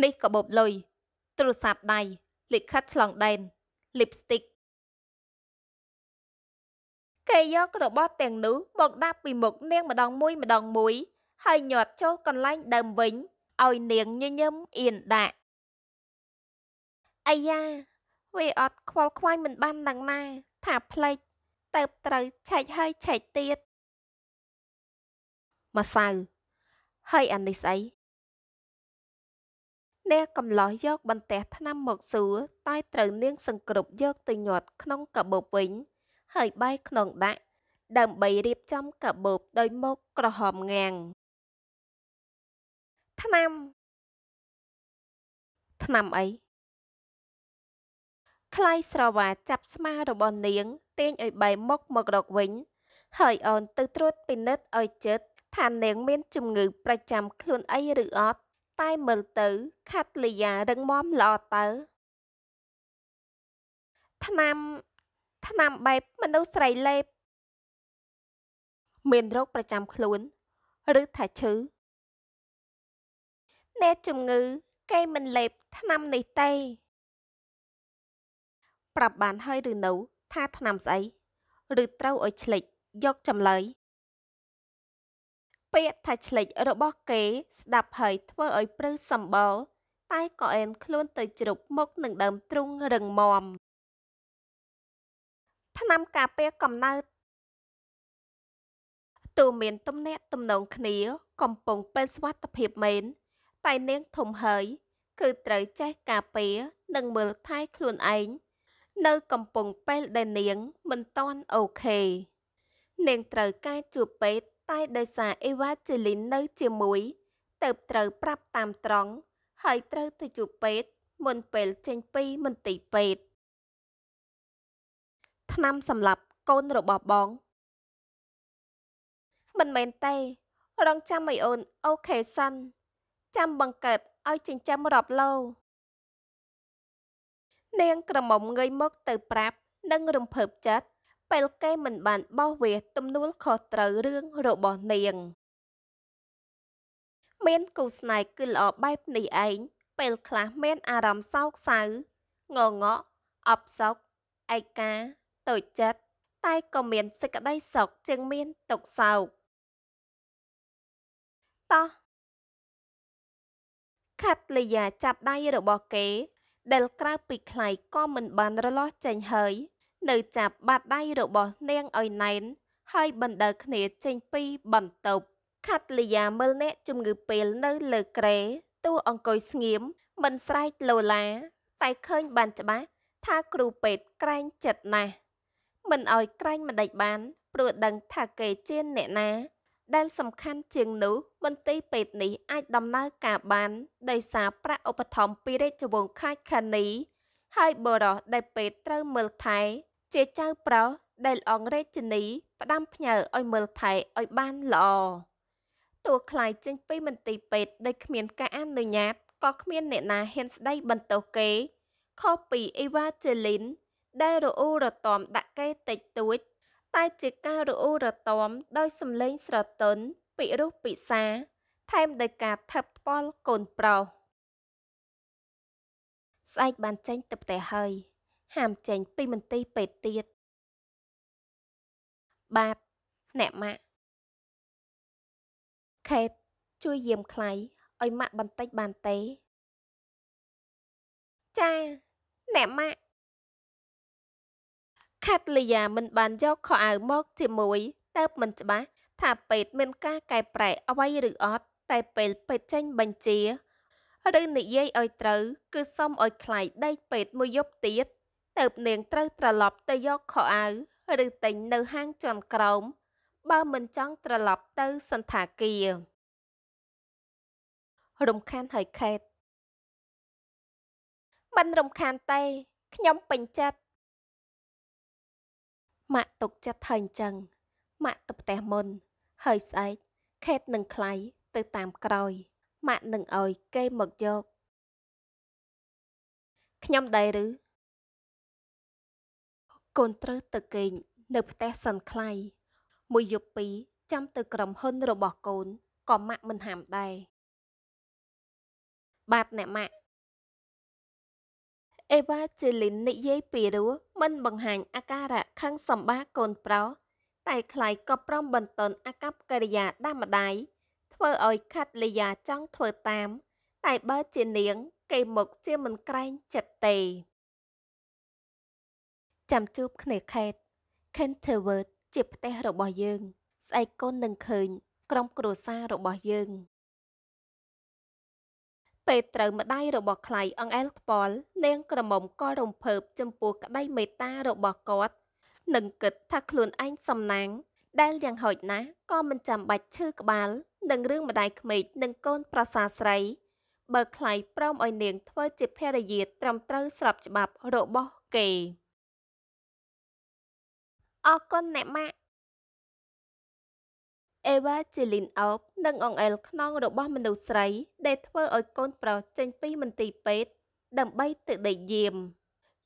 A: នេះកបោបលុយទូរស័ព្ទដៃលិខិតឆ្លងដែន lipstick
B: គេយករបស់ទាំងនោះមកដាក់ពីមុខនាងម្ដងមួយម្ដងមួយហើយញាត់ចូលកន្លែងដើមវិញឲ្យនាងញញឹមអៀនដាក់អាយ៉ាវាអត់ខ្វល់ខ្វាយមិនបានដល់ណា ថាផ្លេច
A: ទៅត្រូវឆែកហើយឆែកទៀតម្សៅហើយអានេះស្អីអ្នកកំឡោះយកប
B: ន្ទះឆ្នាំមកសួរតែត្រូវនាងសង្គ្រប់យកទៅញាត់ក្នុងកបោបវិញ ហើយបែកក្នុងដាក់ដើម្បីរៀបចំកបោបដោយមកក្រហមងាំង
A: ឆ្នាំឆ្នាំអីខ្លៃស្រវាចាប់ស្មារបស់នាងទាញ
B: ឲ្យបែរមុខមករកវិញ ហើយអូនទៅត្រួតពិនិត្យឲ្យជិតថានាងមានជំងឺប្រចាំខ្លួនអីឬអត់តែមើលទៅខាត់លីយ៉ារឹងមាំល្អតើឆ្នាំឆ្នាំបែបមនុស្សស្រីលេប មានរោគប្រចាំខ្លួនឬថាឈឺអ្នកជំងឺគេមិនលេបឆ្នាំនេះទេ ប្រាប់បានហើយឬនៅថាឆ្នាំស្អីឬត្រូវឲ្យឆ្លេចយកចម្លើយ ពាក្យថាឆ្លេចរបស់ គេស្ដាប់ហើយធ្វើឲ្យព្រឺសម្បោតែក៏អែន ខ្លួនទៅជ្រប់មុខនឹងដើមទ្រូងរឹងមាំឆ្នាំការពារកំណើតទូមានទំនាក់ទំនងគ្នាកំពុងពេលស្វត្ថិភាពមែនតែនាងធំហើយ គឺត្រូវចេះការពារនិងមើលថែខ្លួនឯងនៅ កំពង់ពេលដែលនាងមិនតន់អូខេនាងត្រូវការជួបពេទ្យតែដោយសារអេវ៉ាជីលីននៅ ជាមួយទៅត្រូវប្រាប់តាមត្រង់ហើយត្រូវទៅជួបពេទ្យមុនពេលចេញពីមន្ទីរពេទ្យថ្នាំសម្រាប់កូនរបស់បង មិនមែនទេ រងចាំឲ្យអូនអូខេសិនចាំបង្កើតឲ្យចិញ្ចឹមរាប់ឡូនាងក្រមុំងើយមកទៅប្រាប់និងរំភើបចិត្តពេលគេមិនបានបោះវា ទំនួលខុសត្រូវរឿងរបស់នាង មានគូស្នេហ៍គឺល្អបែបនេះឯងពេល ខ្លះមាន អារម្មណ៍សោកសៅងងក់អបសោកឯកាតូចចិត្តតែក៏មានសេចក្តីសោកជាងមានទុក្ខសោកតោះខាត់លីយ៉ាចាប់ដៃរបស់គេដែលក្រៅពីខ្លៃក៏មិនបានរលាស់ចេញហើយ នៅចាប់បាត់ដៃរបស់នាងឲ្យណែនហើយបណ្ដើគ្នាចេញពីបន្ទប់ខាត់លីយ៉ាមើលអ្នកជំងឺពេលនៅលើក្រែតួអង្គុយស្ងៀមមិនស្រែកលោឡា តែឃើញបានច្បាស់ថាគ្រូពេទ្យក្រែងចិត្តណាស់មិនឲ្យក្រែងមិនដេចបាន ព្រោះដឹងថាគេជាអ្នកណាដែល សំខាន់ជាងនោះមន្ទីរពេទ្យនេះអាចដំណើរការបានដោយសារប្រាក់ឧបត្ថម្ភពីរាជវង្សខាច់ខានីហើយបរោះដែលពេទ្យត្រូវមើលថែ ជាចៅប្រុសដែលអង្គរេជនីផ្ដាំផ្ញើឲ្យមើលថែឲ្យបានល្អតួខ្លាយចេញពីមន្ទីរពេទ្យដោយគ្មានការអនុញ្ញាតក៏គ្មាន អ្នកណាហ៊ានស្ដីបន្ទោសគេខុសពីអេវ៉ាជេលីន ដែលរអ៊ូរទាំដាក់គេតិចតួចតែជាការរអ៊ូរទាំដោយសំឡេងស្រទន់ពិរុសពិសាថែមដោយការថឹបថ្ពាល់កូនប្រុស
A: ស្អែកបានចេញទៅផ្ទះហើយ ហាមចេញពីមន្ទីរពេទ្យទៀតបាទអ្នកម៉ាក់ខេតជួយយាមខ្លៃឲ្យម៉ាក់បន្តិចបានទេ
B: ចា អ្នកម៉ាក់ខាត់លីយ៉ាមិនបានយកខោអាវមកជាមួយតើបមិនច្បាស់ថាពេទ្យមានការកែប្រែអ្វីឬអត់តែពេលពេទ្យចេញបញ្ជាឬនិយាយឲ្យត្រូវគឺសុំឲ្យខ្លាយដេកពេទ្យមួយយប់ទៀតតើបនាងត្រូវ ត្រឡប់ទៅយកខោអាវឬទិញនៅហាងជាន់ក្រោមបើមិនចង់ត្រឡប់ទៅសន្តាគារ
A: រំខានហើយខេតមិនរំខានទេខ្ញុំពេញចិត្ត
B: ម៉ាក់ຕົកចិត្តហើយអញ្ចឹងម៉ាក់ទៅផ្ទះមុនហើយស្អែកខេតនឹងខ្លៃទៅតាមក្រោយម៉ាក់នឹងឲ្យគេមកយកខ្ញុំដែរឬកូនត្រូវទៅគេងនៅផ្ទះសិនខ្លៃមួយយប់ពីរចាំទៅ ក្រុមហ៊ុនរបស់កូនក៏ម៉ាក់មិនហាមដែរបាទអ្នកម៉ាក់អេវ៉ាជីលីននិយាយពីរោះមិនបង្ហាញអាការៈខឹងសម្បាកូនប្រុសតែខ្លាចក៏ប្រំបន្ទន់អាកប្បកិរិយាដាំម្ដាយធ្វើឲ្យខាត់លីយ៉ាចង់ធ្វើតាម តែបើជានាងគេមកជាមិនក្រែងចិត្តទេចាំជួបគ្នាខេត Kenterworth ជាផ្ទះរបស់យើងស្អែកកូននឹងឃើញក្រុមគ្រួសាររបស់យើងពេលត្រូវម្ដាយរបស់ខ្លៃអង្អែលថ្ពល់នាងក្រមុំក៏រំភើបចំពោះក្តីមេត្តារបស់គាត់និងគិតថាខ្លួនឯងសំណាងដែលយ៉ាងហោចណាស់ក៏មិនចាំបាច់ឈឺក្បាលនឹងរឿងម្ដាយក្មេកនិងកូនប្រសាស្រីបើខ្លៃព្រមឲ្យនាងធ្វើជាភរិយាត្រឹមត្រូវស្របច្បាប់របស់គេអរគុណអ្នកម៉ាក់អេវ៉ាជីលីនអោបនិងអង្អែលខ្នងរបស់មនុស្សស្រី ដែលធ្វើឲ្យកូនប្រុសចេញពីមន្ទីរពេទ្យដើម្បីទៅដេកយាម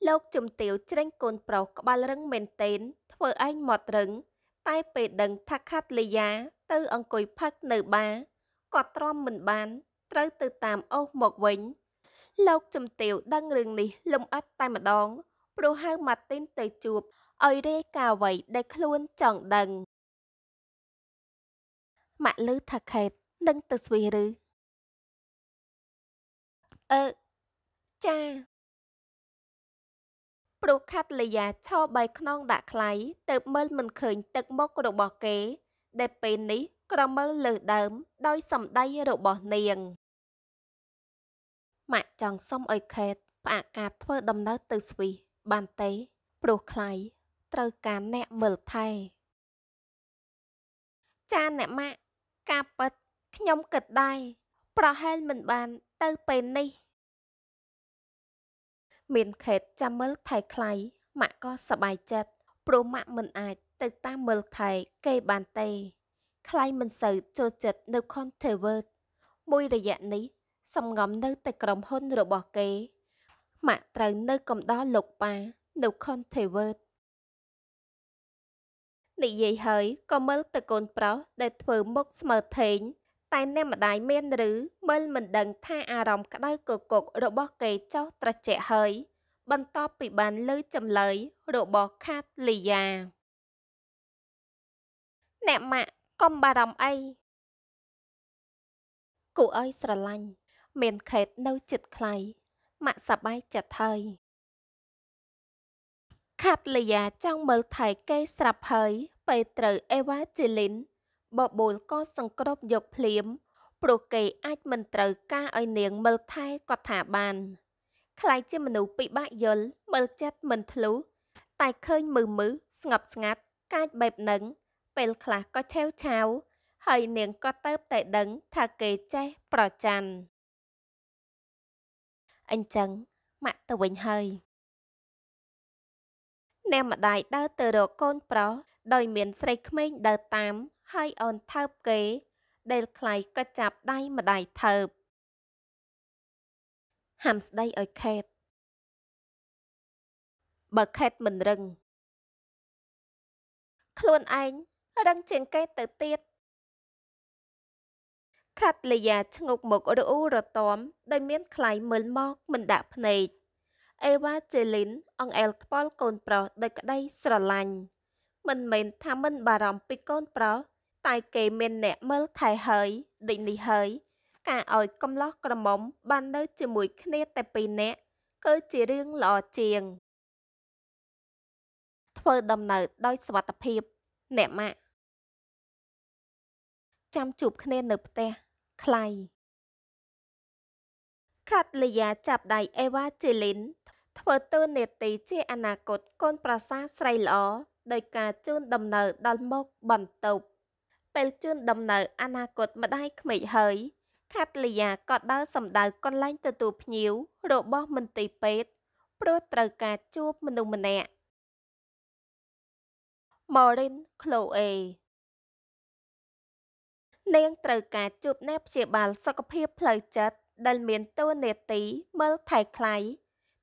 B: លោកជំទាវច្រែងកូនប្រុសក្បាលរឹងមែនទែនធ្វើឯងមត់រឹង តែពេលដឹងថាខាត់លីយ៉ាទៅ អង្គុយផឹកនៅបារគាត់ទ្រាំមិនបាន ត្រូវទៅតាមអូសមកវិញ លោកជំទាវដឹងរឿងនេះលំអិតតែម្ដងព្រោះហៅម៉ាទីនទៅជួបឲ្យរាយការណ៍អ្វ
A: ីដែលខ្លួនចង់ដឹងម៉ាក់លឺថាខេតនឹងទៅស្វីសឬអឺចា ព្រោះខាត់លីយ៉ាឈរបីខ្នង ដាក់ខ្លៃ
B: ទៅមើលមិនឃើញ ទឹកមុខរបស់គេ ដែលពេលនេះក្រមើលលើដើម ដោយសម្ដីរបស់នាងម៉ាក់ចង់សុំឲ្យខេតផ្អាកការធ្វើ ដំណើរទៅស្វីសបានទេ ព្រោះខ្លៃត្រូវការអ្នកមើលថែចាអ្នកម៉ាក់ការពិតខ្ញុំគិតដែរប្រហែលមិនបានទៅពេលនេះ មានខេតចាំមើលថៃខ្លៃម៉ាក់ក៏សប្បាយចិត្តព្រោះម៉ាក់មិនអាច ទៅតាមមើលថៃគេបានទេ ខ្លៃមិនសូវចូលចិត្តនៅ Contever មួយរយៈនេះសំងំនៅតែក្រុមហ៊ុនរបស់គេម៉ាក់ត្រូវនៅកំដរលោកប៉ានៅ Contever និយាយហើយក៏មើលទៅកូនប្រុសដែលធ្វើមុខស្មើថេងតែអ្នកម្ដាយមានឬមើលមិនដឹងថាអារម្មណ៍ក្តៅគគុករបស់គេចោះត្រជាក់ហើយ បន្ទាប់ពីបានលើចម្លើយរបស់ខាតលីយ៉ាអ្នកម៉ាក់កុំបារម្ភអីគូអើយស្រឡាញ់មានខេតនៅចិត្តខ្លៃម៉ាក់សប្បាយចិត្តហើយខាត់លីយ៉ាចង់មើលថៃគេស្រាប់ហើយពេលត្រូវអេវ៉ាជីលីន បបូលក៏សង្គ្រប់យកភ្លាមព្រោះគេអាចមិនត្រូវការឲ្យនាងមើលថែគាត់ថាបាន ខ្លាចជាមនុស្សពិបាកយល់មើលចិត្តមិនធ្លុះតែឃើញមើលមើលស្ងប់ស្ងាត់កាចបែបនឹងពេលខ្លះក៏ឆាវឆាវហើយនាងក៏ទៅតែដឹង
A: ថាគេចេះប្រច័ណ្ឌអញ្ចឹងម៉ាក់ទៅវិញហើយអ្នកម្ដាយដើរទៅរកកូន
B: ប្រុសដោយមានស្រីក្មេងដើរតាម ហើយអូនថើបគេដែលខ្លៃ
A: ក៏ចាប់ដៃម្ដាយថើបហាមស្ដីឲ្យខេត បើខេតមិនរឹងខ្លួនឯងរឹងជាងគេទៅទៀត
B: ខាត់លីយ៉ាឈ្ងុកមុខរអ៊ូរទាំដោយមាន ខ្លៃមើលមកមិនដាក់ភ្នែកអេវ៉ាជេលីនអង្អែលខ្ពល់កូនប្រុសដោយក្តីស្រឡាញ់មិនមែនថាមិនបារម្ភពីកូន ប្រុសតែគេមាន អ្នកមើលថែហើយដូចនេះហើយ ការឲ្យ កំឡោះក្រមុំ បាននៅជាមួយគ្នា តែពីរនាក់
A: គឺ ជារឿងល្អជាង ធ្វើដំណើរដោយសុវត្ថិភាព អ្នកម៉ាក់ចាំជួបគ្នានៅផ្ទះខ្លៃខាត់លីយ៉ាចាប់ដៃអេវ៉ាជ
B: េលីនធ្វើតឿននេតិជាអនាគតកូនប្រសាស្រីល្អដោយការជូនដំណើរដល់មុខបន្ទប់ពេលជូនដំណើរអនាគតម្ដាយក្មេកហើយ ខាត់លីយ៉ាក៏ដើរសម្ដៅកន្លែងទទួលភ្ញៀវរបស់មន្ទីរ
A: ពេទ្យព្រោះត្រូវការជួបមនុស្សម្នាក់ Maureen Chloe នាងត្រូវការជ
B: ួបអ្នកព្យាបាលសុខភាពផ្លូវចិត្តដែលមានតួនាទីមើលថែខ្លាយ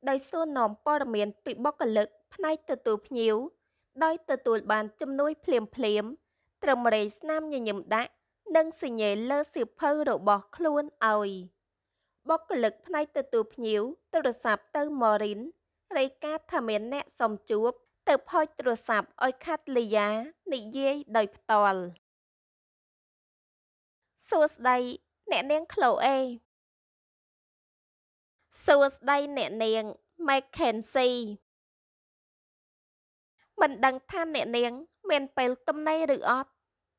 B: ដោយសួរនាំព័ត៌មានពីបុគ្គលិកផ្នែកទទួលភ្ញៀវដោយទទួលបានជំនួយ ភ្លាមភ្លាមត្រឹមរេស្នាមញញឹមដាក់ និងសញ្ញេលើសៀវភៅរបស់ខ្លួនឲ្យបុគ្គលិកផ្នែកទទួលភ្ញៀវទូរស័ព្ទទៅម៉ូរីនរាយការណ៍ថាមានអ្នកសុំជួបទៅផោចទូរស័ព្ទឲ្យខាត់
A: លីយ៉ានិយាយដោយផ្ទាល់សួស្ដីអ្នកនាងក្លូអេសួស្តីអ្នកនាង McKenzie មិនដឹងថាអ្នកន
B: ាង មានពេលទំនេរឬអត់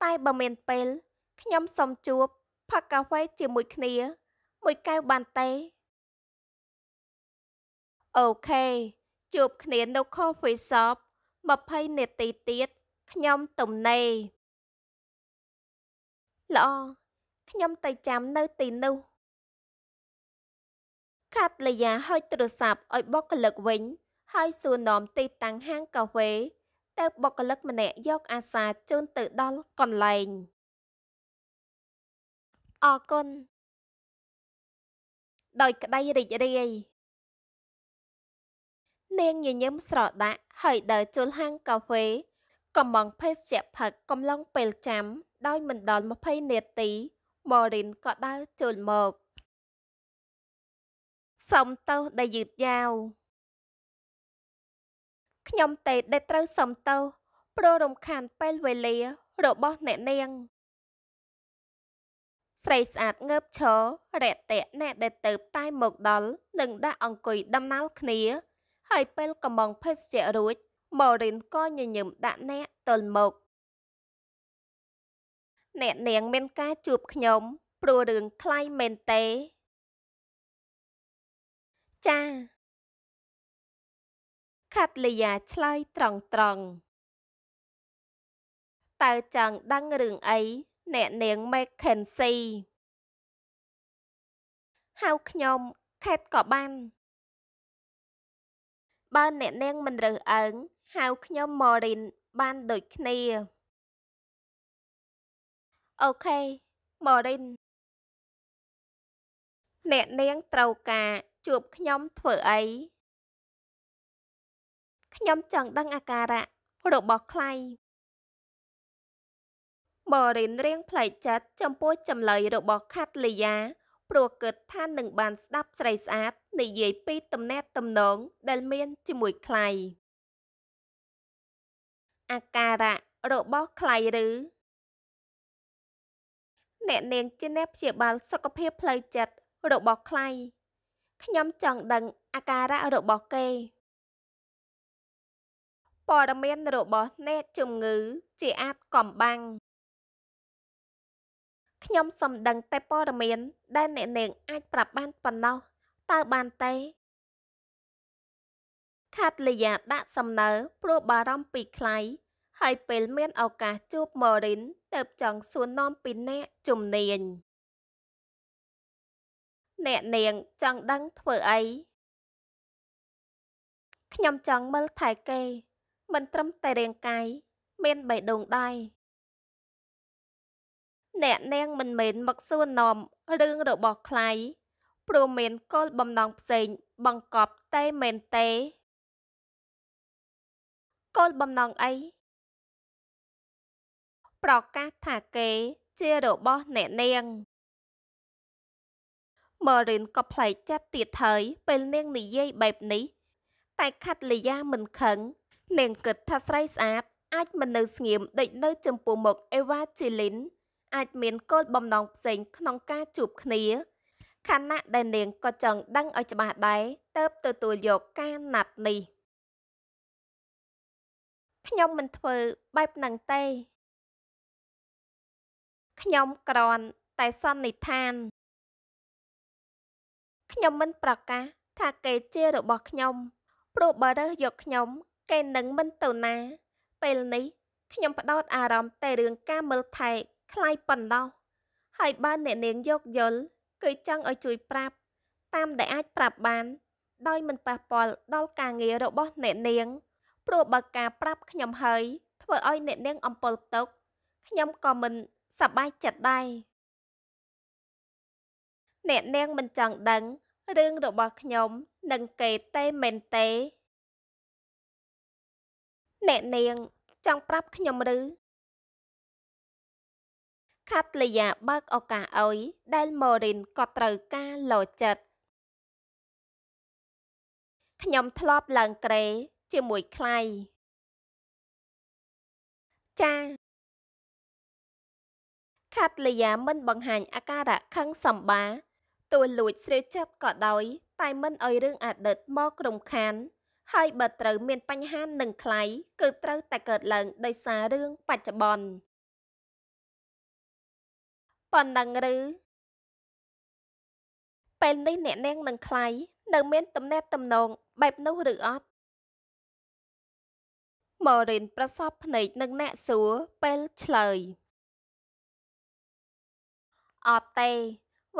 B: តែបើមានពេល ខ្ញុំសូមជួបផឹកកាហ្វេជាមួយគ្នាមួយកែវបានទេអូខេជួបគ្នានៅ Coffee Shop 20នាទីទៀត
A: ខ្ញុំទំនេរល្អខ្ញុំទៅចាំនៅទីនោះកាតលយាហុចទូរស
B: ័ព្ទឲ្យបុគ្គលិកវិញហើយសួរនាំទីតាំងហាងកាហ្វេទៅបុគ្គលិក
A: ម្នាក់យកអាសាជូនទៅដល់កន្លែងអរគុណដោយក្តីរីករាយនាងញញឹមស្រដាក់ហើយដើរចូលហាងកាហ្វេ
B: កំងភេសជ្ជៈផឹកកំឡុងពេលចាំដោយមិនដល់20នាទីម៉ូ
A: រីនក៏ដើរចូលមកសុំទោសដែលយឺតយ៉ាវខ្ញុំទេដែលត្រូវសុំទោសព្រោះរំខានពេលវេលារបស់អ្នកនាង
B: ស្រីស្អាតងើបឈររយៈតៈអ្នកដែលទៅតែមកដល់នឹងដាក់អង្គុយដំណើរគ្នា ហើយពេលកំងភេសជ្ជៈរួចម៉ូរិនក៏ញញឹមដាក់អ្នក
A: ទល់មក អ្នកនាងមានការជួបខ្ញុំ ព្រោះរឿងថ្លៃមែនទេចាខាត់លីយ៉ាឆ្លើយត្រង់ត្រង់
B: តើចង់ដឹងរឿងអី អ្នកនាង McKenzie ហៅខ្ញុំខេតក៏បាន បើអ្នកនាងមិនរើសអើងហៅខ្ញុំ Morin បាន
A: ដូចគ្នាអូខេ Morin អ្នកនាងត្រូវការជួបខ្ញុំធ្វើអីខ្ញុំចង់ដឹងអាការៈរបស់ខ្លៃ
B: បរិនរៀងផ្លែកចិត្តចំពោះចម្លើយរបស់ខាត់លីយ៉ាព្រោះគិតថានឹងបានស្ដាប់ស្រីស្អាត និយាយពីទំនាក់
A: ទំនងដែលមានជាមួយខ្លៃអាការៈរបស់ខ្លៃឬអ្នកនាងជាអ្ន
B: កព្យាបាលសុខភាពផ្លូវចិត្តរបស់ខ្លៃខ្ញុំចង់ដឹងអាកា
A: រៈរបស់គេព័ត៌មានរបស់អ្នកជំងឺជាអាចកំបាំងខ្ញុំសំដឹង
B: តែព័ត៌មានដែលអ្នក នាង អាច ប្រាប់បានប៉ុណ្ណោះ តើបានទេខាត់លីយ៉ាដាក់សំណើព្រោះបារម្ភពី ខ្លៃហើយពេលមានឱកាសជួបម៉ូរីនទៅចង់សួរនាំពីអ្នកជំនាញ
A: អ្នកនាងចង់ដឹងធ្វើអីខ្ញុំចង់មើលថែគេមិនត្រឹមតែរាងកាយ
B: មានបេះដូងដែរអ្នកនាងមិនមែនមកសួរនាំរឿងរបស់ខ្លៃព្រោះមានគោលបំណងផ្សេងបង្កប់
A: តែមែនទេគោលបំណងអីប្រកាសថាគេជារបស់អ្នកនាង
B: ម៉រិនក៏ប្លែកចិត្តទៀតហើយពេលនាងនិយាយបែបនេះ តែខាត់លីយ៉ាមិនខឹង នាងគិតថាស្រីស្អាតអាចមិននៅស្ងៀមដូចនៅ ចំពោះមុខអេវ៉ាជីលីន អាចមានគោលបំណងផ្សេងក្នុងការជួបគ្នាខណៈដែលនាងក៏ចង់ដឹងឲ្យច្បាស់ដែរតើបទទួ
A: លយកការណាត់នេះខ្ញុំមិនធ្វើបែបហ្នឹងទេខ្ញុំក្រន់តែសន្និដ្ឋានខ្ញុំមិនប្រកាសថាគេជារ
B: បស់ខ្ញុំ ព្រោះបើរើសយកខ្ញុំគេនឹងមិនទៅណា ពេលនេះខ្ញុំផ្ដោតអារម្មណ៍តែរឿងការមើលថែคล้ายប៉ុណ្ណោះហើយបើអ្នកនាងយកយល់គឺចង់ឲ្យជួយប្រាប់ តាមដែលអាចប្រាប់បាន ដោយ មិនប៉ះពាល់ដល់ការងាររបស់ អ្នកនាងព្រោះបើការ ប្រាប់ខ្ញុំហើយធ្វើឲ្យអ្នកនាងអំពលទុក ខ្ញុំក៏មិនសប្បាយចិត្តដែរអ្នកនាងមិនចង់ដឹងរឿងរបស់ខ្ញុំនឹងគេ
A: ទេមែនទេអ្នកនាងចង់ប្រាប់ខ្ញុំឬខាត់លីយ៉ាបើកឱកាសឲ្យដែលម៉ូរីនក៏ត្រូវការលោចិត្តខ្ញុំធ្លាប់ឡើងក្រេ ជាមួយខ្លៃចាខាត់លីយ៉ាមិនបង្ហាញអាកា
B: រៈខឹងសម្បាទោះលួចស្រីចាប់ក៏ដោយ តែមិនឲ្យរឿងអតីតមកក្រុមខាន ហើយបើត្រូវមាន បញ្ហានឹងខ្លៃគឺត្រូវតែកើតឡើងដោយស
A: ាររឿងបច្ចុប្បន្នប៉ុណ្ណឹងឬពេលនេះអ្នកនាងនឹងខ្លៃនៅ មានទំនាក់ទំនងបែបនោះឬអត់ម៉ូរិនប្រសពភ្នែកនឹងអ្នកសួរពេលឆ្លើយអត់ទេ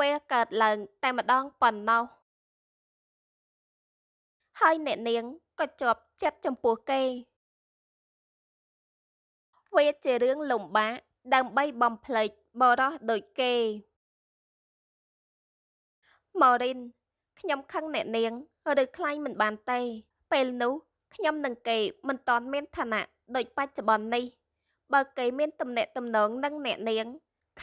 A: វាកើតឡើង តែម្ដងប៉ុណ្ណោះហើយអ្នកនាងក៏ជាប់ចិត្តចំពោះគេ
B: វាជារឿងលំបាកដើម្បីបំភ្លេចបរោះដូចគេម៉ូរីនខ្ញុំខឹងអ្នកនាងឬខ្លាញ់មិនបានទេពេលនោះខ្ញុំនឹងគេមិនតន់មានឋានៈដូចបច្ចុប្បន្ននេះបើគេមានទំនាក់ទំនងនឹងអ្នកនាង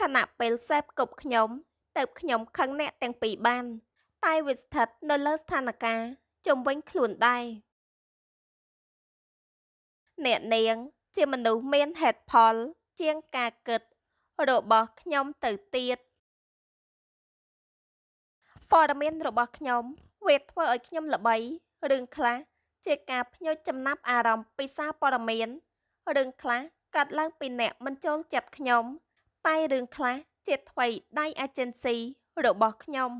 B: ខណៈពេលសេពគប់ខ្ញុំទៅខ្ញុំខឹងអ្នកទាំងពីរបាន តែវាស្ថិតនៅលើស្ថានភាពជំវិញខ្លួនដែរអ្នកនាង ជាមនុស្សមានហេតុផលជាងការគិតរបស់ខ្ញុំទៅទៀតព័ត៌មាន របស់ ខ្ញុំវាធ្វើឲ្យខ្ញុំ ល្បីរឿងខ្លះជាការភ្ញុចចំណាប់អារម្មណ៍ពីសារព័ត៌មានរឿងខ្លះកាត់ឡើង ពីអ្នកមិនចូលចិត្តខ្ញុំតែរឿងខ្លះជាថ្មីដៃអាចិនស៊ីរបស់ខ្ញុំ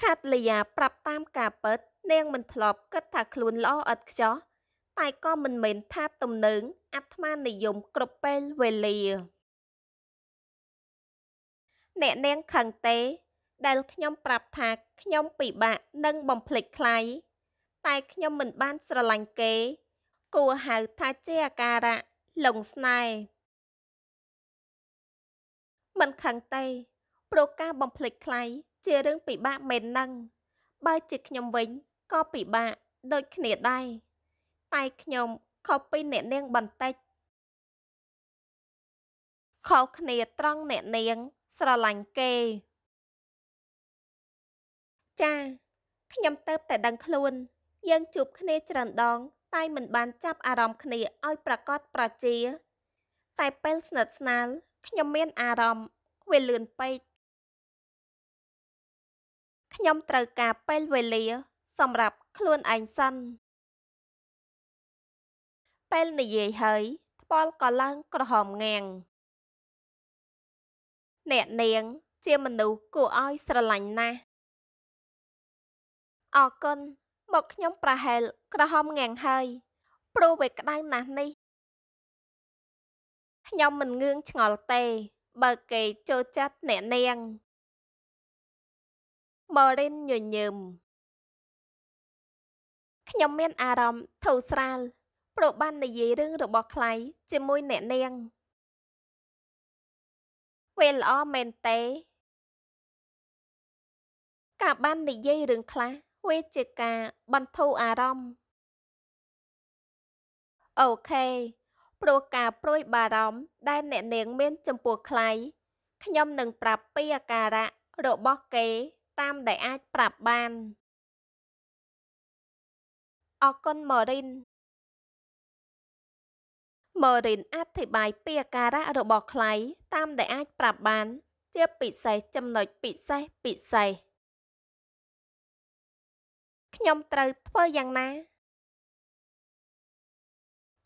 B: ខាតលីយ៉ាប្រាប់តាម ការពិតនាងមិនធ្លាប់គិតថាខ្លួនល្អឥតខ្ចោះតែក៏មិនមែនថាទំនើងអត្មានិយមគ្រប់ពេលវេលាអ្នកនាងខឹងទេ ដែលខ្ញុំ ប្រាប់ថាខ្ញុំពិបាកនឹងបំភ្លេចខ្លៃតែខ្ញុំមិនបានស្រឡាញ់គេ គួរហៅថាជាអាការៈលងស្នេហ៍មិនខឹងទេប្រការបំភ្លេចខ្លៃជារឿងពិបាកមែននឹងបើជាខ្ញុំវិញក៏ពិបាក ដូចគ្នាដែរតែខ្ញុំខុស
A: ពីអ្នកនាងបន្តិចខុសគ្នាត្រង់អ្នកនាង ស្រឡាញ់គេ ចា
B: ខ្ញុំទៅ តែ ដឹង ខ្លួនយើងជួបគ្នាច្រើនដង តែមិនបានចាប់អារម្មណ៍គ្នាឲ្យ ប្រកបប្រជា តែពេលស្និទ្ធស្នាលខ្ញុំមានអារម្មណ
A: ៍វាលឿនពេកខ្ញុំត្រូវការពេលវេលា សម្រាប់ខ្លួនឯងសិន
B: ពេលនិយាយហើយថ្ពាល់ក៏ឡើងក្រហមងាំងអ្នកនាងជាមនុស្សគួរឲ្យស្រឡាញ់ណាស់អរគុណមកខ្ញុំប្រហែលក្រហមងាំងហើយព្រោះវាក្តៅ
A: ណាស់នេះខ្ញុំមិនងឿងឆ្ងល់ទេ បើគេចូលចិត្តអ្នកនាងបរិនញញឹមខ្ញុំមាន អារម្មណ៍ធូរស្រាលព្រោះបាន និយាយរឿង របស់ខ្លៃជាមួយអ្នកនាងពេលល្អមែនទេ ការបាន និយាយរឿងខ្លះវាជាការ បន្ធូរអារម្មណ៍
B: អូខេព្រោះការព្រួយបារម្ភដែលអ្នកនាងមានចំពោះខ្លៃខ្ញុំនឹងប្រាប់ពីអាការៈរបស់គេតាមដែលអាចប្រាប់បាន
A: អរគុណម៉ូរីនម៉ូរីនអធិប្បាយពីអាការៈរបស់ខ្លៃតាមដែលអាចប្រាប់បាន ជាពិសេសចំណុចពិសេសពិសេសខ្ញុំត្រូវធ្វើយ៉ាងណា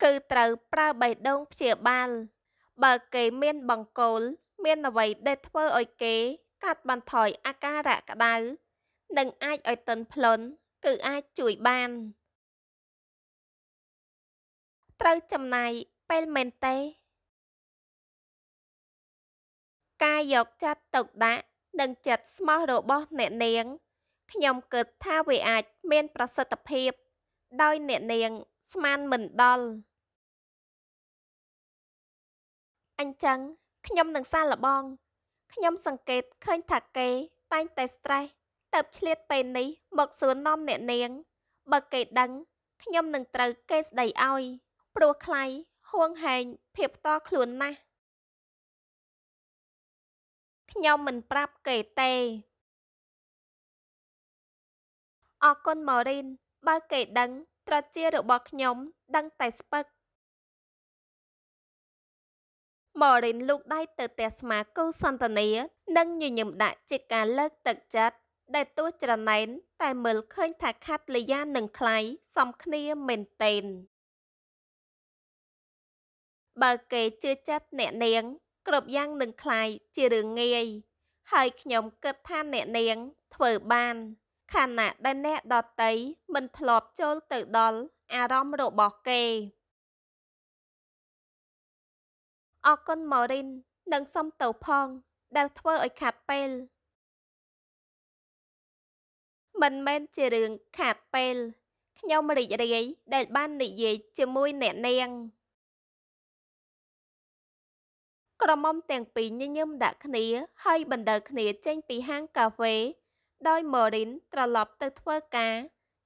B: គឺត្រូវប្រើបេះដូងព្យាបាលបើគេមាន បង្គោលមានអ្វីដែលធ្វើឲ្យគេ កាត់បន្ថយអាការៈក្តៅនិង អាចឲ្យទ
A: ន់ផ្លន់គឺអាចជួយបាន ត្រូវចំណាយពេលមែនទេ
B: ការយកចាត់ទុកដាក់និង ចិត្តស្មោះរបស់ អ្នកនាងខ្ញុំគិតថាវាអាចមាន ប្រសិទ្ធភាព ដោយ អ្នកនាងស្មានមិនដល់អញ្ចឹងខ្ញុំនឹងសាឡបងខ្ញុំសង្កេតឃើញថាគេតែងតែ stress ទៅឆ្លៀតពេលនេះមកសួរនាំអ្នកនាង បើគេដឹងខ្ញុំនឹងត្រូវគេស្ដីឲ្យព
A: ្រោះខ្លៃហួងហែងភាពតខ្លួនណាស់ខ្ញុំមិនប្រាប់គេទេ
B: អរគុណម៉ូរីន បើគេដឹងត្រជារបស់ខ្ញុំ ដឹងតែស្ពឹកម៉ូរីនលូកដៃទៅទះស្មាគូសន្តានានិងញញឹមដាក់ជាការលើកទឹកចិត្តដែលទោះច្រណែនតែមើលឃើញថាខាត់លីយ៉ានិងខ្លៃសំគ្នាមែនទែនបើគេជឿចិត្តអ្នកនាងគ្រប់យ៉ាងនឹងខ្លាយជារឿងងាយ ហើយខ្ញុំគិតថាអ្នកនាងធ្វើបានខណៈដែលអ្នកដតីមិនធ្លាប់ចូលទៅដល់អារម្មណ៍របស់គេ
A: អរគុណម៉ូរីននិងសុំទៅផង ដែលធ្វើឲ្យខាត់ពេល មិនម
B: ែនជារឿងខាត់ពេលខ្ញុំរីករាយដែលបាននិយាយជាមួយអ្នកនាងក្រមុំទាំងពីរញញឹមដាក់គ្នាហើយបណ្ដើគ្នា ចេញ ពីហាងកាហ្វេដោយម៉ូរីនត្រឡប់ទៅ ធ្វើការ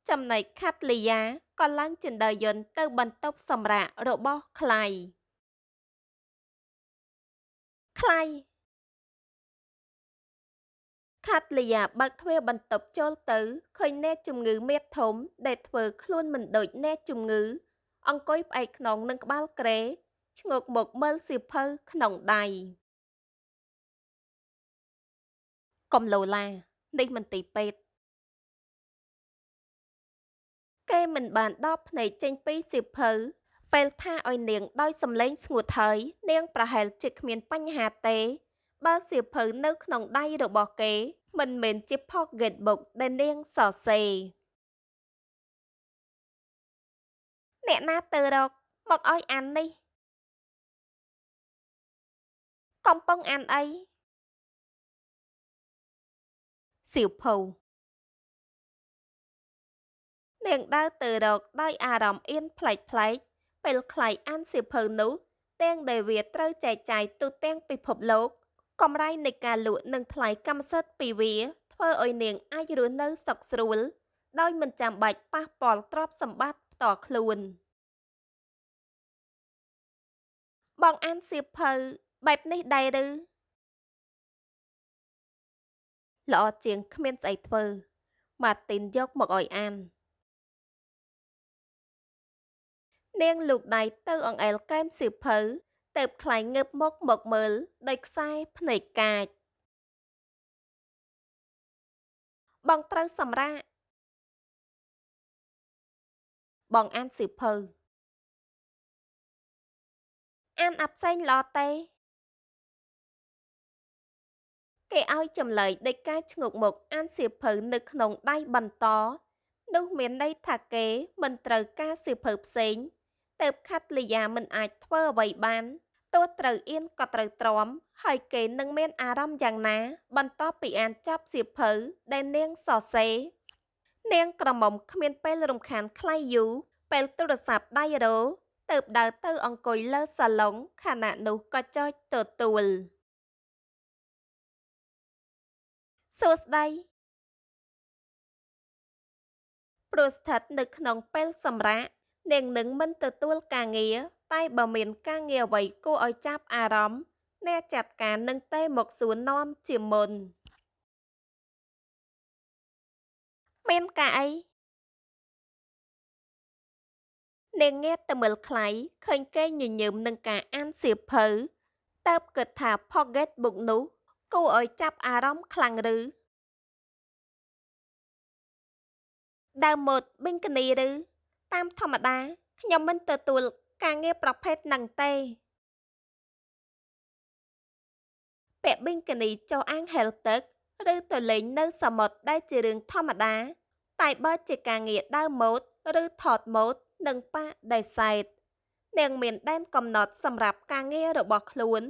B: ចំណែកខាត់លីយ៉ាក៏ឡើងចិន្តាយន្តទៅ បន្ទប់សម្រាក
A: របស់ក្លៃក្លៃខាត់លីយ៉ាបើកទ្វារបន្ទប់ចូលទៅឃ
B: ើញអ្នកជំងឺមេធំ ដែលធ្វើខ្លួនមិនដូចអ្នកជំងឺ អង្គុយផ្អែកខ្នងនឹងក្បាលក្រេឈ្ងោកមកមើលសៀវភៅក្នុងដៃ
A: កំឡូឡានៃមន្ទីរពេទ្យគេមិនបានដបភ្នែកចេញពីសៀវភៅពេល
B: ថាឲ្យនាងដោយសំឡេង ស្ងួតហើយនាងប្រហែលជាគ្មាន បញ្ហាទេបើសៀវភៅនៅ ក្នុងដៃរបស់គេមិនមែនជា pocket book ដែលនាងសរស
A: េរអ្នកណាទៅរក មកឲ្យអាននេះកំពុងអានអីសៀវភៅនាងដើរទៅរកដោយអារម្មណ៍អៀនប្លែកប្លែកពេល
B: ខ្លៃអានសៀវភៅនោះ ទាំងដែលវាត្រូវចែកចាយទូទាំងពិភពលោកកម្រៃនៃការលក់និងថ្លៃកម្មសិទ្ធិពីវាធ្វើឲ្យនាងអាចរស់នៅសុខស្រួលដោយមិនចាំបាច់ប៉ះពាល់ទ្រព្យសម្បត្តិផ្ទាល់ខ្លួន
A: បងអានសៀវភៅបែបនេះដែរឬល្អជាងគ្មានស្អីធ្វើម៉ាទីនយក មកឲ្យអាននាងលោកដៃ
B: ទៅ អង្អែលកែមសៀវភៅទៅបខ្លាញ់ងើបមកមកមើលដោយខ្សែភ្នែក
A: កាច បងត្រូវសម្រាកបងអានសៀវភៅអានអាប់សែងល្អទេគេឲ្យចម្លែកដេចកាឈ្ងោកមុខអានសៀវភៅនៅក្នុងដៃបន្
B: តនោះមានន័យថាគេមិនត្រូវការសៀវភៅផ្សេងទៅខាត់លីយ៉ាមិនអាចធ្វើអ្វីបានទោះត្រូវអៀនក៏ត្រូវទ្រាំហើយគេនឹងមាន អារម្មណ៍យ៉ាងណាបន្ទាប់ពីអានចប់សៀវភៅដែលនាងសរសេរនាងក្រមុំគ្មានពេលរំខានខ្លៃយូរពេលទូរស័ព្ទដៃរោទៅ
A: ដើរទៅ អង្គុយលើសាឡុងខណៈនោះក៏ចុចទទួលសួស្តីព្រោះស្ថិតនៅក្នុងពេលសម្រាកនាងនឹងមិនទទួលការង
B: ារតែបើមានការងារអ្វីគួរឲ្យចាប់អារម្មណ៍អ្នកចាត់ការនឹងទេមក
A: សួរនាំជាមុន មានការអីនាងងាកទៅមើលខ្លៃ
B: ឃើញគេញញឹមនឹងការអានសៀវភៅតើបគិតថា pocket book នោះគួរឲ្យចាប់អារម្មណ៍ខ្លាំងឬដើមមុតបិញកនីឬតាមធម្មតាខ្ញុំមិនទទួល ការងារប្រភេទនឹងទេពាក់បិញកនីចោអាងហែលទឹក ឬទៅលេងនៅសមុទ្រដែលជារឿងធម្មតា តែបើជាការងារដើមម៉ូត ឬថតម៉ូតនិងប៉ាដេសែតនាងមាន ដែនកំណត់សម្រាប់ការងាររបស់ខ្លួន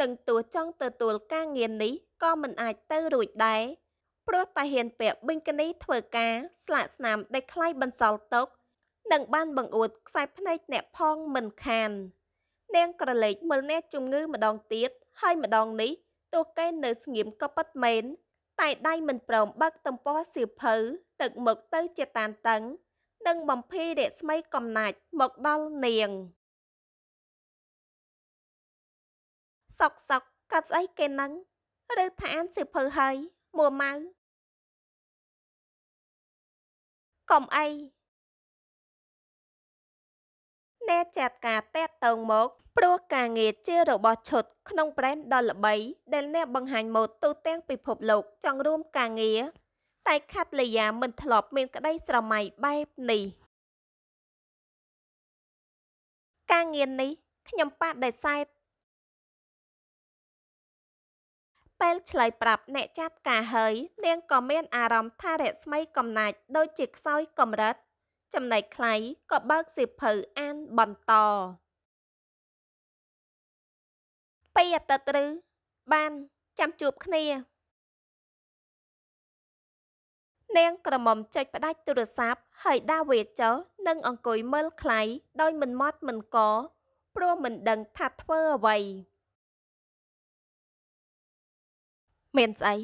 B: និងទោះចង់ទទួលការងារនេះក៏មិនអាចទៅរួចដែរព្រោះតែហ៊ានពាក់បិញកនីធ្វើការស្លាកស្នាមដែលខ្លៃបន្សល់ទុកនិងបានបង្អួតខ្សែភ្នែកអ្នកផងមិនខាន នាងក្រឡេកមើលអ្នកជំងឺម្ដងទៀតហើយម្ដងនេះទោះគេនៅស្ងៀមក៏ពិតមែនតែដៃមិនព្រមបើកទំព័រសៀវភៅទឹកមុខទៅជាតានតឹង និងបំភ័យរស្មីកំណាច់មកដល់នាង
A: សុកសុកកាត់ស្អីគេនឹងឬថាអានសិភៅហើយមួម៉ៅកុំអីណែចាត់
B: ការតេតតងមក ព្រោះការងារជារបស់ឈុតក្នុង brand ដ៏ល្បីដែលអ្នកបង្ហាញម៉ូដទូទាំងពិភពលោកចង់រួមការងារតែខាត់លីយ៉ាមិនធ្លាប់
A: មានក្តីស្រមៃបែបនេះការងារនេះខ្ញុំប៉ាដេសែ
B: ពេលឆ្លើយប្រាប់អ្នកចាប់ការហើយនាងក៏មានអារម្មណ៍ថារស្មីកំណាចដូចជាខ្សោយកម្រិតចំណែកខ្លៃក៏បើកសៀវភៅអានបន្ត
A: ពីអតីតឬបាន ចាំជួបគ្នា នាងក្រមុំចុច
B: ផ្ដាច់ទូរស័ព្ទហើយដាវេចុះនឹងអង្គុយមើលខ្លៃដោយមិនមត់មិនក
A: ព្រោះមិនដឹងថាធ្វើអ្វីមានស្អី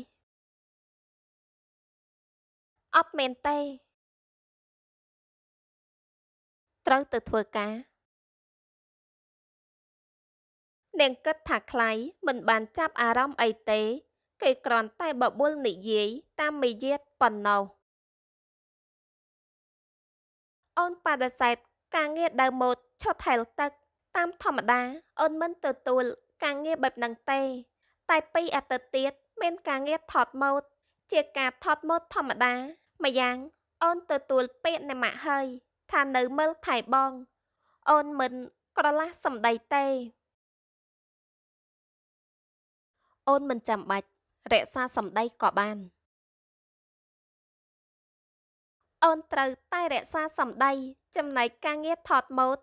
A: អត់មានទេត្រូវទៅធ្វើការនាងគិតថាខ្លៃមិនបានចាប់អារម្មណ៍អី
B: ទេគេគ្រាន់តែបបួលនិយាយតាមមីយាតប៉ុណ្ណោះអូនបដិសេធការងារដើមម៉ូតឆុតថែលទឹកតាមធម្មតាអូនមិនទទួលការងារបែបហ្នឹងទេតែពីរអាទិត្យទៀតមានការងារថតម៉ូត ជាការថតម៉ូតធម្មតាម្យ៉ាងអូនទទួលពាក្យនៃម៉ាក់ហើយថានៅមើលថៃបង អូនមិន
A: ក្រឡាស់សម្ដីទេ អូនមិនចាំបាច់រក្សាសម្ដីក៏បាន
B: អូនត្រូវតែរក្សាសម្ដីចំណែកការងារថតម៉ូត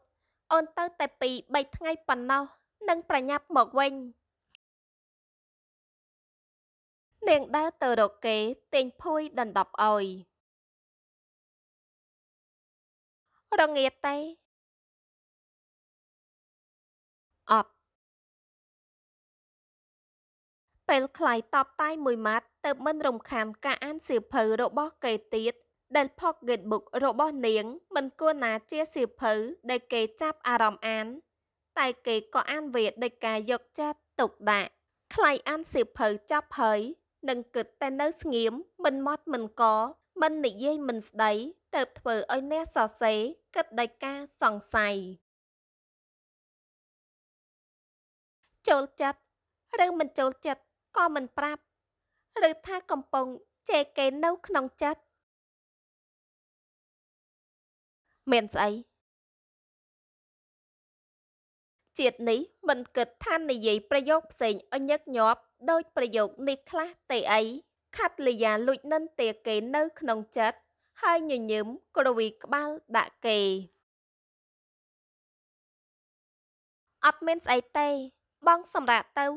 B: អូនទៅតែពី3ថ្ងៃប៉ុណ្ណោះនឹងប្រញាប់មកវិញ
A: នាងដើរទៅរកគេទិញភួយដណ្ដប់ឲ្យរងាទេអត់ពេលខ្លៃតបតែមួយម៉ាត់ទៅមិនរំខានការអានសៀវភៅរបស់គេទៀតដ
B: ែល Pocket Book របស់នាង មិនគួរណាជាសៀវភៅដែលគេចាប់អារម្មណ៍អានតែគេក៏អានវាដោយការយកចិត្តទុកដាក់ខ្លៃអានសៀវភៅចប់ហើយនឹងគិតតែនៅស្ងៀមមិនមត់មិនកមិននិយាយមិនស្ដីទៅធ្វើឲ្យអ្នកសរសេរគិតដោយការសង្ស័យចូលចិត្តឬមិនចូលចិត្តក
A: ៏មិនប្រាប់ ឬថាកំពុងចេគេនៅក្នុងចិត្តមានស្អីជាតិនេះមិនគិតថានិយាយប្រយោគផ្សេងឲ្យញឹកញាប់ដោយប
B: ្រយោគនេះខ្លះទេអីខាត់លីយ៉ាលួចនិនទាគេ នៅ ក្នុងចិត្តហ
A: ើយញញឹមក្រវីក្បាលដាក់គេអត់មានស្អីទេបងសម្រាប់ទៅ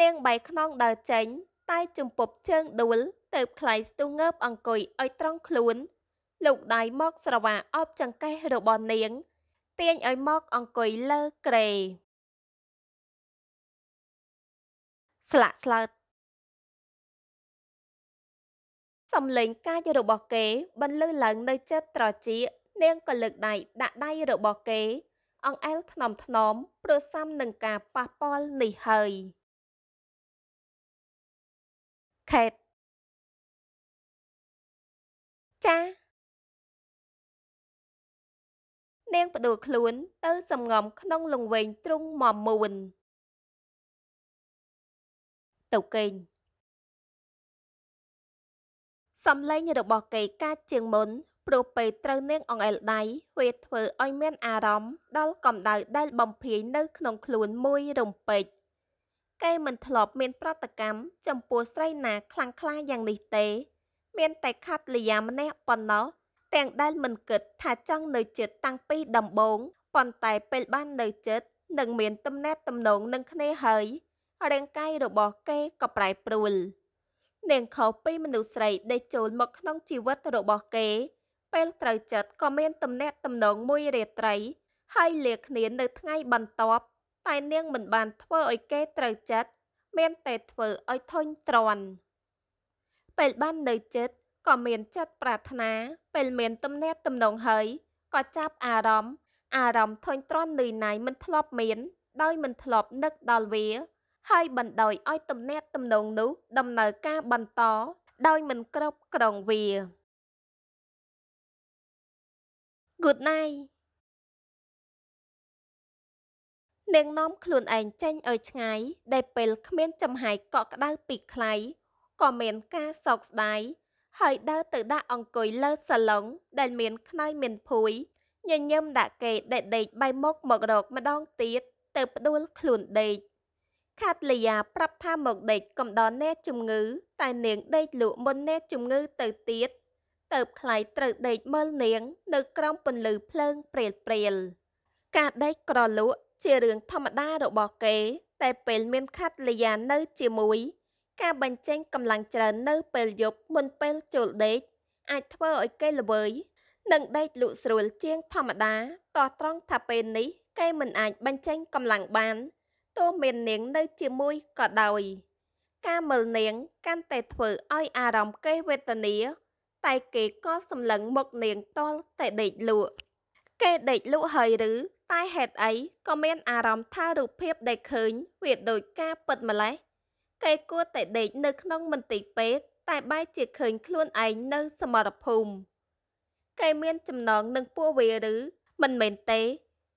A: នាងបៃខ្នងដើរចេញ តែ ជំពប់ជើងដួល
B: ទៅផ្ខ្លៃស្ទូងើបអង្គុយឲ្យត្រង់ខ្លួនលោកដៃមកស្រវាអបច
A: ង្កេះរបស់នាង ទាញឲ្យមក អង្គុយលើក្រេស្លាកស្លើតសំឡេងកាយរបស់គេបន្លឺឡើងនៅចិត្តត្រចៀកនាង
B: ក៏លើកដៃដាក់ដៃរបស់គេ អង្អែលថ្នមថ្នមព្រោះសាំនឹងការប៉ះ
A: ពាល់នេះហើយខេតចានាងបដូរខ្លួនទៅសំងំក្នុងលង្វែងទ្រុងមមមួនទៅគេងសំឡេងរបស់គេកាចជាងមុនព្រោះពេលត្រូវនាងអង្អែលដៃ
B: វាធ្វើឲ្យមានអារម្មណ៍ដល់កម្ដៅដែលបំភាយនៅក្នុងខ្លួនមួយរំពេចគេមិនធ្លាប់មានប្រតិកម្មចំពោះស្រីណា ខ្លាំងក្លាយ៉ាងនេះទេ មានតែខាត់លយាម្នាក់ប៉ុណ្ណោះទាំងដែលមិនគិតថាចង់នៅចិត្តតាំងពីដំបូងប៉ុន្តែពេលបាននៅចិត្តនឹងមានទំនាក់ទំនងនឹងគ្នាហើយរាងកាយរបស់គេក៏ប្រែប្រួល នាងខុសពីមនុស្សស្រីដែលចូលមកក្នុងជីវិតរបស់គេពេលត្រូវចិត្តក៏មានទំនាក់ទំនងមួយរាត្រីហើយលាគ្នានៅថ្ងៃបន្ទាប់ តែនាងមិនបានធ្វើឲ្យគេត្រូវចិត្តមានតែធ្វើឲ្យធុញទ្រាន់ពេលបាននៅចិត្តក៏មានចិត្តប្រាថ្នា ពេលមានទំនាក់ទំនងហើយក៏ចាប់អារម្មណ៍អារម្មណ៍ធុញទ្រាន់នឿយណាយមិនធ្លាប់មានដោយមិនធ្លាប់នឹកដល់វាហើយបណ្ដោយឲ្យទំនាក់ទំនងនោះ ដំណើរការបន្ត
A: ដោយមិនគ្រប់គ្រងវា Good night នាងនាំខ្លួនឯង
B: ចេញឲ្យ ឆ្ងាយដែលពេលគ្មានចំហាយកក់ក្ដៅពីខ្លៃក៏មានការសោកស្ដាយហើយដើរទៅដាក់អង្គុយលើសាឡុងដែលមាន ខ្នើយមានភួយញញឹមដាក់គេដេកដេកបែរមុខមករកម្ដងទៀតទៅផ្ដួលខ្លួនដេកខាតលីយ៉ាប្រាប់ថាមកដេកកំដរអ្នកជំងឺតែនាងដេកលក់មុនអ្នកជំងឺទៅទៀតទៅខ្លាយត្រូវដេកមើលនាង នៅក្រោមពន្លឺភ្លើងព្រាលព្រាលការដេកក្រលក់ជារឿងធម្មតារបស់គេ តែពេលមានខាត់លីយ៉ានៅជាមួយ ការបញ្ចេញកម្លាំងច្រើននៅ ពេលយប់មុនពេលចូលដេកអាចធ្វើឲ្យគេល្វើយនិងដេកលក់ស្រួលជាងធម្មតាតោះត្រង់ថាពេលនេះគេមិនអាចបញ្ចេញកម្លាំងបានទោះមាននាង នៅជាមួយក៏ដោយ ការមើលនាង កាន់តែធ្វើឲ្យអារម្មណ៍កេះវេទនា តែគេក៏សម្លឹងមុខនាងតលតែដេកលក់គេដេកលក់ហើយឬតែហេតុអីក៏មានអារម្មណ៍ថារូបភាពដែលឃើញវាដូចការពិតម្ល៉េះគេគួរតែដេកនៅក្នុងមន្ទីរពេទ្យតែបែរជាឃើញខ្លួនឯងនៅសមរភូមិគេមានចំណង នឹងពួកវាឬមិនមែនទេ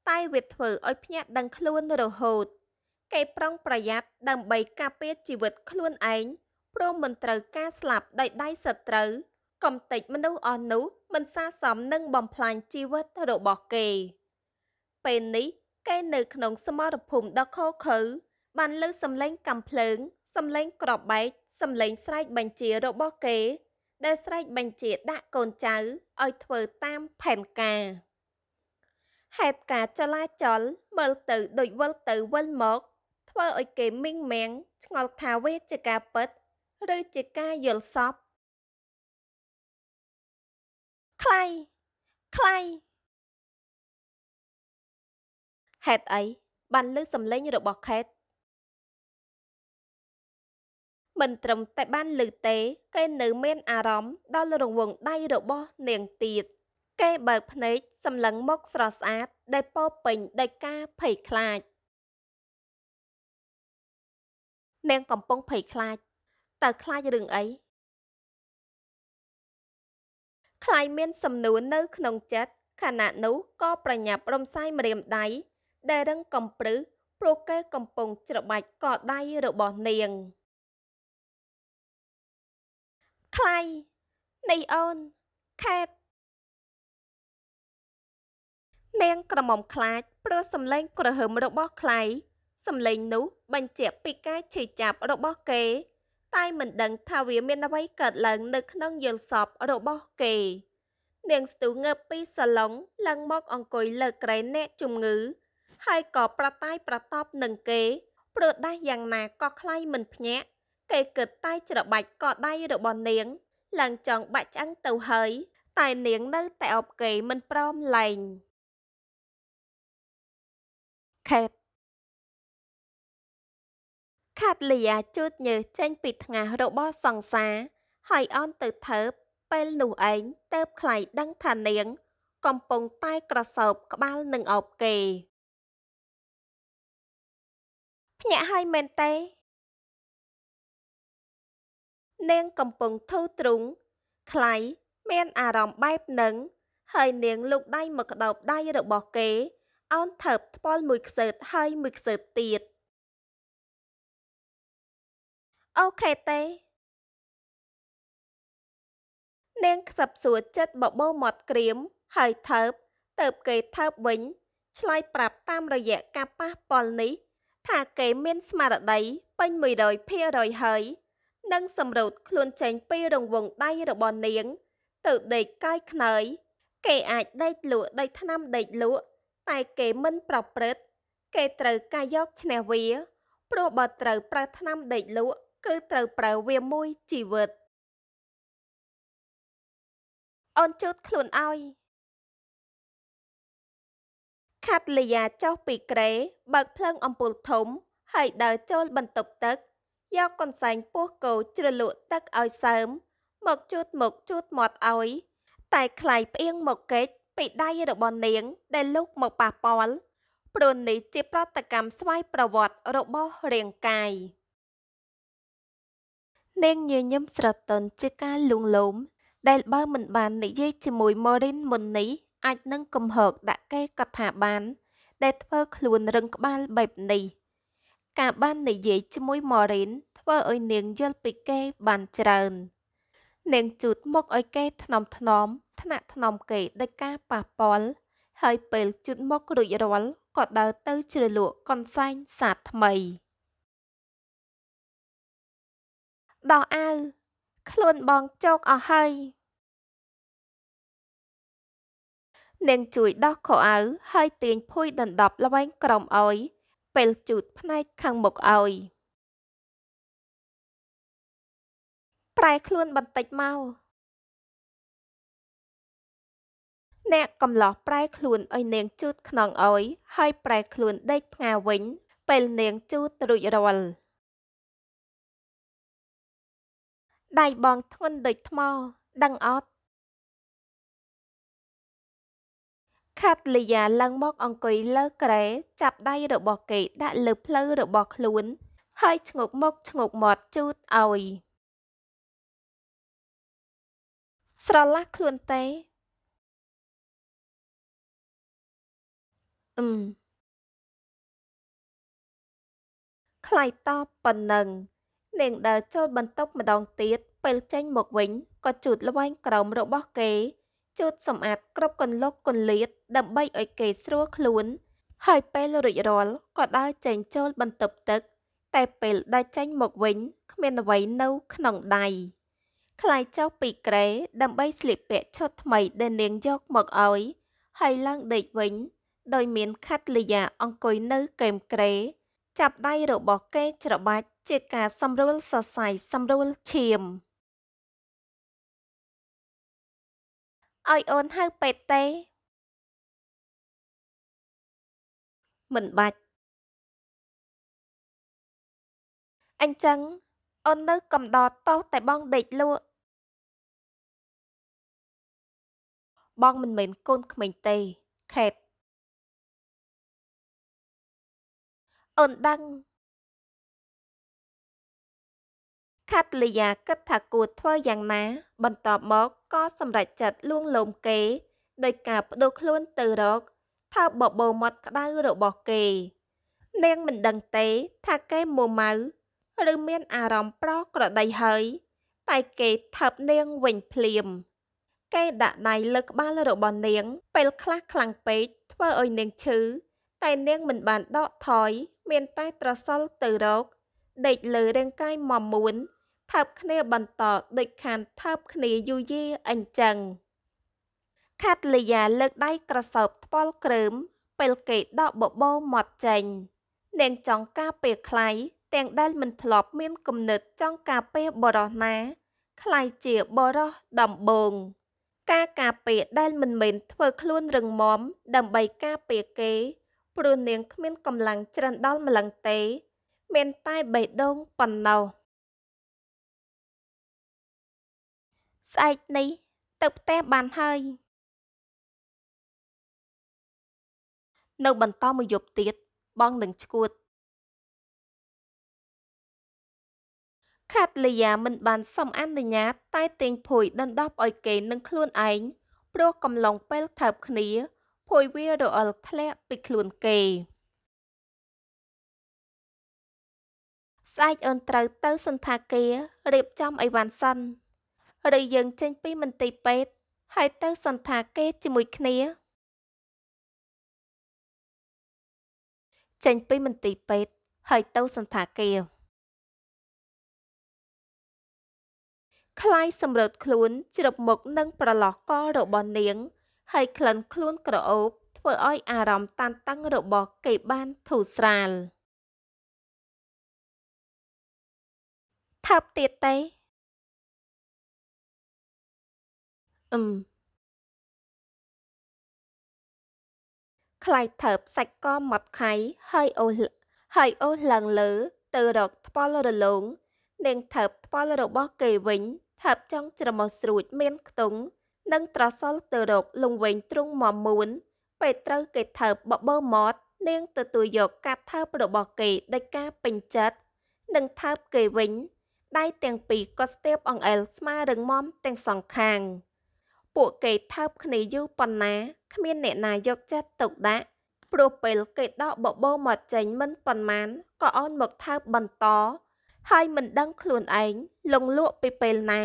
B: តែវាធ្វើឲ្យភ្ញាក់ដឹងខ្លួនរហូតគេប្រុងប្រយ័ត្នដើម្បីការពារជីវិតខ្លួនឯងព្រមមិនត្រូវការស្លាប់ដោយដៃសត្រូវកំតិចមនុស្សអស់នោះមិនសាសមនឹងបំផ្លាញជីវិតរបស់គេ ពេលនេះគេនៅក្នុងសមរភូមិដ៏ខខើបានលើសំឡេងកំភ្លើងសំឡេងក្របបែកសំឡេងស្រែកបញ្ជារបស់គេ ដែលស្រែកបញ្ជាដាក់កូនចៅឲ្យធ្វើតាមផែនការ ហេតុការចលាចល មើលទៅដូចវិលទៅវិលមកធ្វើឲ្យគេមីងមាំងឆ្ងល់ថាវាជាការពិតឬជាការយល់ស
A: ប្តិខ្លៃខ្លៃហេតុអីបានលើសំឡេងរបស់ខេត មិនត្រឹមតែបានលើទេគេ
B: នៅមានអារម្មណ៍ដល់រង្វង់ដៃរបស់នាងទៀតគេបើកភ្នែកសម្លឹងមកស្រស់ស្អាត ដែលពោពេញដោយការភ័យខ្លាច។
A: នាងកំពុងភ័យខ្លាចតើខ្លាចរឿងអីខ្លាយមានសំនួននៅក្នុងចិត្តខណ
B: ៈនោះក៏ប្រញាប់រំសាយម្រាមដៃដែលរឹង កំព្រឹសព្រោះគេកំពុង
A: ច្របាច់កដៃរបស់នាង ខ្លាយនៃអូនខេត
B: នាងក្រមុំខ្លាចព្រោះសំឡេងក្រហើមរបស់ខ្លាយសំឡេងនោះបញ្ជាក់ពីការឈឺចាប់របស់គេ តែមិនដឹងថាវាមានអ្វីកើតឡើងនៅក្នុងយល់សពរបស់គេ នាងស្ទូងើបពីសាឡុងឡើងមកអង្គុយលើក្រែនអ្នកជំងឺ ហើយក៏ប្រតាយប្រតបនឹងគេព្រោះដាស់យ៉ាងណាក៏ខ្លាយមិនភ្ញាក់គេគិតតែច្របាច់ក៏ដៃរបស់នាង ឡើងចង់បាក់ឆ្អឹងទៅហើយ តែនាងនៅតែអបគេមិនព្រមឡែ
A: ងខេតខាត់លីអាជូតញើសចេញពីថ្ងាសរបស់សង្សារ
B: ហើយអន់ទៅថើបពេលនោះឯងទៅខ្លាយដឹងថានាង កំពុងត
A: ែក្រសោបក្បាលនឹងអោបគេ ភ្ញាក់ហើយមែនទេនាងកំពុង
B: ធូរទ្រូងខ្លៃមានអារម្មណ៍បែបនឹងហើយ នាងលូកដៃមក
A: ក្តោបដៃរបស់គេអោនថើបថ្ពាល់មួយខ្សើតហើយមួយខ្សើតទៀតអូខេទេនាងខ្សឹបសួរចិត្តបបោមាត់ក្រៀមហើយថើប
B: ទៅគេថើបវិញ ឆ្លើយប្រាប់តាមរយៈការប៉ះពាល់នេះ ថាគេមានស្មារតីពេញ100%ហើយនិងសម្រូតខ្លួនចេញពីរង្វង់ដៃរបស់នាង ទៅដេកកាយខ្នើយគេអាចដេកលក់ដេកថ្នាំដេកលក់ តែគេមិនប្រព្រឹត្តគេត្រូវកាយកឈ្នះវាព្រោះបើត្រូវប្រើថ្នាំដេកលក់គឺត្រូវប្រើវាមួយជីវិត
A: អូនជូតខ្លួនឲ្យខាត់លីយ៉ាចុះពីក្រេ បើកភ្លើងអំពូលធំ
B: ហើយដើរចូលបន្ទប់ទឹកយកកន្សែងពោះគោជ្រលក់ទឹកឲ្យសើម មកជូតមកជូតមាត់ឲ្យ តែខ្លាយផ្អៀងមកកេចពីដៃរបស់នាង ដែលលុកមកប៉ះពាល់ព្រោះនេះជាប្រតិកម្មស្វ័យប្រវត្តិរបស់រាងកាយ។នាងញញឹមស្រទន់ជាការលួងលោមដែលបើមិនបាននិយាយជាមួយម៉ូរីនមុននេះអាចនឹងកំហកដាក់គេកត់ថាបាន ដែលធ្វើខ្លួនរឹងក្បាលបែបនេះការបាននិយាយជាមួយម៉ូរីនធ្វើឲ្យនាងយល់ពីគេបានច្រើន នាងជូតមុខឲ្យគេថ្នមថ្នមថ្នាក់ថ្នមគេដោយការប៉ះពាល់ហើយពេលជូតមុខរួចរាល់ក៏ដើរទៅជ្រលក់កនសែងសាថ្មី
A: ដោះអាវខ្លួនបងជោគអស់ហើយនាងជួ
B: យដោះខោអាវហើយទាញភួយដណ្ដប់ល្វែងក្រោមអោយពេលជូតផ្នែកខា
A: ងមុខអោយប្រែខ្លួនបន្តិចមកអ្នកកំឡោះប្រែ
B: ខ្លួនឲ្យនាងជូតខ្នងអោយហើយប្រែខ្លួនដេកផ្ងាវិញពេលនាងជូត
A: រួចរាល់ដៃបងធ្ងន់ដូចថ្មដឹងអត់
B: ខាត់លីយ៉ាឡើងមក អង្គុយលើក្រែចាប់ដៃរបស់គេដាក់លើភ្លៅរបស់
A: ខ្លួន ហើយឈ្ងោកមុខឈ្ងោកមាត់ជូតឲ្យស្រឡះខ្លួនទេអឹមខ្លៃតបប៉ុណ្ណឹងនាងដើរចូលបន្ទប់ម្ដងទៀតពេលចេញម
B: កវិញក៏ជូតល្វែងក្រោមរបស់គេ ជូតសម្អាតគ្រប់កន្លុកកន្លៀតដើម្បីឲ្យគេស្រួលខ្លួន ហើយពេលរួចរាល់ក៏ដើរចេញចូលបន្ទប់ទឹកតែពេលដើរចេញមកវិញគ្មានអ្វីនៅក្នុងដៃខ្លាយចុះពីក្រេដើម្បីស្លៀកពាក់ឈុតថ្មីដែលនាងយកមកឲ្យ ហើយឡើងដេកវិញ ដោយមានខាត់លីយ៉ាអង្គុយនៅកែមក្រេចាប់ដៃរបស់គេច្របាច់ជាការសម្រួលសរសៃសម្រួលឈាម
A: ឲ្យអូនហៅពេទ្យទេមិនបាច់អញ្ចឹងអូននៅកំដរតោះតែបងដេកលក់បងមិនមែនកូនក្មេងទេខេតអូនដឹងខាត់លីយ៉ាគិតថាគួរធ្វើយ៉ាង
B: ណា បន្ទាប់មកក៏សម្រេចចិត្តលួងលោមគេដោយការបដូរខ្លួនទៅរកថាបបោមាត់ក្តៅរបស់គេ នាងមិនដឹងទេថាគេមួម៉ៅឬមានអារម្មណ៍ប្រក្រតីហើយ តែគេថើបនាងវិញភ្លាមគេដាក់ដៃលើក្បាលរបស់នាង ពេលខ្លះខ្លាំងពេកធ្វើឲ្យនាងឈឺតែនាងមិនបានដកថយមានតែត្រសល់ទៅរកដេកលើរាងកាយមមួនថើបគ្នាបន្តដូចខានថើបគ្នាយូរយីអញ្ចឹងខាត់លីយ៉ាលើកដៃក្រសោបថ្ពាល់ក្រើមពេលគេដកបបោមាត់ចេញ នាងចង់ការពេលខ្លៃទាំងដែលមិនធ្លាប់មានគំនិតចង់ការពេលបរោះណាខ្លៃជាបរោះដំបងការការពារដែលមិនមែនធ្វើខ្លួនរឹងមាំដើម្បីការពារគេ ព្រោះនាងគ្មានកម្លាំងច្រិនដល់ម្លឹងទេ
A: មានតែបេះដូងប៉ុណ្ណោះស្អែកនេះទៅផ្ទះបានហើយនៅបន្តមួយយប់ទៀតបងនឹងឈួតខាត់លីយ៉ាមិន បានសុំអនុញ្ញាតតែ
B: ទាញភួយដណ្ដប់ឲ្យគេនឹងខ្លួនឯងព្រោះកំឡុងពេលថើបគ្នាភួយវារអិលធ្លាក់ពីខ្លួនគេស្អែកអូនត្រូវទៅ សន្តាគាររៀបចំអីវ៉ាន់សិនឬយើងចេញពីមន្ទីរពេទ្យហើយទៅសន្តាគារជាមួយ គ្នា
A: ចេញពីមន្ទីរពេទ្យហើយទៅសន្តាគារคล้ายស
B: ម្រើតខ្លួន ជ្រឹបមុខនឹងប្រឡោះករបស់នាង ហើយក្លិនខ្លួន ក្រអូប
A: ធ្វើឲ្យអារម្មណ៍តានតឹងរបស់ គេបានធូរស្រាលថាប់ទៀតទេអឹមខ្លែកថើបសាច់កម៉ត់ខៃហើយអូសហើយអូសឡើងល
B: ើ ទៅរកថ្ពាល់រលោងនាងថើបថ្ពាល់របស់គេវិញថើបចង់ច្រមុះស្រួចមានខ្ទង់និងត្រសល់ទៅរកលងវិញទ្រង់មមួនពេលត្រូវគេថើបបបើម៉ត់នាងទទួលយកកាត់ថើបរបស់គេដោយការពេញចិត្តនិងថើបគេវិញដៃទាំងពីរក៏ស្ទាបអង្អែលស្មារឹងមមទាំងសងខាង។ពួកគេថើបគ្នាយូរប៉ុណ្ណាគ្មានអ្នកណាយកចិត្តទុកដាក់ព្រោះពេលគេដកបបោមកចេញមិនប៉ុន្មានក៏អូនមកថើបបន្តហើយមិនដឹងខ្លួនឯងលងលក់ពីពេលណា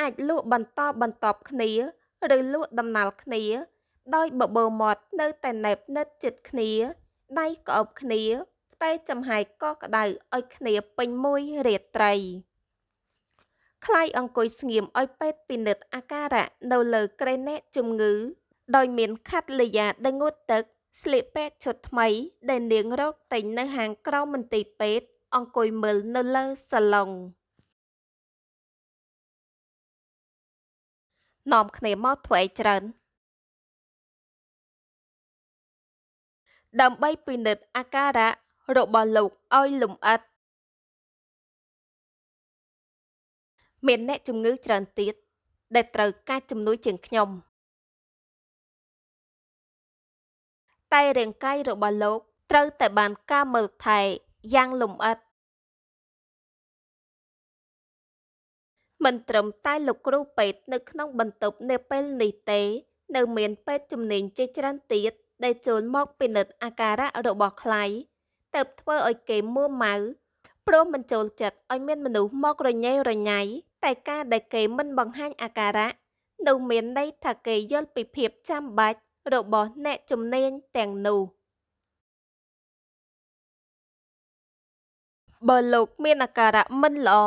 B: អាចលក់បន្តបន្តគ្នា ឬលក់ដំណាលគ្នា ដោយបបោមាត់ នៅតែណែបណិតចិត្តគ្នា ដៃក្អប់គ្នាផ្ទៃចំហាយក៏ក្តៅឲ្យគ្នាពេញមួយរាត្រីខ្លាយអង្គុយស្ងៀមឲ្យពេទ្យពិនិត្យអាការៈនៅលើក្រែអ្នកជំងឺដោយមាន ខាត់លីយ៉ាដងូតទឹកស្លៀកពាក់ឈុតថ្មីដែលនាងរកទិញនៅហាង ក្រៅមន្ទីរពេ
A: ទ្យអង្គុយមើល នៅលើសាឡុងនាំគ្នាមកធ្វើអីច្រើនដើម្បីពិនិត្យអាការៈរបស់លោកឲ្យលំអិតមានអ្នកជំងឺច្រើនទៀតដែលត្រូវការជំនួយជាងខ្ញុំតែរាងកាយរបស់លោក ត្រូវតែបាន ការមើលថែយ៉ាងលម្អិតមិនត្រឹមតែល
B: ោកគ្រូពេទ្យនៅ ក្នុងបន្ទប់នៅពេលនេះទេ នៅមានពេទ្យជំនាញជាច្រើនទៀតដែលចូលមកពិនិត្យអាការៈរបស់ខ្លៃទៅ ធ្វើឲ្យគេមួម៉ៅព្រមមិនចូលចិត្តឲ្យមានមនុស្សមករញ៉េរញ៉ៃតែការដែលគេមិនបង្ហាញអាការៈនៅមានន័យថាគេយល់ពីភាព ចាំបាច់ របស់ អ្នកជំនាញទាំងនោះបើលោកមានអាការៈមិនល្អ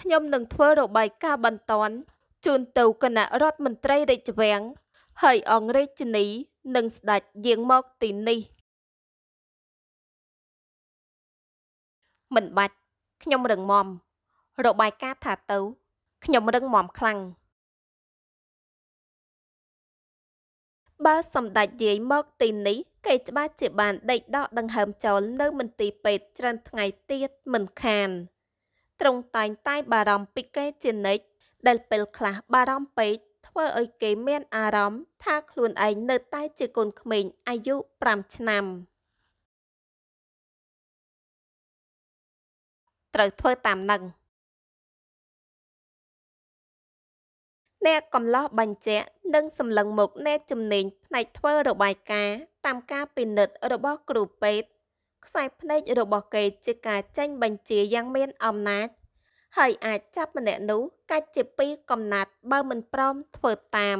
B: ខ្ញុំនឹងធ្វើ របាយការណ៍បន្ទាន់ជូនទៅគណៈរដ្ឋមន្ត្រីរាជវាំងហើយ អង្គរាជនីនិងស្ដេចយាងមកទីនេះមិនបាច់ខ្ញុំរឹងមាំរបាយការណ៍ថាទៅខ្ញុំរឹងមាំខ្លាំងបើសម្ដេចយាយមក ទីនេះគេច្បាស់ជាបានដេកដកដង្ហើមចូលនៅ មន្ទីរពេទ្យច្រើនថ្ងៃទៀតមិនខានត្រង់តែងតែបារម្ភពីគេជានិច្ចដែលពេលខ្លះបារម្ភពេកធ្វើឲ្យគេមាន អារម្មណ៍ថាខ្លួនឯងនៅ តែ ជាកូនក្មេង
A: អាយុ5ឆ្នាំត្រូវធ្វើតាមនឹងអ្នកកំឡោះបញ្ជាក់និងសម្លឹងមុខអ្នកជំនាញផ្នែកធ្វើរបាយក
B: ារណ៍តាមការពិនិត្យរបស់គ្រូពេទ្យខ្សែភ្នែករបស់គេជាការចេញបញ្ជាយ៉ាងមានអំណាចហើយអាចចាប់ម្នាក់នោះកាច់ជាពីរកំណាត់បើមិនព្រមធ្វើតាម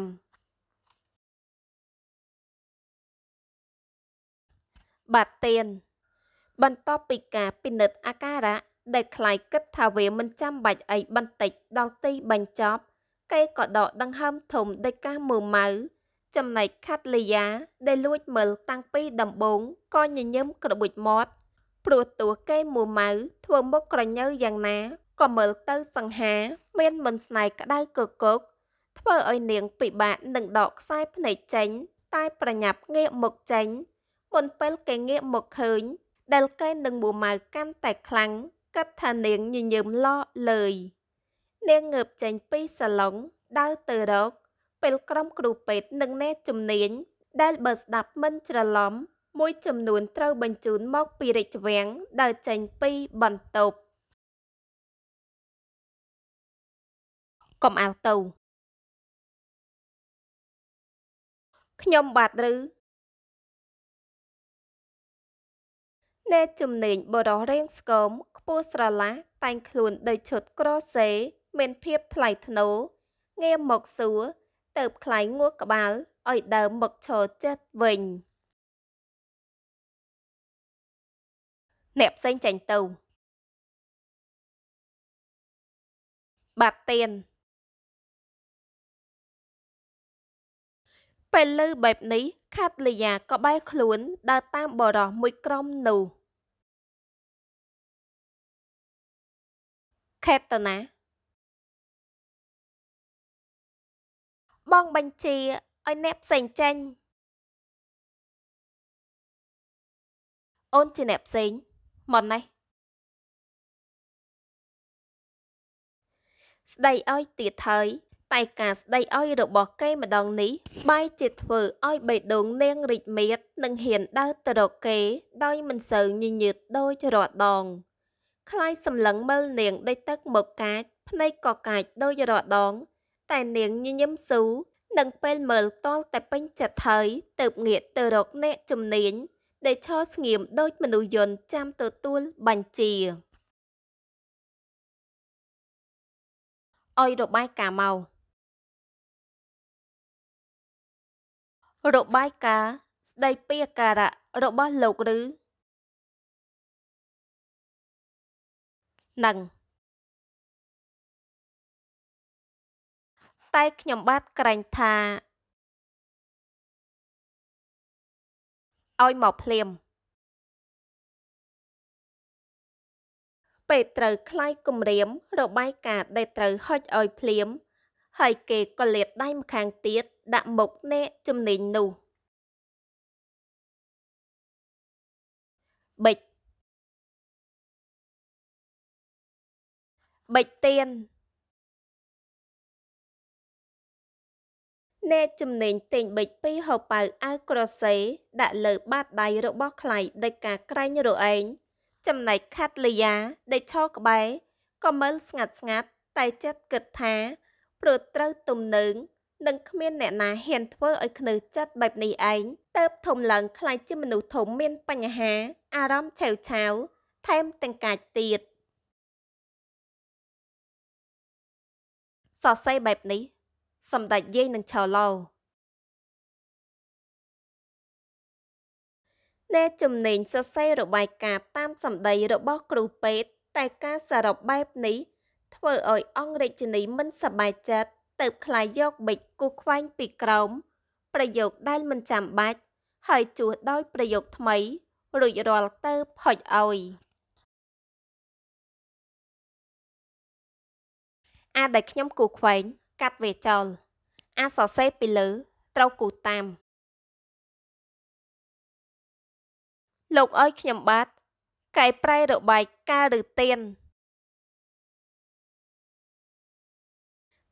B: បាទទៀនបន្ទាប់ពីការពិនិត្យអាការៈដែលខ្លាយគិតថាវាមិនចាំបាច់អីបន្តិចដល់ទីបញ្ចប់គេក៏ដកដង្ហើមធំដេចកាសមើម៉ៅចំណែកខាត់លីយ៉ាដែលលួចមើលតាំងពីដំបូងក៏ញញឹមក្របួចមាត់ព្រោះតួគេមួម៉ៅធ្វើមុខក្រញើយ៉ាងណាក៏មើលទៅសង្ហា មានមន្តស្នេហ៍ក្តៅកកកធ្វើឲ្យនាងពិបាកនឹងដកខ្សែភ្នែកចេញតែប្រញាប់ងាកមុខចេញមុនពេលគេងាកមកឃើញ ដែលគេនឹងមួម៉ៅកាន់តែខ្លាំងកាត់ថានាងញញើមឡលើយនាងងើបចេញពីសាឡុង ដើរទៅរកពេលក្រុមគ្រូពេទ្យនិងអ្នកជំនាញដែលបើស្ដាប់មិនច្រឡំមួយចំនួនត្រូវបញ្ជូនមកពីរាជវាំងដើរចេញពីប
A: ន្ទប់កុំអោទៅខ្ញុំបាទឬអ្នកជំនាញបរោះរៀងស្គម
B: ខ្ពស់ស្រឡះតែងខ្លួនដោយឈុតក្រសេមានភាពថ្លៃថ្នូរងាមមកសួរទៅខ្លែងងួតក្បាលឲ្យ ដើមមកឈរចិត្តវិញ
A: អ្នកផ្សេងចាញ់ទៅបាទទៀនពេលលើបែបនេះ ខាត់លីយ៉ាក៏បែរខ្លួន ដើរតាម បរោះមួយក្រុមនោះខេតតាណាបងបញ្ជាឲ្យអ្នកផ្សេងចេញអូនជាអ្នកផ្សេងមកណេះស្ដីឲ្យទៀតហើយ
B: តែការស្ដីឲ្យរបស់គេម្ដងនេះបែរជាធ្វើឲ្យបេះដូងនាងរីកមៀតនិងហ៊ានដើរទៅរកគេដោយមិនសូវញញើតដូចរាល់ដងคล้ายសម្លឹងមើលនាងដេកទឹកមកកាចភ្នែកក៏កាចដូចរាល់ដងតែ នាងញញឹមស៊ូនឹងពេលមើលតល់តែពេញចិត្តហើយទៅងាកទៅរក អ្នកជំនាញដែលឈរស្ងៀមដូចមនុស្សយន្តចាំទទួលបញ្ជា
A: អុយរបាយការណ៍មករបាយការណ៍ស្ដីពីអាការៈរបស់លោកឬនឹងតែខ្ញុំបាទក្រែងថាឲ្យមកភ្លាម
B: ពេត្រូវខ្លាយគម្រាម របាយការណ៍ដែលត្រូវហុចឲ្យ ភ្លាមហើ
A: យ គេក៏លាតដៃម្ខាងទៀតដាក់មុខអ្នកជំនាញនោះបិចបិចទៀនណែជំនេញទិញបិចពីហោប៉ៅអាវក្រសេ
B: ដាក់លើបាតដៃរបស់ខ្លៃដោយការក្រែងរអែងចំណែកខាត់លីយ៉ាដែលឈរក្បែរក៏មើលស្ងាត់ស្ងាត់តែចិត្តគិតថាព្រោះត្រូវទំនឹងនឹងគ្មានអ្នកណាហ៊ានធ្វើឲ្យខ្នើចិត្តបែបនេះឯងតើបធំឡើងខ្លាចជាមនុស្សធំមានបញ្ហាអារម្មណ៍ឆេវឆាវថែមទាំងកាចទ
A: ៀតសរសេរបែបនេះសម្ដេចយាយនឹងឆោឡោ
B: អ្នកជំនាញសរសេររបាយការណ៍តាម សម្ដីរបស់ គ្រូពេទ្យតែការសរុបបែបនេះ ធ្វើឲ្យអង្គរាជនី មិនសប្បាយចិត្តទៅខ្លាយយកបិចគូខ្វែងពីក្រោមប្រយោគដែល មិនចាំបាច់ហើយជួសដោយ ប្រយោគថ្មីរួចរាល់ទៅផុចឲ្យ
A: អាដែលខ្ញុំគូខ្វែងកាត់វាចោលអាសរសេរពីលើត្រូវគូតាមលោកអើយខ្ញុំបាទកែប្រែរបាយការណ៍ឬទៀន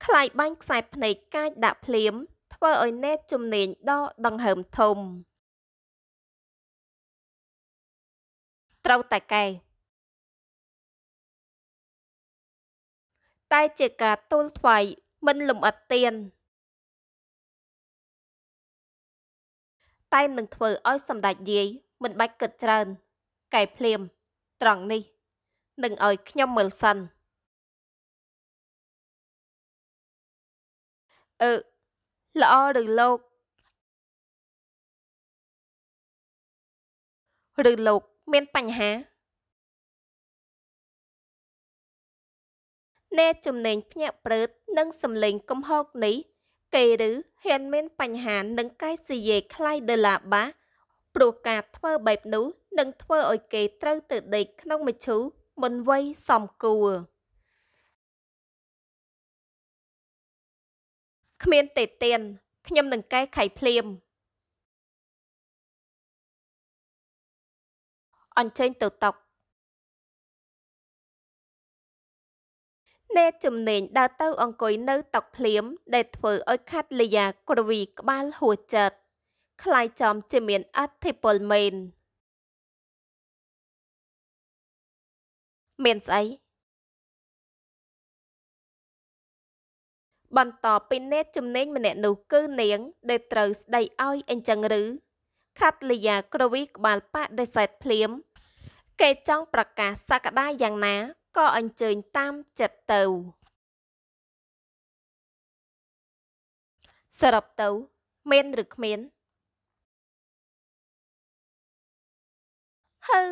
A: ខ្លាយបាញ់ខ្សែភ្នែក កាចដាក់ភ្លៀមធ្វើឲ្យណេតជំនាញដកដង្ហើមធំ ត្រូវតែកែតែជាការទូលថ្វាយមិនលំអិតទៀនតែនឹងធ្វើ
B: ឲ្យ សម្ដេចយាយ មិនបាច់គិតច្រើន កែភ្លាមត្រង់នេះ
A: នឹងឲ្យខ្ញុំមើលសិនអឺល្អឬលោកឬលោក មានបញ្ហាអ្នកជំនាញភ្ញាក់ព្រឺតនិងសម្លេងកំហ
B: កនេះ គេឬហ៊ានមាន បញ្ហានឹងកាយសិយេคล้ายដុល្លារបាព្រោះការ ធ្វើបែបនោះនឹងធ្វើឲ្យគេត្រូវ ទៅដេកក្នុងមឈូសមុន
A: វ័យសមគួរគ្មានទេទៀនខ្ញុំនឹងកែໄខភ្លាមអញ្ជើញទៅតុកណេតជំនេញដើរទៅអង្គុយនៅតុភ្លាម
B: ដែលធ្វើឲ្យខាត់លីយ៉ាគ្រវីក្បាលហួចចិត្តខ្លាយចំជាមាន
A: អធិពលមែនមានស្អីបន្ត
B: ពីនេតជំនាញម្នាក់នោះគឺនាង ដែលត្រូវស្ដីឲ្យអញ្ចឹងឬខាត់លីយ៉ាគ្រវីក្បាលបដិសេធភ្លាមគេចង់ប្រកាសសក្តាយ៉ាង
A: ណាក៏អញ្ជើញតាមចិត្តទៅសរុបទៅ មានឬគ្មានហើ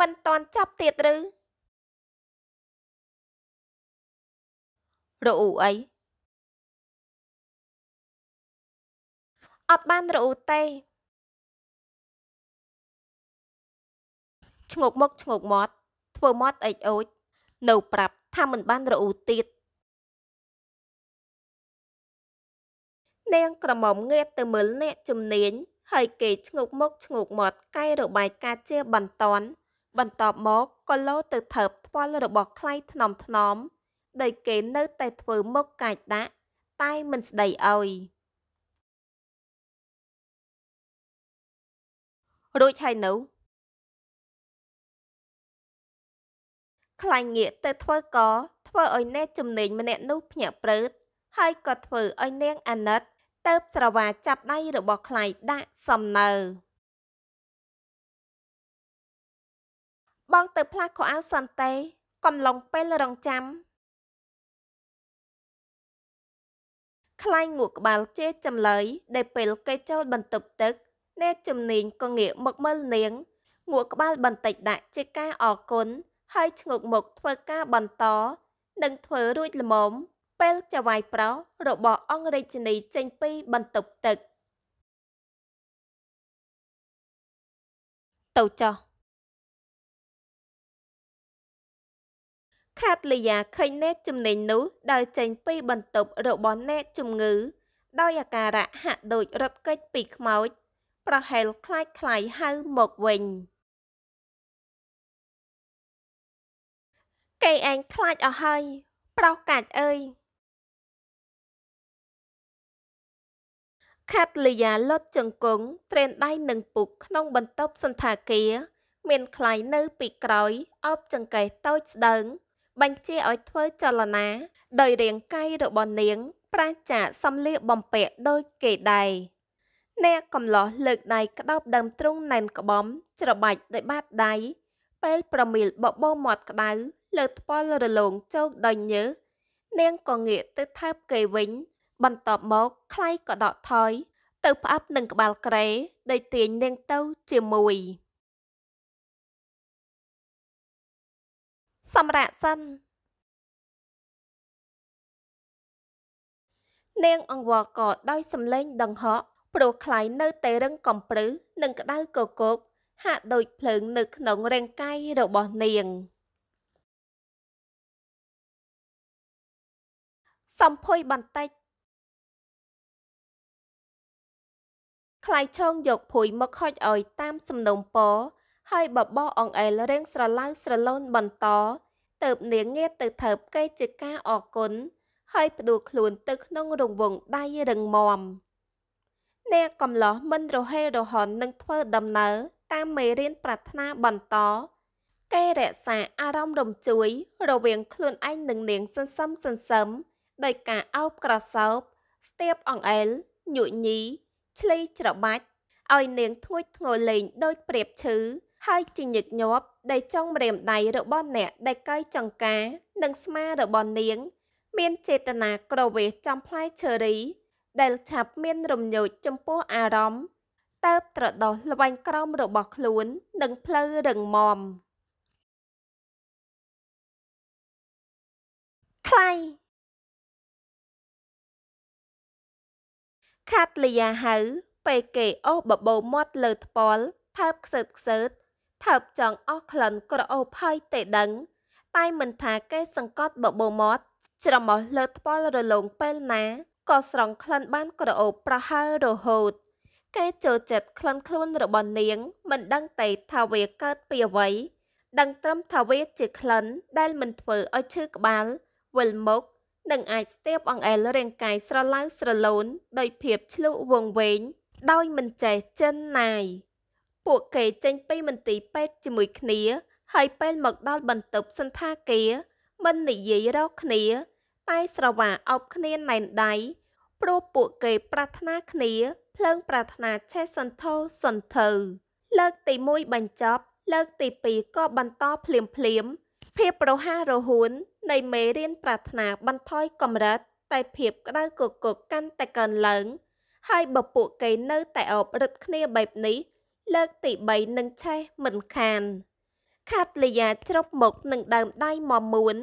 A: មិនតន់ចាប់ទៀតឬរអ៊ូអីអត់បានរអ៊ូទេឈ្ងោកមុខឈ្ងោកមាត់ធ្វើមាត់អិចអូចនៅ ប្រាប់ ថាមិន បានរអ៊ូទៀត
B: នាងក្រមុំងាកទៅមើលអ្នក ជំនាញហើយគេឈ្ងោកមុខឈ្ងោកមាត់កែរបាយការណ៍ជាបន្តបន្ទាប់មកក៏លោទៅថើបថ្ពាល់របស់ ខ្លៃថ្នមថ្នមដោយគេ នៅ តែធ្វើ មុខកាចដាក់
A: តែមិនស្ដីអោយរួចហើយនៅខ្លាញ់ងាកទៅធ្វើកធ្វើឲ្យអ្នកចំណេញម្នាក់នោះភ្ញាក់ព្រឺតហើ
B: យក៏ធ្វើឲ្យនាងអាណិតទៅស្រវាចាប់ដៃរបស់ខ្លាយដាក់សំណើ
A: បងទៅផ្លាស់ខោអាវសិនទេកំឡុងពេលរងចាំ
B: ខ្លាញ់ងក់ក្បាលជេរចម្លើយដែលពេលគេចូលបន្ទប់ទឹកអ្នកជំនាញក៏ងាកមកមើលនាងងក់ក្បាលបន្តិចដាក់ជាការអរគុណហើយឈ្ងុកមុខធ្វើការបន្តនិងធ្វើរួចល្មមពេលចវាយប្រោ
A: របស់អង្គរាជនីចេញ ពី បន្ទប់ទឹកទៅចោះខាតលីយ៉ាឃើញនេតចំណេញនោះដើរចេញពីបន្ទប់រប
B: ស់នេតជំងឺ ដោយអាការៈហាក់ដូចរត់គេចពី ខ្មោចប្រហែល
A: ខ្លាចខ្លាយហៅមកវិញ។គេឯងខ្លាចអស់ហើយប្រុសកាច់អើយខាត់លីយ៉ាលុតជង្គង់ត្រេនដៃ
B: នឹងពុក ក្នុង បន្ទប់សន្តាគារមានខ្លាញ់នៅពីក្រោយ អប ចង្កេះតូចស្ដើងបញ្ជាឲ្យធ្វើចលនាដោយរាងកាយរបស់នាង ប្រាចាសំលៀកបំពាក់ដូចគេដែរអ្នកកំឡោះលើកដៃក្តោបដើមទ្រូងណែន ក្បំច្របាច់ដោយបាតដៃពេល ប្រមៀលបបោមាត់ក្តៅលើថ្ពាល់រលោងជោកដោយញើនាងក៏ងាកទៅថើបគេវិញ បន្ទាប់មកខ្លៃក៏ដកថយទៅផ្អាប់នឹងក្បាលក្រែដេកទាញ
A: នាងទៅជាមួយសម្រាប់សិន
B: នាងអង្វរក៏ដោយសំឡេងដង្ហក់ព្រោះខ្លាយនៅតែរឹងកំព្រឹសនិងក្តៅកកកហាក់ដូចភ្លើងនៅក្នុងរាងកាយរបស់នាង។
A: សំភុយបន្តិចខ្លៃឆោងយកភួយ ម
B: កហុចឲ្យតាមសំណុំពហើយបបោអង្អែលរៀងស្រឡៅស្រឡូនបន្តទៅបនាងងារទៅថើបគេជាការអរគុណហើយផ្ដួលខ្លួនទៅក្នុងរង្វង់ដៃរឹងមាំអ្នកកំឡោះមិនរហេរហននឹងធ្វើដំណើរតាមមេរៀនប្រាថ្នាបន្តគេរក្សាអារម្មណ៍រំជួយ រវាងខ្លួនឯងនិងនាងសន្សំសន្សំដោយការអោបក្រសោបស្ទាបអង្អែលញូញីឆ្លីច្របាច់ឲ្យនាងធ្ងួចធ្ងរលេងដោយព្រៀបឈឺហើយជាញឹកញាប់ដែលចុងម្រាមដៃរបស់អ្នកដែលកាយចង្ការនិងស្មារបស់នាង មានចេតនាក្រវេសចំផ្លែឈើរី ដែលឆាប់មានរំញោចចំពោះអារម្មណ៍តើបត្រដោះ
A: ល្វែងក្រោមរបស់ខ្លួននិងផ្លូវរឹងមាំខ្លៃខាត់លីយ៉ាហៅ ពេលគេអូសបបោមាត់ល
B: ើថ្ពាល់ថើបខ្សើតខ្សើតថើបចង់អស់ក្លិនក្រអូបហើយតែដឹង តែមិនថាគេសង្កត់បបោមាត់ច្រមុះលើថ្ពាល់រលោងពេលណាក៏ស្រង់ក្លិនបានក្រអូបប្រហើររហូត គេចូលចិត្តក្លិនខ្លួនរបស់នាងមិនដឹងតែថាវាកើតពីអ្វីដឹងត្រឹមថាវាជាក្លិនដែលមិនធ្វើឲ្យឈឺក្បាលវិលមុខនឹងអាចស្ទាបអង្អែលរាងកាយស្រឡៅស្រឡូនដោយភាពឆ្លុះវងវែងដោយមិនចេះចិនណាយពួកគេចេញពីមន្ទីរពេទ្យជាមួយគ្នាហើយពេលមកដល់បន្ទប់សន្តាគារ មិននិយាយរកគ្នា តែស្រវាអោបគ្នាណែនដៃព្រោះពួកគេប្រាថ្នាគ្នា ភ្លើងប្រាថ្នាឆេះសន្ធោសន្ធើលើកទី1បញ្ចប់ លើកទី2ក៏បន្តភ្លាមភ្លាម ភាពរហ័សរហួននៃមេរៀន ប្រាថ្នាបន្ថយកម្រិត តែភាពក្តៅគគុកកាន់តែកើនឡើងហើយបើពួកគេនៅ តែអបរឹតគ្នាបែបនេះ លើកទី3នឹងឆេះមិនខាន ខាតលីយ៉ាជ្រប់មុខនឹងដើមដៃមមួន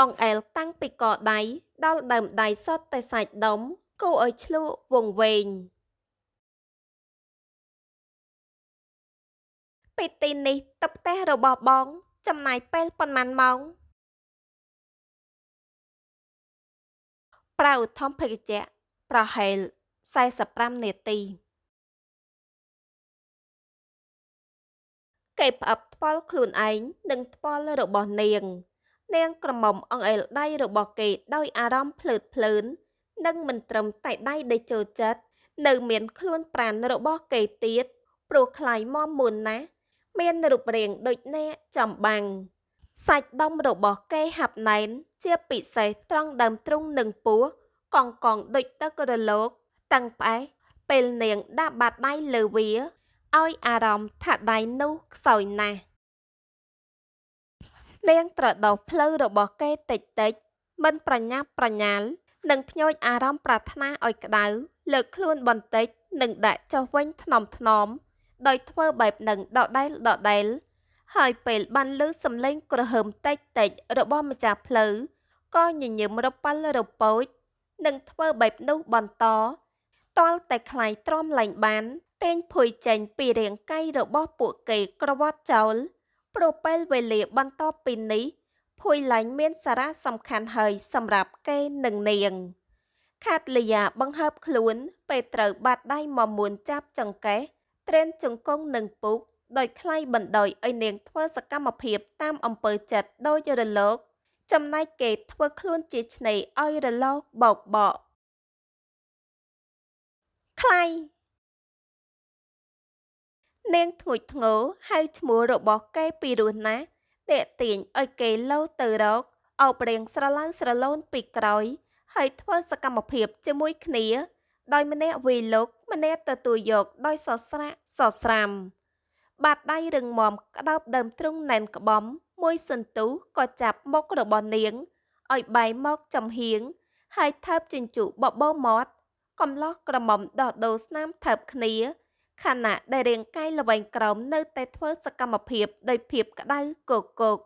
B: អង្អែលតាំង ពីកដៃដល់ដើមដៃសុទ្ធតែសាច់
A: ដុំគួរឲ្យឆ្លក់វងវែងពីទីនេះទៅផ្ទះរបស់បង ចំណាយពេលប៉ុន្មានម៉ោងប្រើឧទ្ធម្ភាគចៈប្រហែល45នាទី
B: គេផ្អឹបថ្ពាល់ខ្លួនឯងនិងថ្ពាល់របស់នាង នាងក្រមុំអង្អែលដៃរបស់គេដោយអារម្មណ៍ភ្លើតភ្លើន និង មិនត្រឹមតែដៃដែលចូលចិត្តនៅ មានខ្លួនប្រាណរបស់គេទៀតព្រោះខ្លាយមមមុនណាស់មានរូបរាង ដូចអ្នកចំបាំងសាច់ដុំរបស់គេហាប់ណែនជាពិសេសត្រង់ដើមទ្រូងនិងពោះកងកងដូចទឹករលោកតឹងផ្អែពេលនាងដាបាត់ដៃលើវាឲ្យអារម្មណ៍ថាដៃនោះខ្សោយណាស់នាងត្រដោះផ្លូវរបស់គេតិចតិចមិនប្រញាប់ប្រញាល់នឹងភ្ញោចអារម្មណ៍ប្រាថ្នាឲ្យក្ដៅលើកខ្លួនបន្តិចនឹងដាក់ចុះវិញថ្នមថ្នមដោយធ្វើបែបនឹងដដែលដដែលហើយពេលបានលើសំឡេងក្រហើមតិចតិចរបស់ម្ចាស់ផ្លូវក៏ញញឹមរប៉ាល់រពោចនឹងធ្វើបែបនោះបន្តតលតែខ្លាយទ្រាំលែងបានទែងភួយចេញពីរាងកាយរបស់ពួកគេក្រវត់ចោលប្រពែលវេលាបន្តពីនេះភួយឡាញមានសារៈសំខាន់ហើយសម្រាប់គេនឹងនាងខាតលីយ៉ាបង្ហើបខ្លួនពេលត្រូវបាត់ដៃមមួនចាប់ចង្កេះត្រេនជង្គង់នឹងពុកដោយថ្លៃបណ្ដោយឲ្យនាងធ្វើសកម្មភាពតាមអំពើចិត្តដោ
A: យរលកចំណែកគេ ធ្វើខ្លួនជាឆ្នេរឲ្យរលកបោកបក់ខ្លាយនាងធ្ងួចធ្ងរហៅឈ្មោះរបស់គេពីរស់ណាស់តេទៀងឲ្យគេ
B: លោទៅរកអោបរៀងស្រឡៅស្រឡូន ពីក្រោយហើយធ្វើសកម្មភាព ជាមួយគ្នា ដោយម្នាក់វាយលុកម្នាក់ទទួលយកដោយសស្រាក់សស្រាំបាតដៃរឹងមាំក្តោបដើមទ្រូងណែនក្បំមួយសន្ទុះក៏ចាប់មុខរបស់នាងឲ្យបែរមកចំហៀងហើយថើបជញ្ជូបបោមាត់កំឡោះក្រមុំដោះដូរស្នាមថើបគ្នាខណៈដែលរាងកាយល្វែងក្រោមនៅតែធ្វើសកម្មភាពដោយភាពក្តៅគគក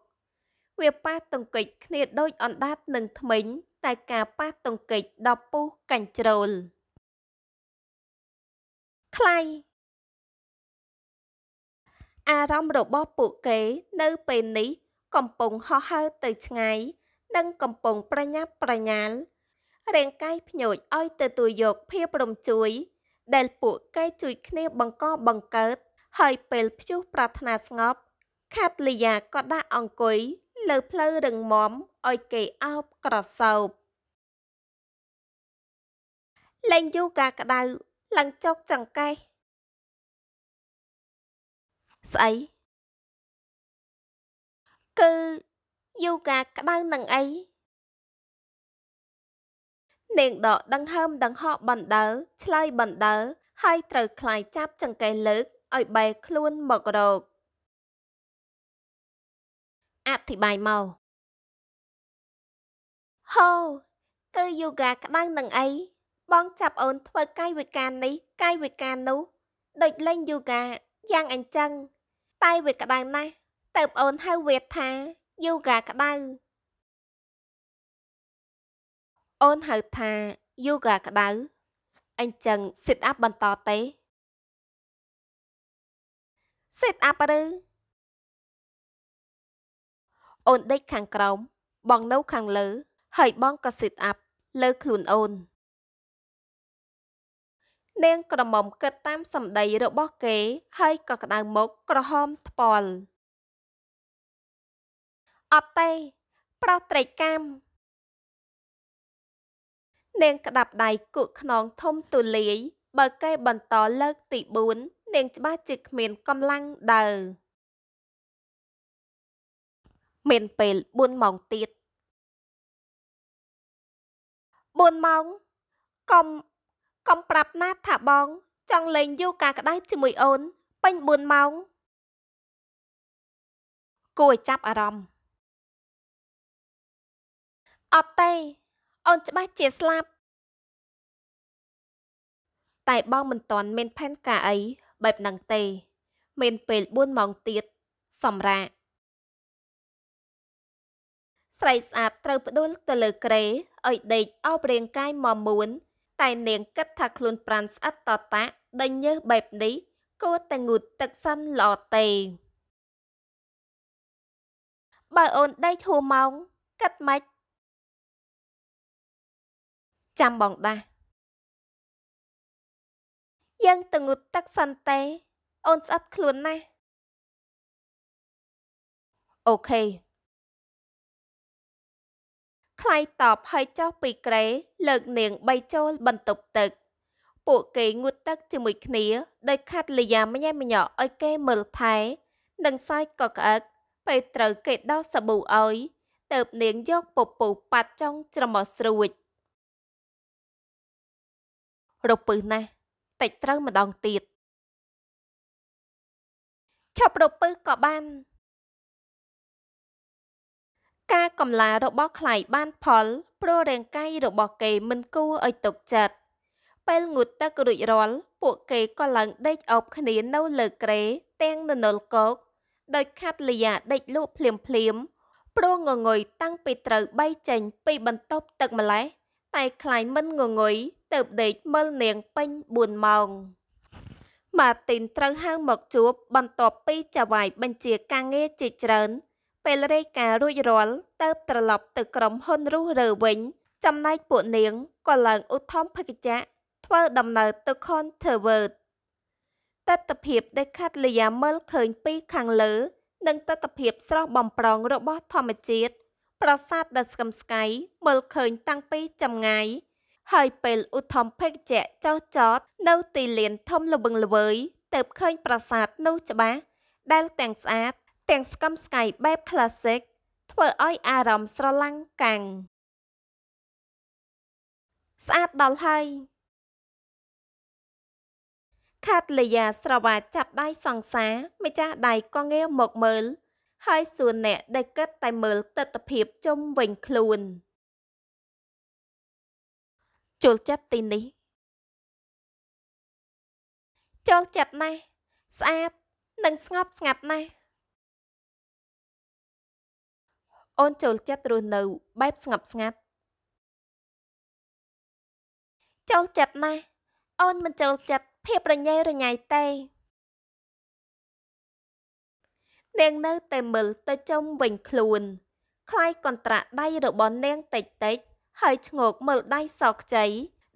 B: វាប៉ះទង្គិចគ្នាដូចអណ្ដាតនឹងធ្មេញតែការប៉ះទង្គិចដល់ពុះកា
A: ញ់ជ្រោលខ្លៃអារម្មណ៍របស់ពួកគេនៅពេលនេះ កំពុងហោះហ
B: ើរទៅឆ្ងាយនិងកំពុងប្រញាប់ប្រញាល់រាងកាយភ្ញោចឲ្យទទួលយកភាពរំជួយ ដែលពួកគេជួយគ្នាបង្កបង្កើតហើយពេលព្យុះប្រាថ្នាស្ងប់ ខាត់លីយ៉ាក៏ដាក់អង្គុយលើផ្លូវរឹងមាំឲ្យគេអោបក្រសោប
A: លេងយូហ្គាក្តៅឡើងចុកចង្កេះស្អីគឺយូហ្គាក្តៅនឹងអីនាងដកដង្
B: ហើមដង្ហក់បណ្ដើ ឆ្លើយបណ្ដើ ហើយត្រូវខ្លាយចាប់ចង្កេះលើកឲ្យ ប
A: ែរខ្លួនមករកអធិប្បាយមកហូគឺយូហ្គាក្តៅនឹងអី
B: បងចាប់អូនធ្វើកាយវិការនេះកាយវិការនោះ ដូចលេងយូហ្គាយ៉ាងអញ្ចឹងតែវាក្តៅណាស់តើបអូនហៅវាថាយូហ្គាក្
A: តៅអូនហៅថាយូហ្គាក្តៅអញ្ចឹង sit up បន្តទេ sit up ឬអូនដេក
B: ខាងក្រោមបងនៅខាងលើហើយបងក៏ sit up លើខ្លួនអូននាងក្រមុំគិតតាមសម្ដីរបស់គេ ហើយ
A: ក៏ក្តៅមុខក្រហមថ្ពល់អត់ទេ ប្រុសត្រីកម្មនាងក្តាប់ដៃ
B: គុកខ្នងធំទូលាយបើគេបន្តលើកទី4នាងច្បាស់ជាគ្ម
A: ានកម្លាំងដើរមានពេល4ម៉ោងទៀត4ម៉ោង
B: កុំកុំប្រាប់ណាថាបង ចង់លេងយូហ្គាក្តៅជាមួយអូន ពេញ
A: 4ម៉ោងគួរឲ្យចាប់អារម្មណ៍អត់ទេ អូនច្បាស់ជាស្លាប់តែបងមិនទាន់មានផែនការអីបែបហ្នឹងទេ
B: មានពេល4ម៉ោងទៀតសម្រាប់ស្រីស្អាតត្រូវផ្ដួលទៅលើក្រេឲ្យដេកអោបរាងកាយមមួនតែនាងគិតថាខ្លួនប្រាន់ស្អិតតតាក់ដេញញើសបែបនេះគួរតែងូត
A: ទឹកសិនល្អទេបើអូនដេកហួម៉ោងគិតម៉េចចាំបងដាស់យើងទៅងូតទឹកសិនទេអូនស្អិតខ្លួនណាស់អូខេខ្លាយតបហើយចុះពីក្រេ លើកនាងបីចូល
B: បន្ទប់ទឹក ពួកគេងូតទឹកជាមួយគ្នាដោយខាត់លយ៉ាមញ៉ែមញ៉ក់ឲ្យគេមើលថែនិងសាយក៏ក្អឹកពេលត្រូវគេដោះសាប៊ូឲ្យ
A: ទៅបនាងយកពពុះប៉ាត់ចុងច្រមុះស្រួចរពឹសណាស់តិចត្រូវម្ដងទៀតឈប់រពឹសក៏បាន
B: ការកំឡារបស់ខ្លាយបានផល ព្រោះរាងកាយរបស់គេមិនគួរឲ្យទុកចិត្តពេលងូតទឹករួចរាល់ពួកគេក៏ឡើងដេកអោបគ្នានៅលើគ្រែទាំងននលគោកដោយខាត់លីយ៉ាដេកលក់ភ្លាមភ្លាមព្រោះងងុយតាំងពីត្រូវបីចេញពីបន្ទប់ទឹកម្លេះតែខ្លាយមិនងងុយទៅដេកមើលនាងពេញ4ម៉ោងម៉ាទីនត្រូវហៅមកជួបបន្ទាប់ពីចៅហ្វាយបញ្ជាការងារជាច្រើនពេលរាយការណ៍រួចរាល់ទៅត្រឡប់ទៅក្រុមហ៊ុនរុះរើវិញចំណែកពួកនាងក៏ឡើងឧទ្ធម្ភិកចៈធ្វើដំណើរទៅខុនធើវើតតត្តភាពដែលខាត់លីយ៉ាមើលឃើញពីខាងលើ និងតត្តភាពស្រស់បំប្រងរបស់ធម្មជាតិប្រាសាទដ៏ស្កឹមស្កៃមើលឃើញតាំងពីចម្ងាយហើយពេលឧទ្ធម្ភិកចៈចោះចតនៅទីលានធំល្វឹងល្វើយទៅឃើញប្រាសាទនោះច្បាស់ដែលទាំងស្អាតទាំងស្កឹមស្កៃបែប classic ធ្វើឲ្យ
A: អារម្មណ៍ស្រឡាំងកាំងស្អាតដល់ហើយ ខាតលីយ៉ាស្រវាចាប់ដៃស
B: ង្សាម្ចាស់ដៃក៏ងាកមកមើលហើយសួរអ្នកដែលគិតតែមើលទស្សន
A: ភាពជុំវិញខ្លួនជុលចិត្តទីនេះចូលចិត្តណាស់ស្អាតនិងស្ងប់ស្ងាត់ណាស់អូនចូលចិត្តរស់នៅបែបស្ងប់ស្ងាត់
B: ចូលចិត្តណាស់អូនមិនចូលចិត្តភាពរញ៉េរញ៉ៃទេ នាងនៅតែមើលទៅចំវិញខ្លួនคล้ายកន្ត្រាក់ដៃរបស់នាងតិចតិចហើយឈ្ងោកមើលដៃសខ្ចី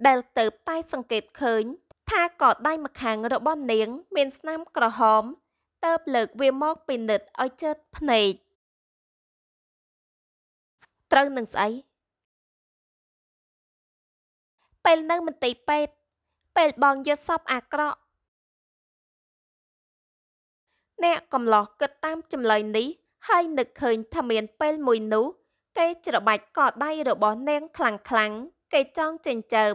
B: ដែលទៅតែសង្កេតឃើញថាក៏ដៃម្ខាងរបស់នាង មានស្នាមក្រហម
A: តើបលើកវាមកពិនិត្យឲ្យជិតភ្នែកត្រូវនឹងស្អីពេលនៅមន្ទីរពេទ្យពេលបងយកសពអាក្រក់
B: អ្នកកំឡោះគិតតាមចម្លើយនេះហើយនឹកឃើញថាមាន ពេលមួយនោះគេច្របាច់កដៃរបស់នាងខ្លាំងខ្លាំងគេចង់ចិញ្ចើម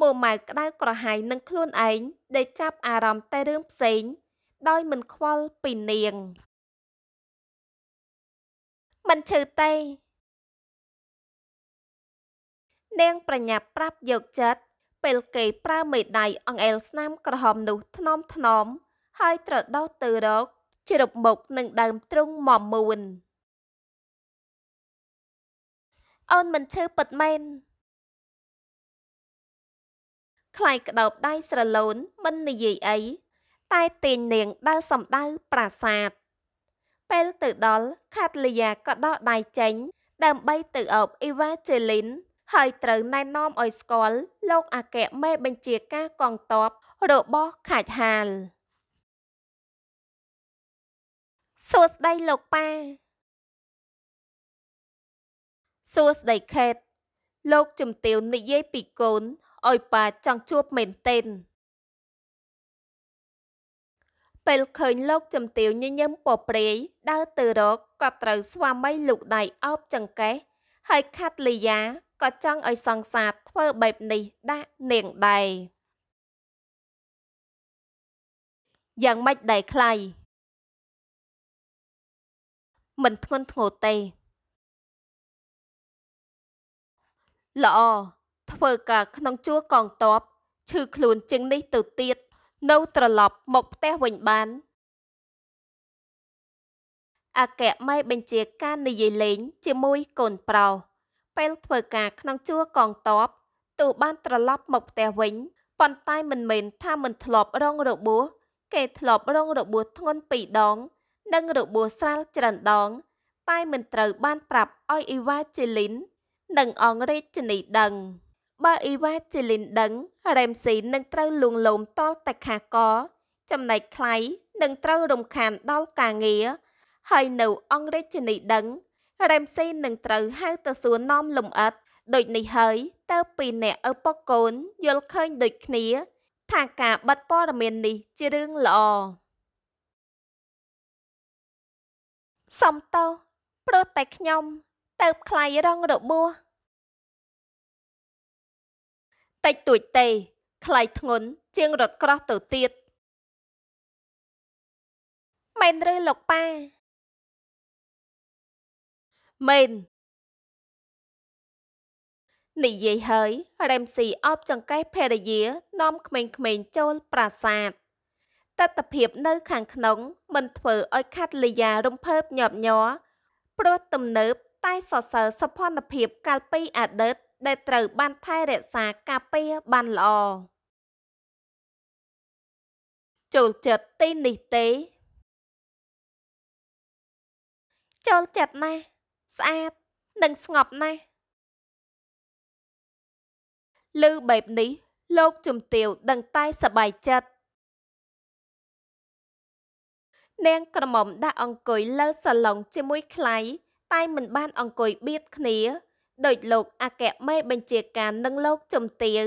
B: មើលម៉ៅក្តៅក្រហាយនឹងខ្លួនឯងដែលចាប់អារម្មណ៍តែរឿងផ្សេង ដោយ
A: មិនខ្វល់ពីនាង មិនឈឺទេនាងប្រញាប់ប្រាប់យកចិត្ត
B: ពេលគេប្រើមេដៃអង្អែលស្នាមក្រហមនោះថ្នមថ្នមហើយត្រដោះ
A: ទៅរកជ្រប់មុខនឹងដើមទ្រូងមមូនអូនមិនឈឺពិតមែនខ្លាយក្តោបដៃស្រឡូនមិននិយាយអីតែទាញនាងដើរ
B: សំដៅប្រាសាទពេលទៅដល់ខាតលីយ៉ាក៏ដកដៃចេញ ដើម្បីទៅអោបអ៊ីវ៉ាជេលីនហើយត្រូវណែនាំឲ្យស្គាល់លោកអគ
A: ្គមេបញ្ជាការកងទ័ពរបស់ខាច់ហាលសួស្ដីលោកប៉ាសួស្ដីខេត លោកជំទាវនិយាយពីកូនឲ្យ
B: ប៉ាចង់ជួបមែនទែនពេលឃើញលោកជំទាវញញឹមពព្រាយដើរទៅរកក៏ត្រូវស្វាមីលោកដៃអោបចង្កេះហើយខាត់លីយ៉ាក៏ចង់ឲ្យសង្សារធ្វើបែបនេះដាក់
A: នាងដែរយ៉ាងម៉េចដែរខ្លៃមិនធ្ងន់ធ្ងរទេល្អធ្វើការ ក្នុងជួរក
B: ងតបឈឺខ្លួនជាងនេះទៅទៀត នៅត្រឡប់មកផ្ទះវិញបានអគ្គមេបញ្ជាការនិយាយលេងជាមួយកូនប្រុសពេលធ្វើការក្នុងជួរកងតបទូបានត្រឡប់មកផ្ទះវិញ ប៉ុន្តែមិនមែនថាមិនធ្លាប់រងរបួស គេធ្លាប់រងរបួសធ្ងន់ពីរដង និងរបួសស្រាលច្រើនដង តែមិនត្រូវបានប្រាប់ឲ្យអ៊ីវ៉ាជីលីននិងអងរេជនីដឹង បើអ៊ីវ៉ាជីលីនដឹងរ៉េមស៊ីនឹងត្រូវលួងលោមតលតែខាកចំណែកខ្លៃនឹងត្រូវរំខានដល់ការងារហើយនៅអង់រេជនីដឹងរ៉េមស៊ីនឹងត្រូវហៅទៅសួរនាំលំអិតដូចនេះហើយតើពីអ្នកឪពុកកូនយល់ឃើញដូចគ្នា ថាការបិទព័ត៌មាននេះជារឿងល្អ
A: សំតោព្រោះតែខ្ញុំទៅខ្លាយរងរបួសតិចតួចទេ ខ្លាយធ្ងន់ជាងរត់ក្រោះទៅទៀត មែនឬលោកប៉ាមែននិយាយហើយរ៉េមស៊ីអបចង្កេះ
B: ភរិយានាំក្មេងៗចូល ប្រាសាទតត្តភាពនៅ ខាងក្នុងមិនធ្វើឲ្យខាត់លីយ៉ារំភើបញាប់ញ័រព្រោះទំនើបតែសរសើរសុភ័ណភាពកាលពីអតីតដែលត្រូវ បានថែរក្សាការពារបាន
A: ល្អចូលចិត្តទីនេះទេ ចូលចិត្តណាស់ស្អាតនិងស្ងប់ណាស់ឮបែបនេះលោកជំទាវដឹងតែសប្បាយចិត្ត
B: នាងក្រមុំដាក់អង្គុយលើសាឡុងជាមួយខ្លៃតែ មិន បានអង្គុយបៀតគ្នា ដោយលោកអគ្គមេ បញ្ជាការនិងលោកជំទាវ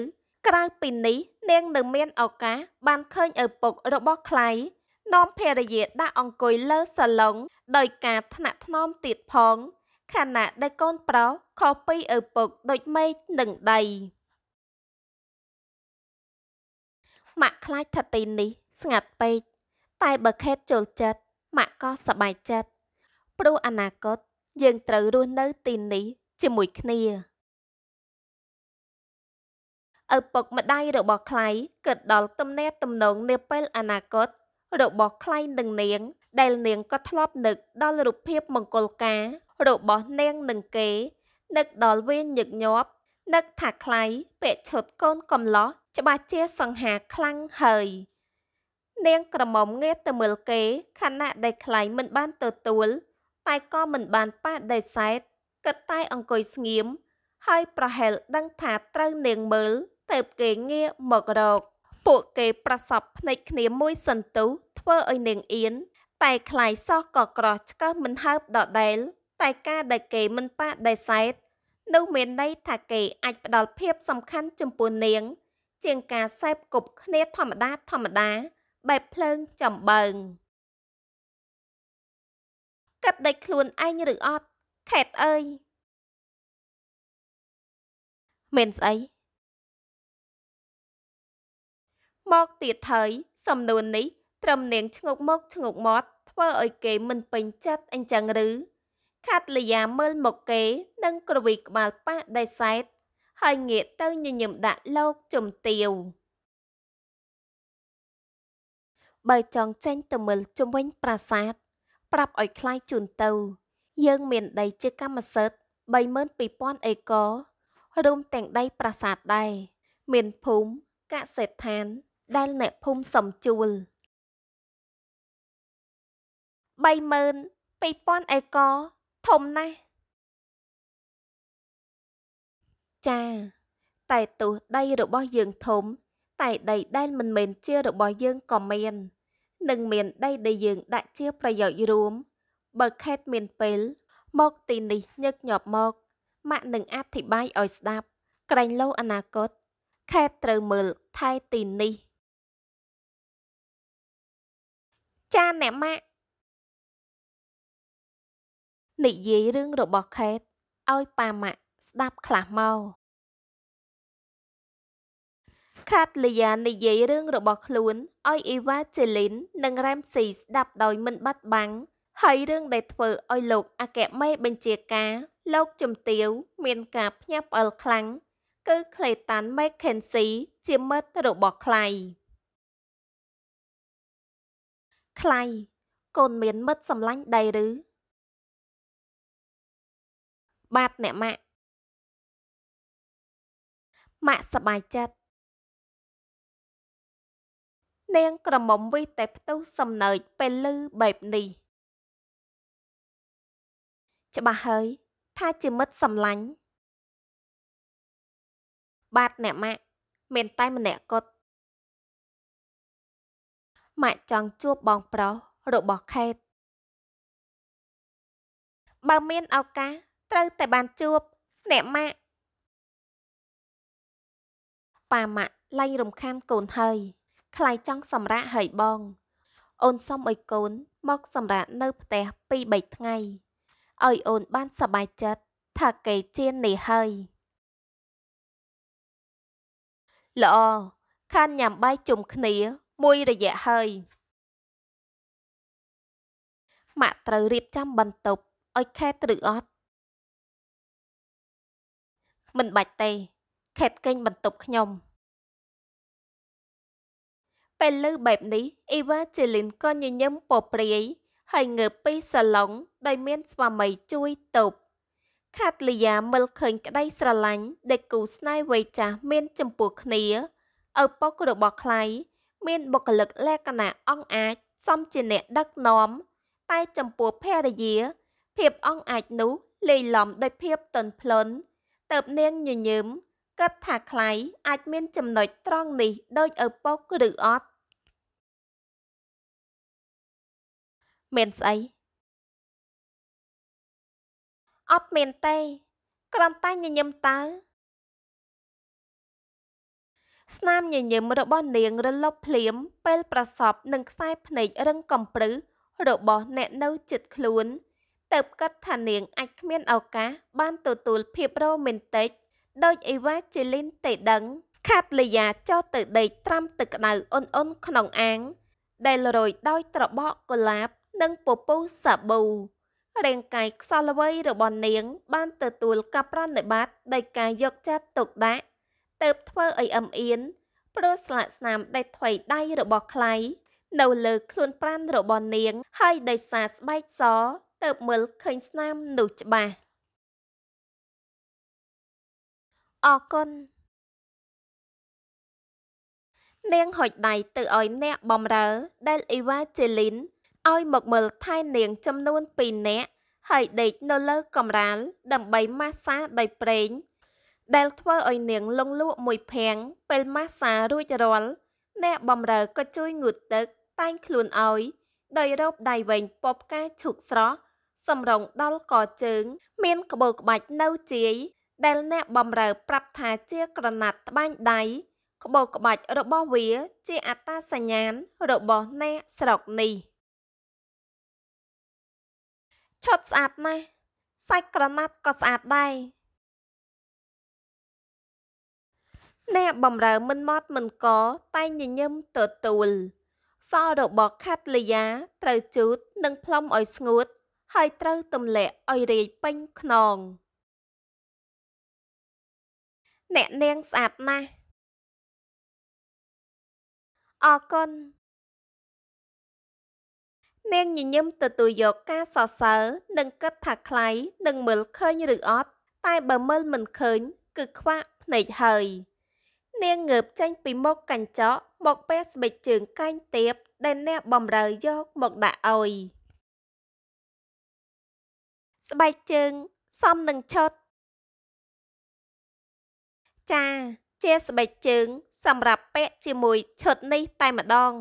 B: ក្រៅពីនេះនាងនៅមានឱកាសបានឃើញឪពុករបស់ខ្លៃ នាំភរិយាដាក់អង្គុយលើសាឡុង ដោយការ ថ្នាក់ថ្នមទៀតផងខណៈដែលកូន ប្រុសខុសពីឪពុកដូចមេឃនឹងដីម៉ាក់ខ្លាចថាទីនេះស្ងាត់ពេកតែបើខេតចូលចិត្តម៉ាក់ក៏សប្បាយចិត្តព្រោះអនាគតយើងត្រូវរស់នៅទីនេះជាមួយគ្នាឪពុកម្ដាយរបស់ ខ្លៃគិតដល់ទំនាក់ទំនងនាពេលអនាគត របស់ខ្លៃនឹងនាងដែលនាងក៏ធ្លាប់នឹកដល់រូបភាពមង្គលការរបស់នាងនឹងគេនឹកដល់វាញឹកញាប់នឹកថាខ្លៃពេឈុតកូនកំឡោះច្បាស់ជាសង្ហាខ្លាំងហើយនាងក្រមុំងាកទៅមើលគេ ខណៈដែលខ្លៃមិនបានទទួលតែក៏មិនបានបដិសេធគិតតែអង្គុយស្ងៀមហើយប្រហែលដឹងថាត្រូវនាងមើល ទៅគេងាកមករកពួកគេប្រសពភ្នែកគ្នាមួយសន្ទុះធ្វើឲ្យនាងអៀនតែខ្លៃសោះក៏ក្រោះឆ្កឹះមិនហើបដដែលតែការដែលគេមិនបដិសេធនោះមានន័យថាគេអាចផ្ដល់ភាពសំខាន់ចំពោះនាង ជាងការសែបគប់គ្នាធម្មតាធម្មតាបែបភ្លើងចំបើង
A: កាត់ដេចខ្លួនឯងឬអត់ខេតអើយមានស្អីមកទៀតហើយ សំនួននេះត្រឹមនាងឈ្ងោកមក
B: ឈ្ងោកមាត់ធ្វើឲ្យគេមិនពេញចិត្តអញ្ចឹងឬខាត់លយ៉ាមើលមកគេនិងក្រវីក្បាលប៉ះដេសេតហើយងាកទៅញញឹមដាក់លោកជំទាវបើចង់ចេញទៅមើលជំវិញ ប្រាសាទប្រាប់ឲ្យខ្លាយជូនទៅ យើងមាន ដីជាកម្មសិទ្ធិ32000អេកោរួមទាំងដីប្រាសាទដែរមានភូមិកសិដ្ឋាន ដែលអ្នកភូមិសំជួល32000អេកោធំណាស់ចា តែទោះដីរបស់យើងធំតែ ដីដែលមិនមែនជារបស់យើងក៏មាននឹងមានដីដែលយើង ដាក់ជា ប្រយោជន៍រួម បើខេតមានពេល មកទីនេះញឹកញាប់មកម៉ាក់នឹងអធិប្បាយឲ្យស្ដាប់ ក្រែងលោអនាគតខេតត្រូវ
A: មើលថែទីនេះ ចាអ្នកម៉ាក់និយាយរឿងរបស់ខេតឲ្យប៉ាម៉ាក់ ស្ដាប់ ខ្លះមក
B: ខាតលីយ៉ានិយាយរឿងរបស់ខ្លួនឲ្យអ៊ីវ៉ាជេលីននិងរ៉ែមស៊ីស្ដាប់ដោយមិនបាត់បាំងហើយរឿងដែលធ្វើឲ្យលោកអគ្គមេបញ្ជាការ លោកជំទាវមាន ការ ភ្ញាក់ផ្អើលខ្លាំងគឺ Clayton McKenzie
A: ជាមិត្តរបស់ខ្លៃខ្លៃកូនមាន មិត្តសម្លាញ់ដែរឬបាទអ្នកម៉ាក់ម៉ាក់សប្បាយចិត្តនាងក្រមុំវិសតែផ្ទុះសំណើចពេលលឺបែបនេះច្បាស់ហើយ ថាជាមិត្តសម្លាញ់បាទអ្នកម៉ាក់មានតែម្នាក់គត់ម៉ាក់ចង់ជួបបងប្រុសរបស់ខេត បើមានឱកាសត្រូវតែបានជួបអ្នកម៉ាក់ប៉ាម៉ាក់
B: លែងរំខានកូនហើយ ខ្លាយចង់សម្រាកហើយបងអូនសុំឲ្យកូន មក សម្រាកនៅផ្ទះ2 3ថ្ងៃឲ្យអូនបានសប្បាយចិត្ត
A: ថាគេជានេះហើយល្អខានញ៉ាំបាយជុំគ្នា មួយរយៈហើយម៉ាក់ត្រូវរៀបចំបន្ទប់ឲ្យខេតឬអត់មិនបាច់ទេខេតកេងបន្ទប់ខ្ញុំ ពេលលើបែបនេះអ៊ីវ៉ាជេលីនក៏ញញឹមព
B: ព្រាយហើយងើបពីសាឡុងដោយមាន ស្វាមីជួយតបខាតលីយ៉ាមើលឃើញក្តី ស្រឡាញ់ដែលគូស្នេហ៍វ័យចាស់មានចំពោះគ្នាឪពុករបស់ខ្លៃមាន បុគ្គលិកលក្ខណៈអង់អាច សមជាអ្នក ដឹកនាំតែចំពោះភរិយាភាពអង់អាចនោះលេីឡំដោយភាពទន់ភ្លន់ទៅបនាងញញើមគិតថាខ្លៃអាចមានចំណុច
A: ត្រង់នេះដូចឪពុកឬអត់មានស្អីអត់មានទេគ្រាន់តែញញឹមតើ
B: ស្នាមញញឹមរបស់នាងរលប់ភ្លាមពេលប្រសពនឹងខ្សែភ្នែករឹងកំព្រឹសរបស់អ្នកនៅចិត្តខ្លួនទៅគិតថានាងអាចគ្មានឱកាសបានទទួលភាពរ៉ូមែនទិកដោយអីវ៉ាជីលីនទេដឹង ខាតលីយ៉ាចោះទៅដេកត្រាំទឹកក្តៅអ៊ុនអ៊ុនក្នុងអាងដែលរយដោយត្របកកុលាបនិងពពុះសាប៊ូរាងកាយខ្សលវ័យរបស់នាងបានទទួលកັບប្រណិប័តដោយការយកចិត្តទុកដាក់ ទៅធ្វើឲ្យអឹមអៀនព្រោះស្លាកស្នាមដេតថ្មីដៃរបស់ខ្លៃនៅលើខ្លួនប្រានរបស់ន
A: ាងហើយដោយសារស្បែកសទៅមើលឃើញស្នាមនោះច្បាស់អរគុណនាងហុចដៃទៅឲ្យ អ្នកបំរើ ដែលអ៊ីវ៉ាជេលីន
B: ឲ្យមកមើលថែនាង ចំនួន2នាក់ហើយដេកនៅលើកម្រាលដើម្បីម៉ាស្សាដោយប្រេងដែលធ្វើឲ្យនាងលងលក់មួយភាំងពេលម៉ាស្សារួចរាល់អ្នកបំរើក៏ជួយងូតទឹកតែងខ្លួនឲ្យ ដោយរោបដៃវែងពពផ្កាឈូកស្រស់សម្រងដល់កជើង មានក្បូរក្បាច់នៅជាយ ដែលអ្នកបំរើប្រាប់ថាជា ក្រណាត់ត្បាញដៃក្បូរក្បាច់របស់វា ជាអត្តសញ្ញាណរបស់អ្នកស្រុកនេះ
A: ឆុតស្អាតណាស់សាច់ក្រណាត់ក៏ស្អាតដែរអ្នកបំរើមិនម
B: ត់មិនកតែញញឹមទទួលសររបស់ខាត់លីយ៉ាត្រូវជូតនិងផ្លុំឲ្យស្ងួតហើយត្រូវទម្លាក់ឲ្យរាយពេញខ្នង
A: អ្នកនាងស្អាតណាស់អរគុណនាងញញឹមទទួលយកការសរសើរនិងគិតថាថ្លៃនឹងមើលឃើញឬអ
B: ត់តែបើមើលមិនឃើញគឺខ្វាក់ភ្នែកហើយនាងងើបចេញពីមុខកញ្ចក់មកពេលស្បែកជើងកែងទៀបដែលអ្នកបំរើយកមកដាក
A: ់ឲ្យ។ស្បែកជើងសមនឹងឈុតចា ជាស្បែកជើង សម្រាប់ពាក់ជាមួយឈុតនេះតែម្ដង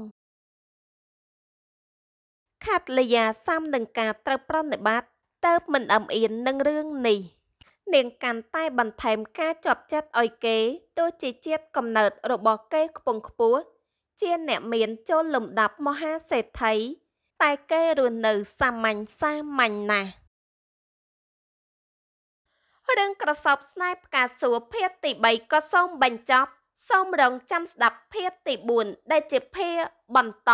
B: ខាត់លយាសំនឹងការត្រូវប្រណិប័តទៅមិនអឹមអៀននឹងរឿងនេះ នាងកាន់តែបន្ថែមការជាប់ចិត្តឲ្យគេទោះជាជាតិកំណើតរបស់គេខ្ពង់ខ្ពស់ជាអ្នកមានចូលលំដាប់មហាសេដ្ឋីតែគេរស់នៅសាមញ្ញសាមញ្ញណាស់រឿងក្រសប់ស្នេហ៍ផ្កាសួរភាគទី3ក៏សូមបញ្ចប់ សូមរងចា
A: ំស្ដាប់ភាគទី4ដែលជាភាគបន្ត